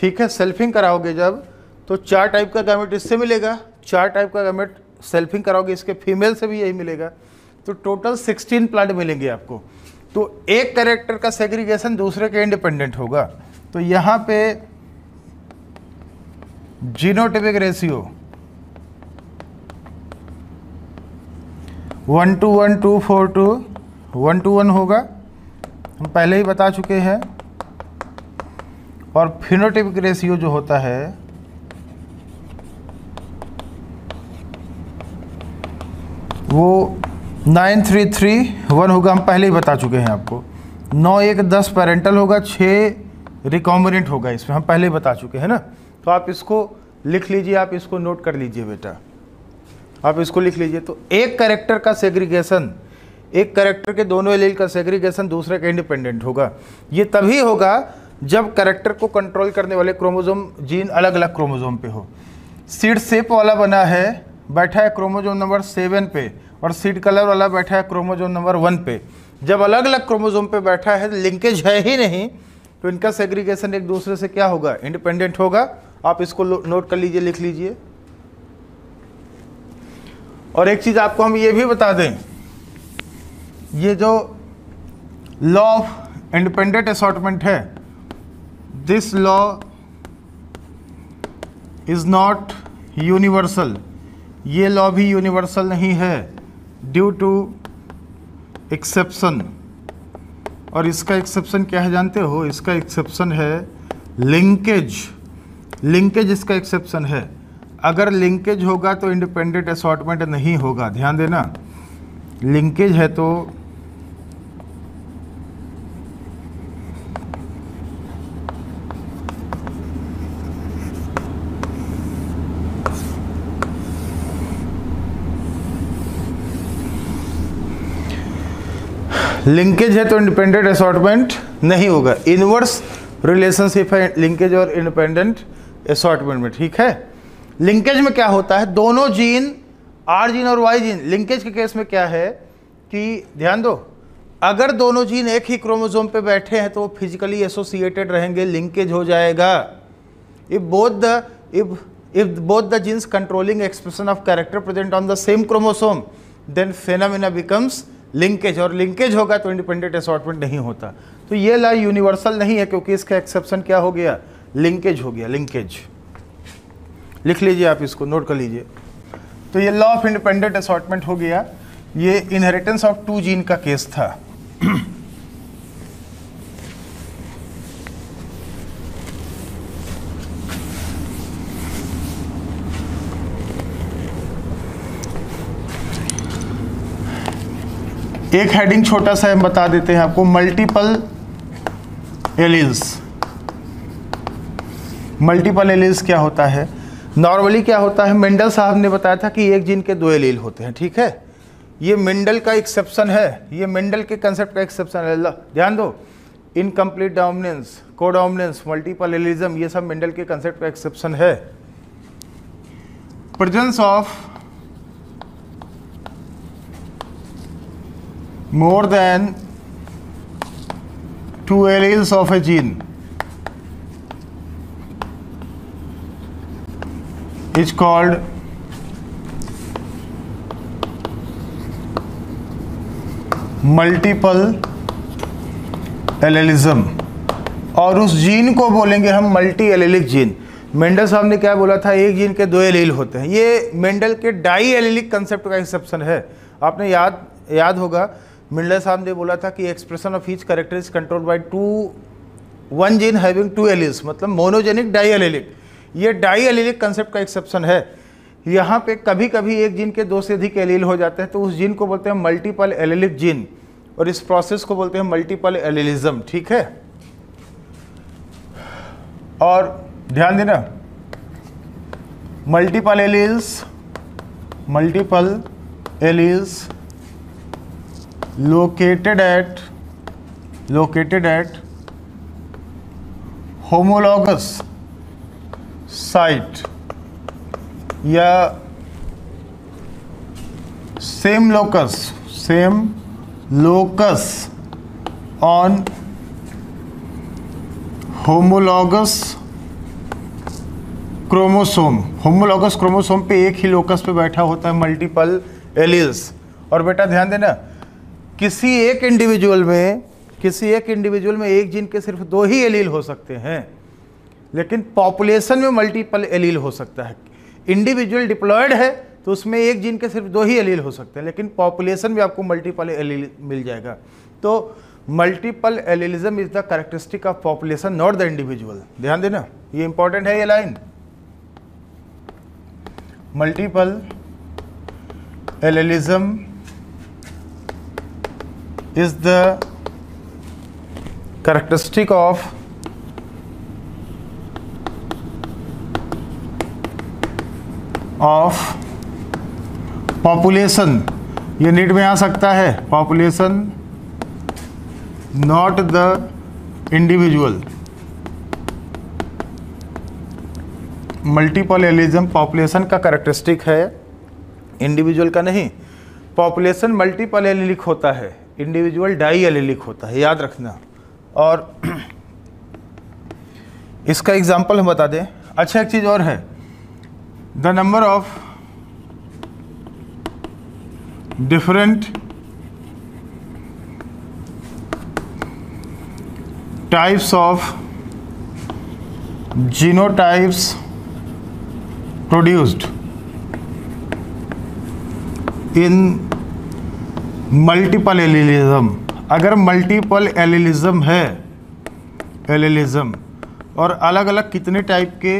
A: ठीक है सेल्फिंग कराओगे जब तो चार टाइप का गैमेट इससे मिलेगा चार टाइप का गैमेट सेल्फिंग कराओगे इसके फीमेल से भी यही मिलेगा तो टोटल 16 प्लांट मिलेंगे आपको तो एक करेक्टर का सेग्रीगेशन दूसरे के इंडिपेंडेंट होगा तो यहाँ पे genotypic ratio one two one two four two one two one होगा हम पहले ही बता चुके हैं और फिनोटिपिक रेशियो जो होता है वो नाइन थ्री थ्री वन होगा हम पहले ही बता चुके हैं आपको नौ एक दस पेरेंटल होगा छः रिकॉम्बिनेंट होगा इसमें हम पहले ही बता चुके हैं ना तो आप इसको लिख लीजिए आप इसको नोट कर लीजिए बेटा आप इसको लिख लीजिए तो एक करेक्टर का सेग्रीगेशन एक करेक्टर के दोनों एलील का सेग्रीगेशन दूसरे का इंडिपेंडेंट होगा ये तभी होगा जब करेक्टर को कंट्रोल करने वाले क्रोमोजोम जीन अलग अलग क्रोमोजोम पे हो सीड सेप वाला बना है बैठा है क्रोमोजोम नंबर सेवन पे और सीड कलर वाला बैठा है क्रोमोजोम नंबर वन पे जब अलग अलग क्रोमोजोम पे बैठा है लिंकेज है ही नहीं तो इनका सेग्रीगेशन एक दूसरे से क्या होगा इंडिपेंडेंट होगा आप इसको नोट कर लीजिए लिख लीजिए और एक चीज़ आपको हम ये भी बता दें ये जो लॉ ऑफ इंडिपेंडेंट असॉटमेंट है this law is not universal ये लॉ भी यूनिवर्सल नहीं है ड्यू टू एक्सेप्शन और इसका एक्सेप्शन क्या है जानते हो इसका एक्सेप्शन है लिंकेज लिंकेज इसका एक्सेप्शन है अगर लिंकेज होगा तो इंडिपेंडेंट असॉटमेंट नहीं होगा ध्यान देना लिंकेज है तो लिंकेज है तो इंडिपेंडेंट असॉटमेंट नहीं होगा इनवर्स रिलेशनशिप है लिंकेज और इंडिपेंडेंट असॉटमेंट में ठीक है लिंकेज में क्या होता है दोनों जीन आर जीन और वाई जीन लिंकेज के केस में क्या है कि ध्यान दो अगर दोनों जीन एक ही क्रोमोजोम पे बैठे हैं तो वो फिजिकली एसोसिएटेड रहेंगे लिंकेज हो जाएगा if both the if if both the genes controlling expression of character present on the same chromosome then phenomena becomes linkage और लिंकेज होगा तो इंडिपेंडेंट असॉटमेंट नहीं होता तो ये ला यूनिवर्सल नहीं है क्योंकि इसका एक्सेप्शन क्या हो गया लिंकेज हो गया लिंकेज लिख लीजिए आप इसको नोट कर लीजिए तो ये लॉ ऑफ इंडिपेंडेंट असॉटमेंट हो गया ये इनहेरिटेंस ऑफ टू जीन का केस था एक हेडिंग छोटा सा हम बता देते हैं आपको मल्टीपल एलिल्स मल्टीपल एलिल्स क्या होता है नॉर्मली क्या होता है मेंडल साहब ने बताया था कि एक जीन के दो एलील होते हैं ठीक है ये मेंडल का एक्सेप्शन है ये मेंडल के कंसेप्ट का एक्सेप्शन है ध्यान दो incomplete dominance codominance multiple allelism ये सब मेंडल के कंसेप्ट का एक्सेप्शन है presence of more than two alleles of a gene is called multiple allelism और उस जीन को बोलेंगे हम मल्टी एलेलिक जीन मेंडल साहब ने क्या बोला था एक जीन के दो एलील होते हैं ये मेंडल के डाई एलेलिक कंसेप्ट का एक्सेप्शन है आपने याद याद होगा मिंडल साहब ने बोला था कि expression of each character is control by two one gene having two alleles मतलब मोनोजेनिक डाई एलिलिक ये डाई एलिलिक कंसेप्ट का एक्सेप्शन है यहाँ पे कभी कभी एक जीन के दो से अधिक एलील हो जाते हैं तो उस जीन को बोलते हैं मल्टीपल एलिलिक जीन और इस प्रोसेस को बोलते हैं मल्टीपल एलिलिज्म ठीक है और ध्यान देना multiple alleles multiple alleles located at located at homologous site या same locus same locus on homologous chromosome homologous chromosome पे एक ही लोकस पे बैठा होता है मल्टीपल एलियस और बेटा ध्यान देना किसी एक इंडिविजुअल में किसी एक इंडिविजुअल में एक जीन के सिर्फ दो ही एलील हो सकते हैं लेकिन पॉपुलेशन में मल्टीपल एलील हो सकता है इंडिविजुअल डिप्लॉयड है तो उसमें एक जीन के सिर्फ दो ही एलील हो सकते हैं लेकिन पॉपुलेशन में आपको मल्टीपल एलील मिल जाएगा तो multiple allelism is the characteristic of population not the individual ध्यान देना ये इंपॉर्टेंट है ये line multiple allelism is the characteristic of of population unit में आ सकता है population not the individual multiple allelism population का करेक्टरिस्टिक है इंडिविजुअल का नहीं पॉपुलेशन मल्टीपल एलिलिक होता है इंडिविजुअल डाई एलिलिक होता है याद रखना और इसका एग्जाम्पल हम बता दें अच्छा एक चीज़ और है the number of different types of genotypes produced in multiple allelism अगर मल्टीपल एलिलिज्म है एलिलिज्म और अलग अलग कितने टाइप के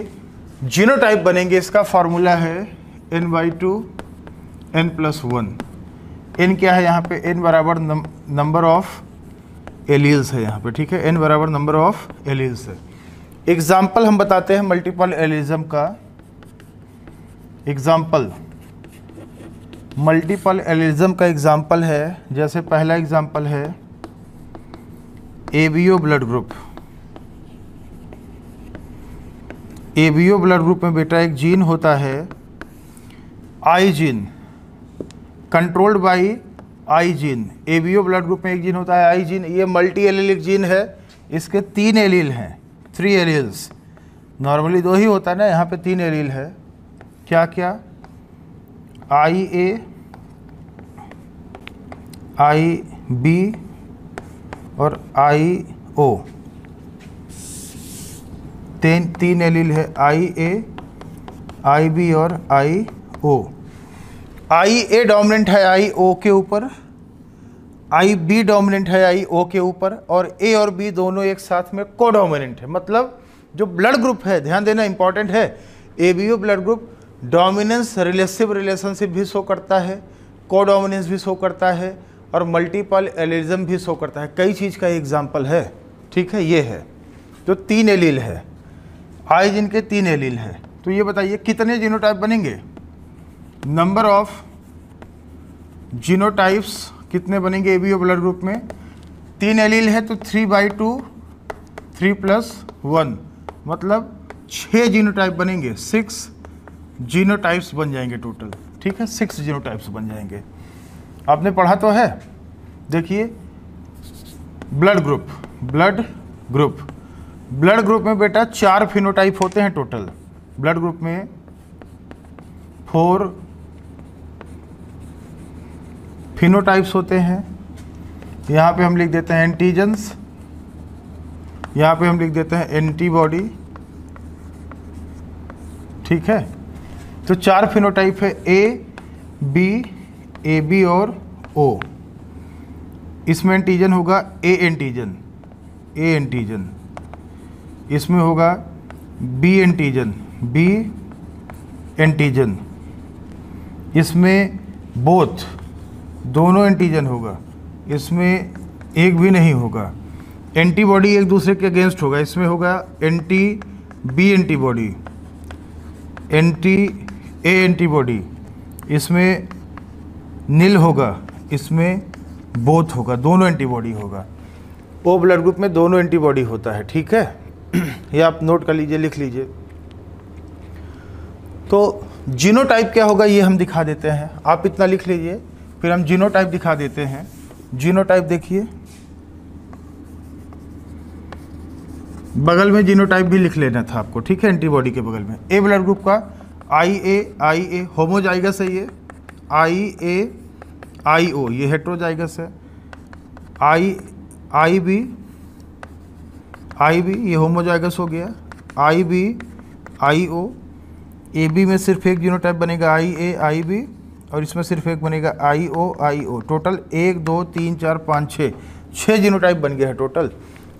A: जीनो टाइप बनेंगे इसका फार्मूला है N by two N plus one N क्या है यहाँ पे एन बराबर नंबर ऑफ एलियल्स है यहाँ पे ठीक है एन बराबर नंबर ऑफ एलियल्स है एग्जाम्पल हम बताते हैं मल्टीपल एलिज्म का एग्जाम्पल मल्टीपल एलिज्म का एग्ज़ाम्पल है जैसे पहला एग्ज़ाम्पल है A B O blood group A B O blood group में बेटा एक जीन होता है I gene controlled by I gene A B O blood group में एक जीन होता है आई जीन ये मल्टी एलिलिक जीन है इसके तीन एलील हैं थ्री एलील्स नॉर्मली दो ही होता है ना यहाँ पे तीन एलील है क्या क्या आई ए आई बी और आई ओ तीन तीन एलिल है आई ए आई बी और आई ओ आई ए डोमिनेंट है आई ओ के ऊपर आई बी डोमिनेंट है आई ओ के ऊपर और ए और बी दोनों एक साथ में को डोमिनेंट है मतलब जो ब्लड ग्रुप है ध्यान देना इंपॉर्टेंट है A B O blood group dominance recessive relationship भी शो करता है कोडोमिनेंस भी शो करता है और मल्टीपल एलिज्म भी शो करता है कई चीज़ का एग्जाम्पल है ठीक है ये है जो तीन एलील है आई जिनके तीन एलील हैं तो ये बताइए कितने जीनोटाइप बनेंगे नंबर ऑफ जीनोटाइप्स कितने बनेंगे A B O blood group में तीन एलील है तो three by two three plus one मतलब छः जीनोटाइप बनेंगे सिक्स जीनोटाइप्स बन जाएंगे टोटल ठीक है सिक्स जीनोटाइप्स बन जाएंगे आपने पढ़ा तो है देखिए blood group blood group blood group में बेटा चार फिनोटाइप होते हैं टोटल ब्लड ग्रुप में फोर फिनोटाइप्स होते हैं यहाँ पे हम लिख देते हैं एंटीजन्स यहाँ पे हम लिख देते हैं एंटीबॉडी ठीक है तो चार फिनोटाइप है ए बी ए बी और ओ इसमें एंटीजन होगा ए एंटीजन ए एंटीजन इसमें होगा बी एंटीजन बी एंटीजन इसमें बोथ दोनों एंटीजन होगा इसमें एक भी नहीं होगा एंटीबॉडी एक दूसरे के अगेंस्ट होगा इसमें होगा anti B antibody anti A antibody इसमें नील होगा इसमें बोथ होगा दोनों एंटीबॉडी होगा ओ ब्लड ग्रुप में दोनों एंटीबॉडी होता है ठीक है ये आप नोट कर लीजिए लिख लीजिए तो जीनोटाइप क्या होगा ये हम दिखा देते हैं आप इतना लिख लीजिए फिर हम जीनोटाइप दिखा देते हैं जीनोटाइप देखिए बगल में जीनोटाइप भी लिख लेना था आपको ठीक है एंटीबॉडी के बगल में ए ब्लड ग्रुप का आई ए आई ए होमोजाइगस है ये आई ए आई ओ ये हेट्रोजाइगस है I I B I B ये होमोजाइगस हो गया आई B I O A B में सिर्फ एक यूनोटाइप बनेगा आई ए आई बी और इसमें सिर्फ एक बनेगा आई ओ आई ओ टोटल एक दो तीन चार पाँच छः छः जीनोटाइप बन गया है टोटल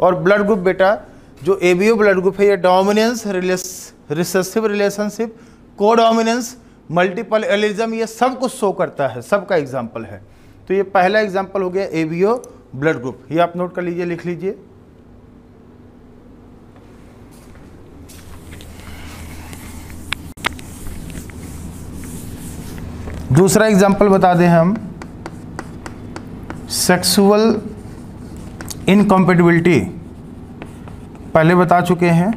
A: और ब्लड ग्रुप बेटा जो A B O blood group है ये dominance reces recessive relationship codominance multiple allelism ये सब कुछ शो करता है सबका एग्जाम्पल है तो ये पहला एग्जाम्पल हो गया एवीओ ब्लड ग्रुप ये आप नोट कर लीजिए लिख लीजिए दूसरा एग्जाम्पल बता दें हम सेक्सुअल इनकम्पेटिबिलिटी पहले बता चुके हैं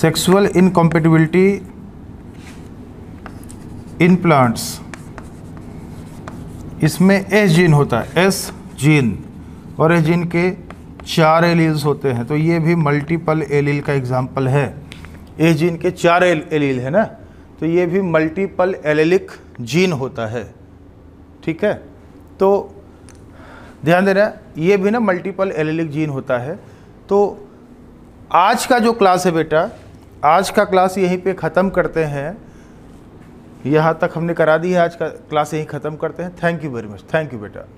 A: सेक्सुअल इनकम्पेटिबिलिटी इन प्लांट्स इसमें एस जीन होता है एस जीन और एस जीन के चार एलील्स होते हैं तो ये भी मल्टीपल एलील का एग्जाम्पल है एस जीन के चार एल, एलील है ना तो ये भी मल्टीपल एलेलिक जीन होता है ठीक है तो ध्यान देना ये भी ना मल्टीपल एलेलिक जीन होता है तो आज का जो क्लास है बेटा आज का क्लास यहीं पे ख़त्म करते हैं यहाँ तक हमने करा दी है आज का क्लास यहीं ख़त्म करते हैं thank you very much thank you बेटा